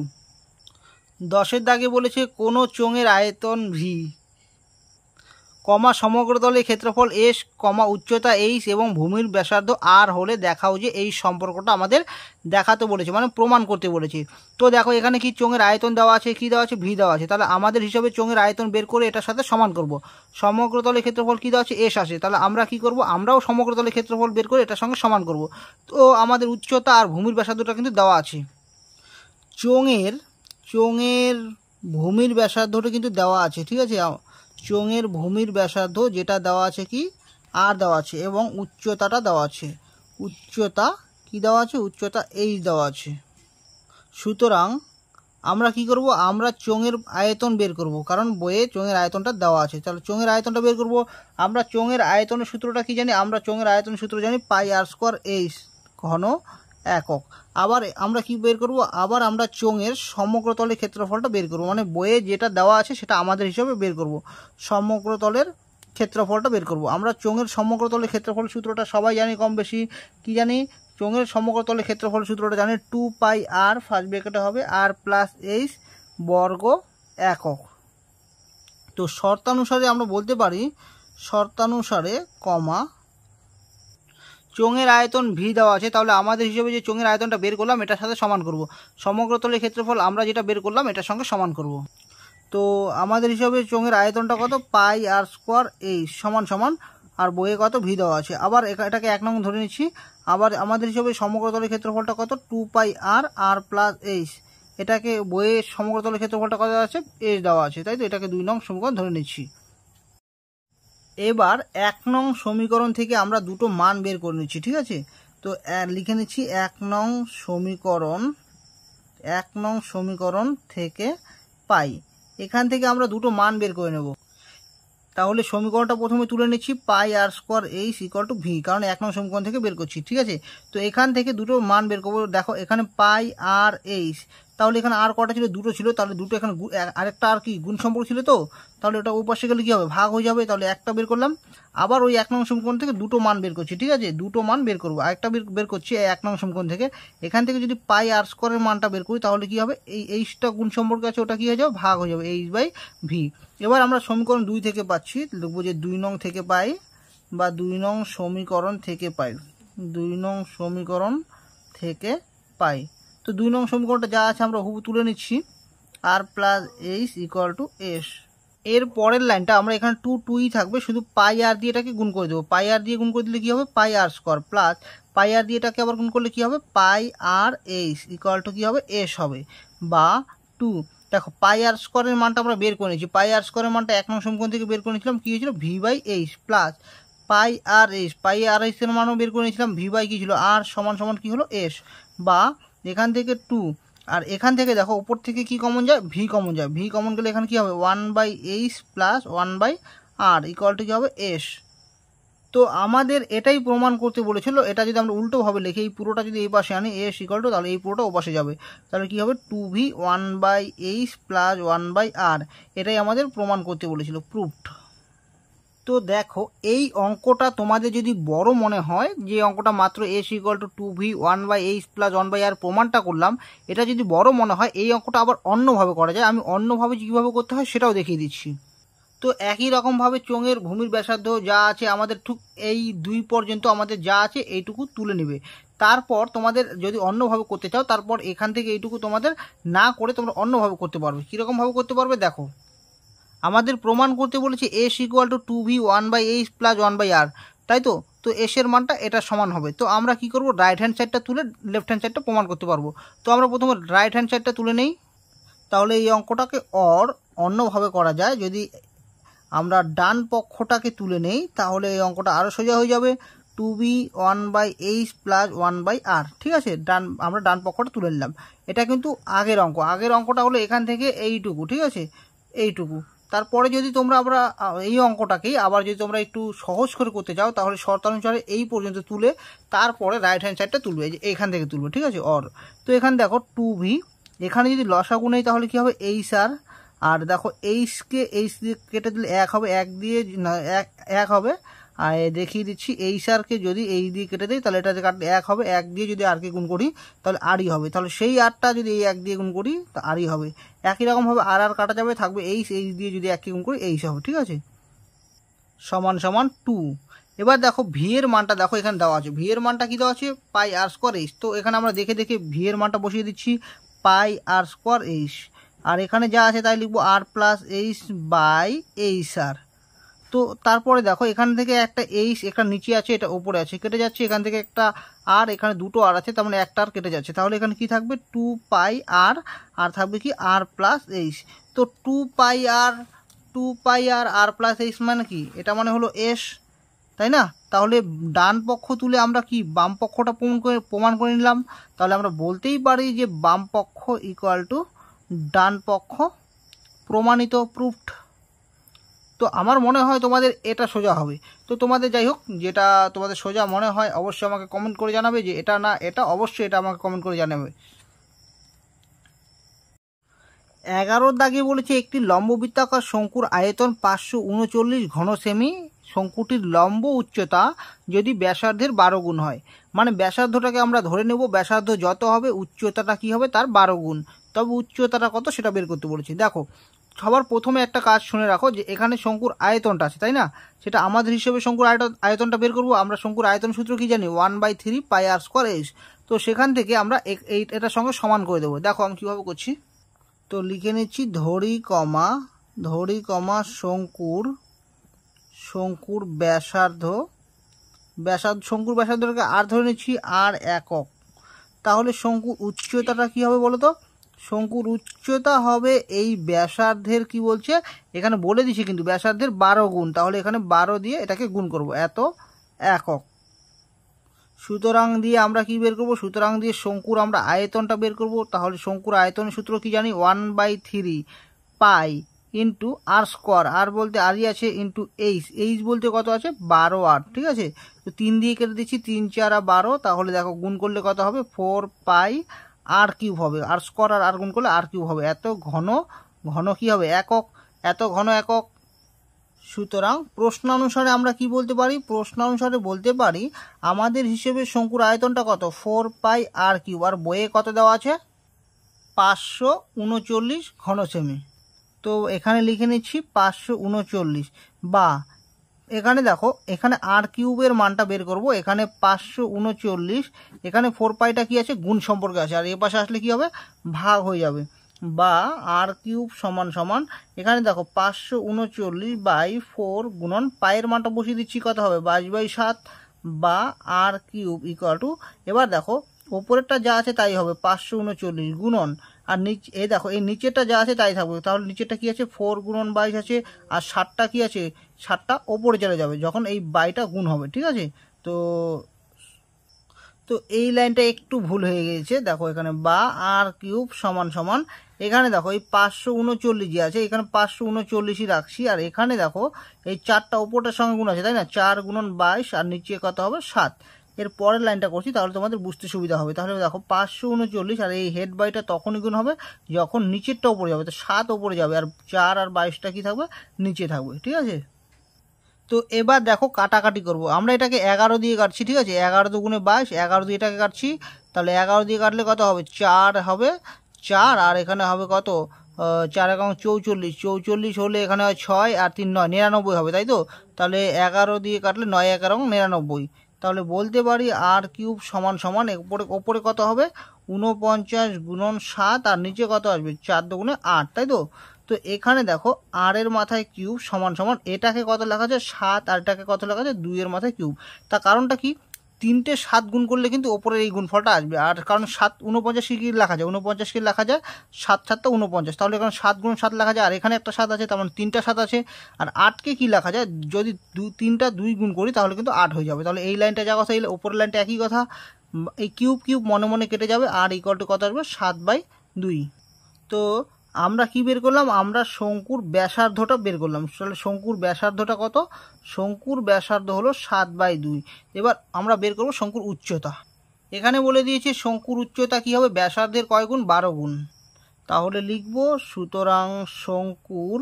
দশের দাগে বলেছে কোনো চোঙের আয়তন ভি কমা সমগ্র দলের ক্ষেত্রফল এস কমা উচ্চতা এইস এবং ভূমির ব্যাসার্ধ আর হলে দেখাও যে এই সম্পর্কটা আমাদের দেখাতে বলেছে মানে প্রমাণ করতে বলেছে তো দেখো এখানে কি চোঙের আয়তন দেওয়া আছে কি দেওয়া আছে ভি দেওয়া আছে তাহলে আমাদের হিসাবে চোঙের আয়তন বের করে এটার সাথে সমান করব সমগ্র দলের ক্ষেত্রফল কি দেওয়া আছে এস আছে তাহলে আমরা কি করব আমরাও সমগ্র দলের ক্ষেত্রফল বের করে এটার সঙ্গে সমান করব তো আমাদের উচ্চতা আর ভূমির ব্যাসার্ধটা কিন্তু দেওয়া আছে চোঙের চোঙের ভূমির ব্যাসার্ধটা কিন্তু দেওয়া আছে ঠিক আছে চোঙের ভূমির ব্যাসার্ধ যেটা দেওয়া আছে কি আর দেওয়া আছে এবং উচ্চতাটা দেওয়া আছে উচ্চতা কি দেওয়া আছে উচ্চতা এইচ দেওয়া আছে সুতরাং আমরা কি করব আমরা চোঙের আয়তন বের করব কারণ বইয়ে চোঙের আয়তনটা দেওয়া আছে তাহলে চোঙের আয়তনটা বের করব আমরা চোঙের আয়তনের সূত্রটা কি জানি আমরা চোঙের আয়তন সূত্র জানি পাই আর স্কোয়ার এইচ ঘন একক আবার আমরা কি বের করব আবার আমরা চোঙের সমগ্রতলের ক্ষেত্রফলটা বের করব মানে বইয়ে যেটা দেওয়া আছে সেটা আমাদের হিসাবে বের করব সমগ্রতলের ক্ষেত্রফলটা বের করব আমরা চোঙের সমগ্রতলের ক্ষেত্রফল সূত্রটা সবাই জানি কম বেশি কী জানি চোঙের সমগ্রতলের ক্ষেত্রফল সূত্রটা জানি টু পাই আর ফার্স্ট ব্রেকেটে হবে আর প্লাস এইচ বর্গ একক তো শর্তানুসারে আমরা বলতে পারি শর্তানুসারে কমা চোঙের আয়তন ভি দেওয়া আছে তাহলে আমাদের হিসেবে যে চোঙের আয়তনটা বের করলাম এটার সাথে সমান করব সমগ্র তলের ক্ষেত্রফল আমরা যেটা বের করলাম এটার সঙ্গে সমান করব তো আমাদের হিসাবে চোঙের আয়তনটা কত পাই আর স্কোয়ার এই সমান সমান আর বইয়ে কত ভি দেওয়া আছে আবার এটাকে এক নং ধরে নিচ্ছি আবার আমাদের হিসাবে সমগ্র তলের ক্ষেত্রফলটা কত two pi R R plus H এটাকে বইয়ের সমগ্র তলের ক্ষেত্রফলটা কত আছে এইচ দেওয়া আছে তাই তো এটাকে দুই নং সমীকরণ ধরে নিচ্ছি এবার এক নং সমীকরণ থেকে আমরা দুটো মান বের করে নিচ্ছি ঠিক আছে তো লিখে নিচ্ছি এক নং সমীকরণ এক নং সমীকরণ থেকে পাই এখান থেকে আমরা দুটো মান বের করে নেব তাহলে সমীকরণটা প্রথমে তুলে নিচ্ছি পাই আর স্কোয়ার এই সিকল টু ভি কারণ এক নং সমীকরণ থেকে বের করছি ঠিক আছে তো এখান থেকে দুটো মান বের করবো দেখো এখানে পাই আর এইস তাহলে এখানে আর কটা ছিল দুটো ছিল তাহলে দুটো এখানে আরেকটা আর কি গুণ সম্পর্ক ছিল তো তাহলে ওটা ওপাশে গেলে কী হবে ভাগ হয়ে যাবে তাহলে একটা বের করলাম আবার ওই এক নং সমীকরণ থেকে দুটো মান বের করছি ঠিক আছে দুটো মান বের করবো আরেকটা বের বের করছি এক নং সমীকরণ থেকে এখান থেকে যদি পাই আর স্কোয়ারের মানটা বের করি তাহলে কী হবে এই এইটা গুণ সম্পর্ক আছে ওটা কী হয়ে যাবে ভাগ হয়ে যাবে এইচ বাই ভি এবার আমরা সমীকরণ দুই থেকে পাচ্ছি লিখবো যে দুই নং থেকে পাই বা দুই নং সমীকরণ থেকে পাই দুই নং সমীকরণ থেকে পাই তো দুই নং সমীকরণটা যা আছে আমরা হুবু তুলে নিচ্ছি R plus H equal to S এর পরের লাইনটা আমরা এখানে টু টুই থাকবে শুধু পাই আর দিয়ে এটাকে গুণ করে দেবো পাই আর দিয়ে গুণ করে দিলে কী হবে পাই আর স্কোয়ার প্লাস পাই আর দিয়ে এটাকে আবার গুণ করলে কী হবে pi R H equal to কী হবে এস হবে বা টু দেখো পাই আর স্কোয়ারের মানটা আমরা বের করে নিয়েছি পাই আর স্কোয়ারের মানটা এক নং সমীকরণ থেকে বের করে নিয়েছিলাম কী হয়েছিল V by H plus pi R H pi R এইচের মানও বের করে নিয়েছিলাম ভি বাই কী ছিল আর সমান সমান কী হলো এস বা এখান থেকে টু আর এখান থেকে দেখো উপর থেকে কি কমন যায় ভি কমন যায় ভি কমন গেলে এখানে কি হবে one by H plus one by R equal to কী হবে এস তো আমাদের এটাই প্রমাণ করতে বলেছিল এটা যদি আমরা উল্টোভাবে লিখি এই পুরোটা যদি এই পাশে আনি এস ইকুয়াল টু তাহলে এই পুরোটা ও পাশে যাবে তাহলে কি হবে two V one by H plus one by R এটাই আমাদের প্রমাণ করতে বলেছিল প্রুফড তো দেখো এই অঙ্কটা তোমাদের যদি বড় মনে হয় যে অঙ্কটা মাত্র S equal to two V one by H plus one by R প্রমাণটা করলাম এটা যদি বড় মনে হয় এই অঙ্কটা আবার অন্যভাবে করা যায় আমি অন্যভাবে কীভাবে করতে হয় সেটাও দেখিয়ে দিচ্ছি তো একই রকমভাবে চোঙের ভূমির ব্যাসার্ধ যা আছে আমাদের ঠুক এই দুই পর্যন্ত আমাদের যা আছে এইটুকু তুলে নেবে তারপর তোমাদের যদি অন্যভাবে করতে চাও তারপর এখান থেকে এইটুকু তোমাদের না করে তোমরা অন্যভাবে করতে পারবে কীরকমভাবে করতে পারবে দেখো আমাদের প্রমাণ করতে বলেছে S equal to two V one by H plus one by R তাই তো তো এসের মানটা এটা সমান হবে তো আমরা কি করব রাইট হ্যান্ড সাইডটা তুলে লেফট হ্যান্ড সাইডটা প্রমাণ করতে পারবো তো আমরা প্রথমে রাইট হ্যান্ড সাইডটা তুলে নেই তাহলে এই অঙ্কটাকে অর অন্যভাবে করা যায় যদি আমরা ডান পক্ষটাকে তুলে নেই তাহলে এই অঙ্কটা আরও সোজা হয়ে যাবে two B one by H plus one by R ঠিক আছে ডান আমরা ডান পক্ষটা তুলে নিলাম এটা কিন্তু আগের অঙ্ক আগের অঙ্কটা হলো এখান থেকে এইটুকু ঠিক আছে এইটুকু তারপরে যদি তোমরা আমরা এই অঙ্কটাকেই আবার যদি তোমরা একটু সহজ করে করতে চাও তাহলে অনুসারে এই পর্যন্ত তুলে তারপরে রাইট হ্যান্ড সাইডটা তুলবে এই যে এখান থেকে তুলবে ঠিক আছে অর তো এখানে দেখো টু ভি এখানে যদি লসাগু নেই তাহলে কী হবে এইচ আর আর দেখো এইচকে এইচ দিয়ে কেটে দিলে এক হবে এক দিয়ে এক হবে আর দেখিয়ে দিচ্ছি এই সারকে যদি এই দিয়ে কেটে দিই তাহলে এটা এক হবে এক দিয়ে যদি আরকে গুণ করি তাহলে আরই হবে তাহলে সেই আরটা যদি এই এক দিয়ে গুণ করি তা আরই হবে একই রকমভাবে আর আর কাটা যাবে থাকবে এই এই দিয়ে যদি একই গুণ করি এই হবে ঠিক আছে সমান সমান টু এবার দেখো ভি এর মানটা দেখো এখানে দেওয়া আছে ভি এর মানটা কি দেওয়া আছে পাই আর স্কোয়ার এইচ তো এখানে আমরা দেখে দেখে ভি এর মানটা বসিয়ে দিচ্ছি পাই আর স্কোয়ার এইস আর এখানে যা আছে তাই লিখবো R plus H by H R তো তারপরে দেখো এখান থেকে একটা এই এখানে নিচে আছে এটা ওপরে আছে কেটে যাচ্ছে এখান থেকে একটা আর এখানে দুটো আর আছে তার মানে একটা আর কেটে যাচ্ছে তাহলে এখানে কি থাকবে টু পাই আর আর থাকবে কি আর প্লাস এইচ তো two pi R two pi R R plus H মানে কি এটা মানে হলো এস তাই না তাহলে ডান পক্ষ তুলে আমরা কি বাম পক্ষটা প্রমাণ করে প্রমাণ করে নিলাম তাহলে আমরা বলতেই পারি যে বাম পক্ষ ইকুয়াল টু ডান পক্ষ প্রমাণিত প্রুফড তো আমার মনে হয় তোমাদের এটা সোজা হবে তো তোমাদের যাই হোক যেটা তোমাদের সোজা মনে হয় অবশ্যই আমাকে কমেন্ট করে জানাবে যে এটা না এটা অবশ্যই এটা আমাকে কমেন্ট করে জানাবে এগারোর দাগে বলেছে একটি লম্ব বৃত্তাকার শঙ্কুর আয়তন পাঁচশো উনচল্লিশ ঘন সেমি শঙ্কুটির লম্ব উচ্চতা যদি ব্যাসার্ধের বারো গুণ হয় মানে ব্যাসার্ধটাকে আমরা ধরে নেব ব্যাসার্ধ যত হবে উচ্চতাটা কি হবে তার বারো গুণ তবে উচ্চতাটা কত সেটা বের করতে বলেছি দেখো সবার প্রথমে একটা কাজ শুনে রাখো যে এখানে শঙ্কুর আয়তনটা আছে তাই না সেটা আমাদের হিসেবে শঙ্কুর আয়তনটা বের করবো আমরা শঙ্কুর আয়তন সূত্র কি জানি one by three pi R square S তো সেখান থেকে আমরা এই এটার সঙ্গে সমান করে দেবো দেখো আমি কীভাবে করছি তো লিখে নিচ্ছি ধরি কমা ধরি কমা শঙ্কুর শঙ্কুর ব্যাসার্ধ ব্যাসার্ধ শঙ্কুর ব্যাসার্ধটাকে আর ধরে নিচ্ছি আর একক তাহলে শঙ্কুর উচ্চতাটা কী হবে বলো তো শঙ্কুর উচ্চতা হবে এই ব্যাসার্ধের কি বলছে এখানে বলে দিছে কিন্তু ব্যাসার্ধের বারো গুণ তাহলে এখানে বারো দিয়ে এটাকে গুণ করব এত একক সুতরাং দিয়ে আমরা কি বের করব সুতরাং দিয়ে শঙ্কুর আমরা আয়তনটা বের করব তাহলে শঙ্কুর আয়তনের সূত্র কি জানি one by three pi into R square R বলতে আরই আছে ইন্টু এইচ এইচ বলতে কত আছে বারো আর ঠিক আছে তো তিন দিয়ে কেটে দিচ্ছি তিন চার আর বারো তাহলে দেখো গুণ করলে কত হবে ফোর পাই আর কিউব হবে আর স্কোয়ার আর আর গুণ করলে আর কিউব হবে এত ঘন ঘন কি হবে একক এত ঘন একক সুতরাং প্রশ্ন অনুসারে আমরা কি বলতে পারি প্রশ্ন অনুসারে বলতে পারি আমাদের হিসেবে শঙ্কুর আয়তনটা কত ফোর পাই আর কিউব আর বইয়ে কত দেওয়া আছে পাঁচশো উনচল্লিশ ঘন সেমি তো এখানে লিখে নিচ্ছি পাঁচশো উনচল্লিশ বা এখানে দেখো এখানে আর কিউবের মানটা বের করব এখানে পাঁচশো উনচল্লিশ এখানে ফোর পাইটা কি আছে গুণ সম্পর্কে আছে আর এ পাশে আসলে কি হবে ভাগ হয়ে যাবে বা আর কিউব সমান সমান এখানে দেখো পাঁচশো উনচল্লিশ বাই ফোর গুণন পায়ের মানটা বসিয়ে দিচ্ছি কত হবে বাইশ বাই সাত বা আর কিউব ইকুয়াল টু এবার দেখো ওপরেরটা যা আছে তাই হবে পাঁচশো উনচল্লিশ গুণন আর নিচ এই দেখো এই নিচেরটা যা আছে তাই থাকবে তাহলে নিচেরটা কি আছে ফোর গুণন বাইশ আছে আর ষাটটা কি আছে সাতটা ওপরে চলে যাবে যখন এই বাইটা গুণ হবে ঠিক আছে তো তো এই লাইনটা একটু ভুল হয়ে গেছে দেখো এখানে বা আর কিউব সমান সমান এখানে দেখো এই পাঁচশো উনচল্লিশ যে আছে এখানে পাঁচশো উনচল্লিশই রাখছি আর এখানে দেখো এই চারটা ওপরটার সঙ্গে গুণ আছে তাই না চার গুণন বাইশ আর নিচে কত হবে সাত এর পরের লাইনটা করছি তাহলে তোমাদের বুঝতে সুবিধা হবে তাহলে দেখো পাঁচশো উনচল্লিশ আর এই হেড বাইটা তখনই গুণ হবে যখন নিচেরটা ওপরে যাবে তো সাত ওপরে যাবে আর চার আর বাইশটা কি থাকবে নিচে থাকবে ঠিক আছে তো এবার দেখো কাটাকাটি করব আমরা এটাকে এগারো দিয়ে কাটছি ঠিক আছে এগারো দুগুণে বাইশ এগারো দিয়ে এটাকে কাটছি তাহলে এগারো দিয়ে কাটলে কত হবে চার হবে চার আর এখানে হবে কত চার একাউন্ট চৌচল্লিশ চৌচল্লিশ হলে এখানে হয় ছয় আর তিন নয় নিরানব্বই হবে তাই তো তাহলে এগারো দিয়ে কাটলে নয় এগারো নিরানব্বই তাহলে বলতে পারি আর কিউব সমান সমান ওপরে ওপরে কত হবে ঊনপঞ্চাশ গুণন সাত আর নিচে কত আসবে চার দুগুণে আট তাই তো তো এখানে দেখো আর এর মাথায় কিউব সমান সমান এটাকে কত লেখা আছে সাত আর এটাকে কত লেখা আছে দুইয়ের মাথায় কিউব তার কারণটা কি তিনটে সাত গুণ করলে কিন্তু ওপরের এই গুণফলটা আসবে আর কারণ সাত উনপঞ্চাশ কি লেখা যায় উনপঞ্চাশ কি লেখা যায় সাত সাতটা উনপঞ্চাশ তাহলে এখানে সাত গুণ সাত লেখা যায় আর এখানে একটা সাত আছে তেমন মানে তিনটা সাত আছে আর আটকে কি লেখা যায় যদি দু তিনটা দুই গুণ করি তাহলে কিন্তু আট হয়ে যাবে তাহলে এই লাইনটা যা কথা এই ওপরের লাইনটা একই কথা এই কিউব কিউব মনে মনে কেটে যাবে আর ইকল টু কত আসবে সাত বাই দুই তো আমরা কি বের করলাম আমরা শঙ্কুর ব্যাসার্ধটা বের করলাম তাহলে শঙ্কুর ব্যাসার্ধটা কত শঙ্কুর ব্যাসার্ধ হলো সাত বাই দুই এবার আমরা বের করব শঙ্কুর উচ্চতা এখানে বলে দিয়েছে শঙ্কুর উচ্চতা কি হবে ব্যাসার্ধের কয় গুণ বারো গুণ তাহলে লিখব সুতরাং শঙ্কুর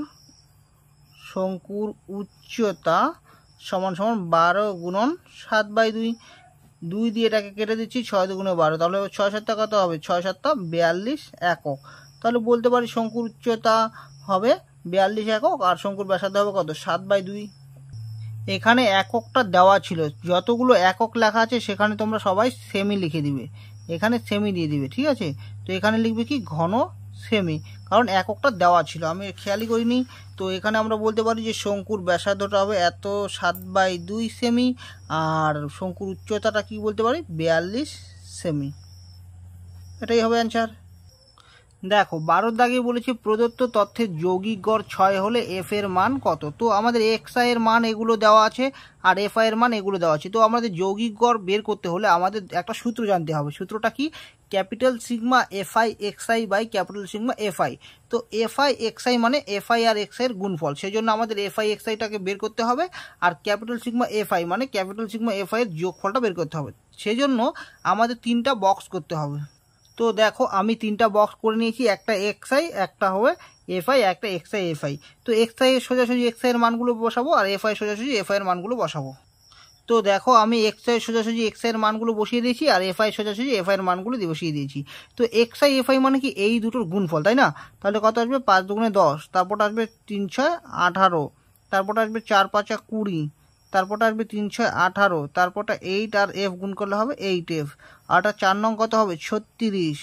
শঙ্কুর উচ্চতা সমান সমান বারো গুণন সাত বাই দুই দুই দিয়ে এটাকে কেটে দিচ্ছি ছয় দুগুণে বারো তাহলে ছয় সাতটা কত হবে ছয় সাতটা বিয়াল্লিশ একক তাহলে বলতে পারি শঙ্কুর উচ্চতা হবে বিয়াল্লিশ একক আর শঙ্কুর ব্যাসার্ধ হবে কত সাত বাই দুই এখানে এককটা দেওয়া ছিল যতগুলো একক লেখা আছে সেখানে তোমরা সবাই সেমি লিখে দিবে এখানে সেমি দিয়ে দিবে ঠিক আছে তো এখানে লিখবে কি ঘন সেমি কারণ এককটা দেওয়া ছিল আমি খেয়ালই করিনি তো এখানে আমরা বলতে পারি যে শঙ্কুর ব্যাসার্ধটা হবে এত সাত বাই দুই সেমি আর শঙ্কুর উচ্চতাটা কি বলতে পারি বিয়াল্লিশ সেমি এটাই হবে অ্যান্সার দেখো বারোর দাগে বলেছে প্রদত্ত তথ্যের যৌগিক গড় ছয় হলে এফ এর মান কত তো আমাদের এক্স আই এর মান এগুলো দেওয়া আছে আর এফ আই এর মান এগুলো দেওয়া আছে তো আমাদের যৌগিক গড় বের করতে হলে আমাদের একটা সূত্র জানতে হবে সূত্রটা কি capital sigma F I X I by capital sigma F I তো এফ আই এক্স আই মানে এফ আই আর এক্স এর গুণফল সেই জন্য আমাদের এফ আই এক্স আইটাকে বের করতে হবে আর ক্যাপিটাল সিগমা এফ আই মানে ক্যাপিটাল সিগমা এফ আই এর যোগফলটা বের করতে হবে সেই জন্য আমাদের তিনটা বক্স করতে হবে তো দেখো আমি তিনটা বক্স করে নিয়েছি একটা এক্সআই একটা হবে এফআই একটা এক্সআই এফআই তো এক্সআই সোজাসুজি এক্সআই এর মানগুলো বসাবো আর এফআই সোজাসুজি এফআই এর মানগুলো বসাবো তো দেখো আমি এক্সআই সোজাসুজি এক্সআই এর মানগুলো বসিয়ে দিয়েছি আর এফআই সোজাসুজি এফআই এর মানগুলো বসিয়ে দিয়েছি তো এক্সআই এফআই মানে কি এই দুটোর গুণফল তাই না তাহলে কত আসবে পাঁচ দুগুণে দশ তারপর আসবে তিন ছয় আঠারো তারপর আসবে চার পাঁচা কুড়ি তারপরটা আসবে তিনশো আঠারো তারপরটা এইট আর এফ গুণ করলে হবে এইট এফ আটা চার নং কত হবে ছত্রিশ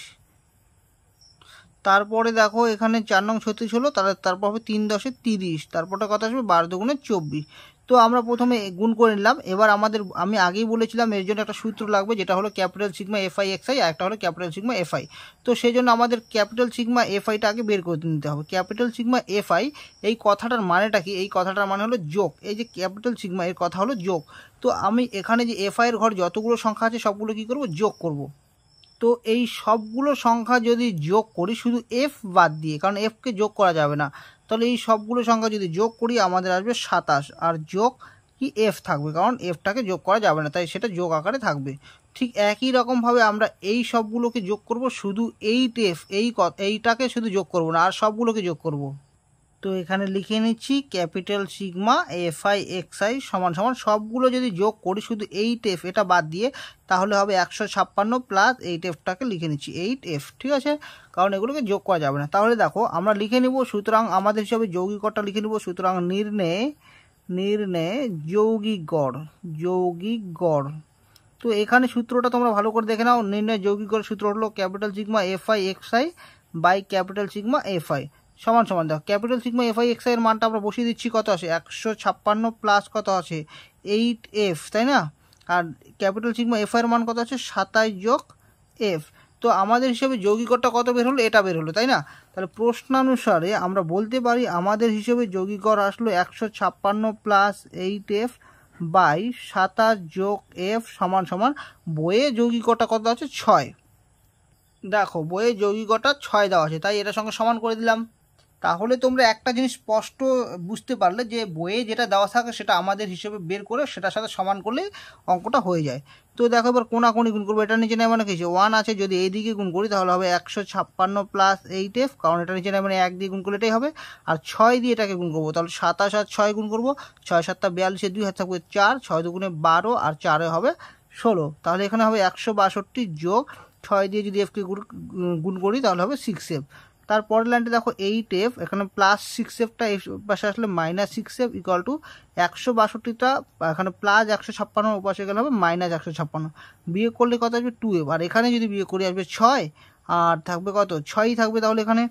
তারপরে দেখো এখানে চার নং ছত্রিশ হলো তাহলে তারপর হবে তিন দশে তিরিশ তারপরটা কত আসবে বারো দুগুণে চব্বিশ তো আমরা প্রথমে গুণ করে নিলাম এবার আমাদের আমি আগেই বলেছিলাম এর জন্য একটা সূত্র লাগবে যেটা হলো ক্যাপিটাল সিগমা এফআই এক্সআই আর একটা হলো ক্যাপিটাল সিগমা এফআই তো সেই জন্য আমাদের ক্যাপিটাল সিগমা এফআইটা আগে বের করে নিতে হবে ক্যাপিটাল সিগমা এফআই এই কথাটার মানেটা কি এই কথাটার মানে হলো যোগ এই যে ক্যাপিটাল সিগমা এর কথা হলো যোগ তো আমি এখানে যে এফআই এর ঘর যতগুলো সংখ্যা আছে সবগুলো কি করব যোগ করব তো এই সবগুলো সংখ্যা যদি যোগ করি শুধু এফ বাদ দিয়ে কারণ এফকে যোগ করা যাবে না তাহলে এই সবগুলো সংখ্যা যদি যোগ করি আমাদের আসবে সাতাশ আর যোগ কি এফ থাকবে কারণ এফটাকে যোগ করা যাবে না তাই সেটা যোগ আকারে থাকবে ঠিক একই রকমভাবে আমরা এই সবগুলোকে যোগ করব শুধু এইট এফ এই এইটাকে শুধু যোগ করব না আর সবগুলোকে যোগ করবো তো এখানে লিখে নিচ্ছি capital sigma F I X I সমান সমান সবগুলো যদি যোগ করি শুধু এইট এফ এটা বাদ দিয়ে তাহলে হবে একশো ছাপ্পান্ন প্লাস এইট এফটাকে লিখে নিচ্ছি এইট এফ ঠিক আছে কারণ এগুলোকে যোগ করা যাবে না তাহলে দেখো আমরা লিখে নিব সুতরাং আমাদের হিসাবে যৌগিকটা লিখে নিব সুতরাং নির্ণয়ে নির্ণয়ে যৌগিক গড় যৌগিক গড় তো এখানে সূত্রটা তোমরা ভালো করে দেখে নাও নির্ণয় যৌগিক গড় সূত্র হলো capital sigma F I X I by capital sigma F I সমান সমান দেখো ক্যাপিটাল সিগমা এফআই এক্স এর মানটা আমরা বসিয়ে দিচ্ছি কত আছে একশো ছাপ্পান্ন প্লাস কত আছে এইট এফ তাই না আর ক্যাপিটাল সিগমা এফআই এর মান কত আছে সাতাশ যোগ এফ তো আমাদের হিসেবে যৌগিকরটা কত বের হলো এটা বের হলো তাই না তাহলে প্রশ্নানুসারে আমরা বলতে পারি আমাদের হিসেবে যৌগিকর আসলো একশো ছাপ্পান্ন প্লাস এইট এফ বাই সাতাশ যোগ এফ সমান সমান বইয়ে যৌগিকটা কত আছে ছয় দেখো বইয়ে যৌগিকটা ছয় দেওয়া আছে তাই এটার সঙ্গে সমান করে দিলাম তাহলে তোমরা একটা জিনিস স্পষ্ট বুঝতে পারলে যে বইয়ে যেটা দেওয়া থাকে সেটা আমাদের হিসেবে বের করে সেটার সাথে সমান করলে অঙ্কটা হয়ে যায় তো দেখো এবার কোনা কোনি গুণ করবো এটা নিচে নেয় মানে কিছু ওয়ান আছে যদি দিকে গুণ করি তাহলে হবে একশো ছাপ্পান্ন প্লাস এইট এফ কারণ এটা নিচে নেয় মানে এক দিয়ে গুণ করলে এটাই হবে আর ছয় দিয়ে এটাকে গুণ করবো তাহলে সাতাশ আর ছয় গুণ করবো ছয় সাতটা বিয়াল্লিশে দুই হাত থাকবে চার ছয় দুগুণে বারো আর চারে হবে ষোলো তাহলে এখানে হবে একশো বাষট্টি যোগ ছয় দিয়ে যদি এফকে গুণ করি তাহলে হবে সিক্স এফ তারপরের লাইনটি দেখো এইট এফ এখানে প্লাস সিক্স এফটা এই পাশে আসলে minus six F equal to একশো বাষট্টিটা এখানে প্লাস একশো ছাপ্পান্ন পাশে গেলে হবে মাইনাস একশো ছাপ্পান্ন বিয়ে করলে কত আসবে টু এফ আর এখানে যদি বিয়ে করি আসবে ছয় আর থাকবে কত ছয়ই থাকবে তাহলে এখানে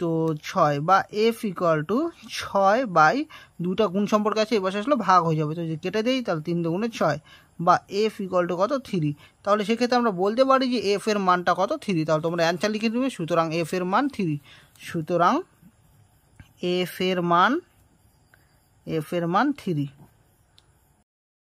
তো ছয় বা এফ ইকুয়াল টু ছয় বাই দুটা গুণ সম্পর্কে আছে পাশে আসলে ভাগ হয়ে যাবে তো যদি কেটে দেই তাহলে তিন দুগুণে ছয় বা এফ ইকুয়াল টু কত থ্রি তাহলে সেক্ষেত্রে আমরা বলতে পারি যে এফ এর মানটা কত থ্রি তাহলে তোমরা অ্যান্সার লিখে দেবে সুতরাং এফ এর মান থ্রি সুতরাং এফ এর মান এফ এর মান থ্রি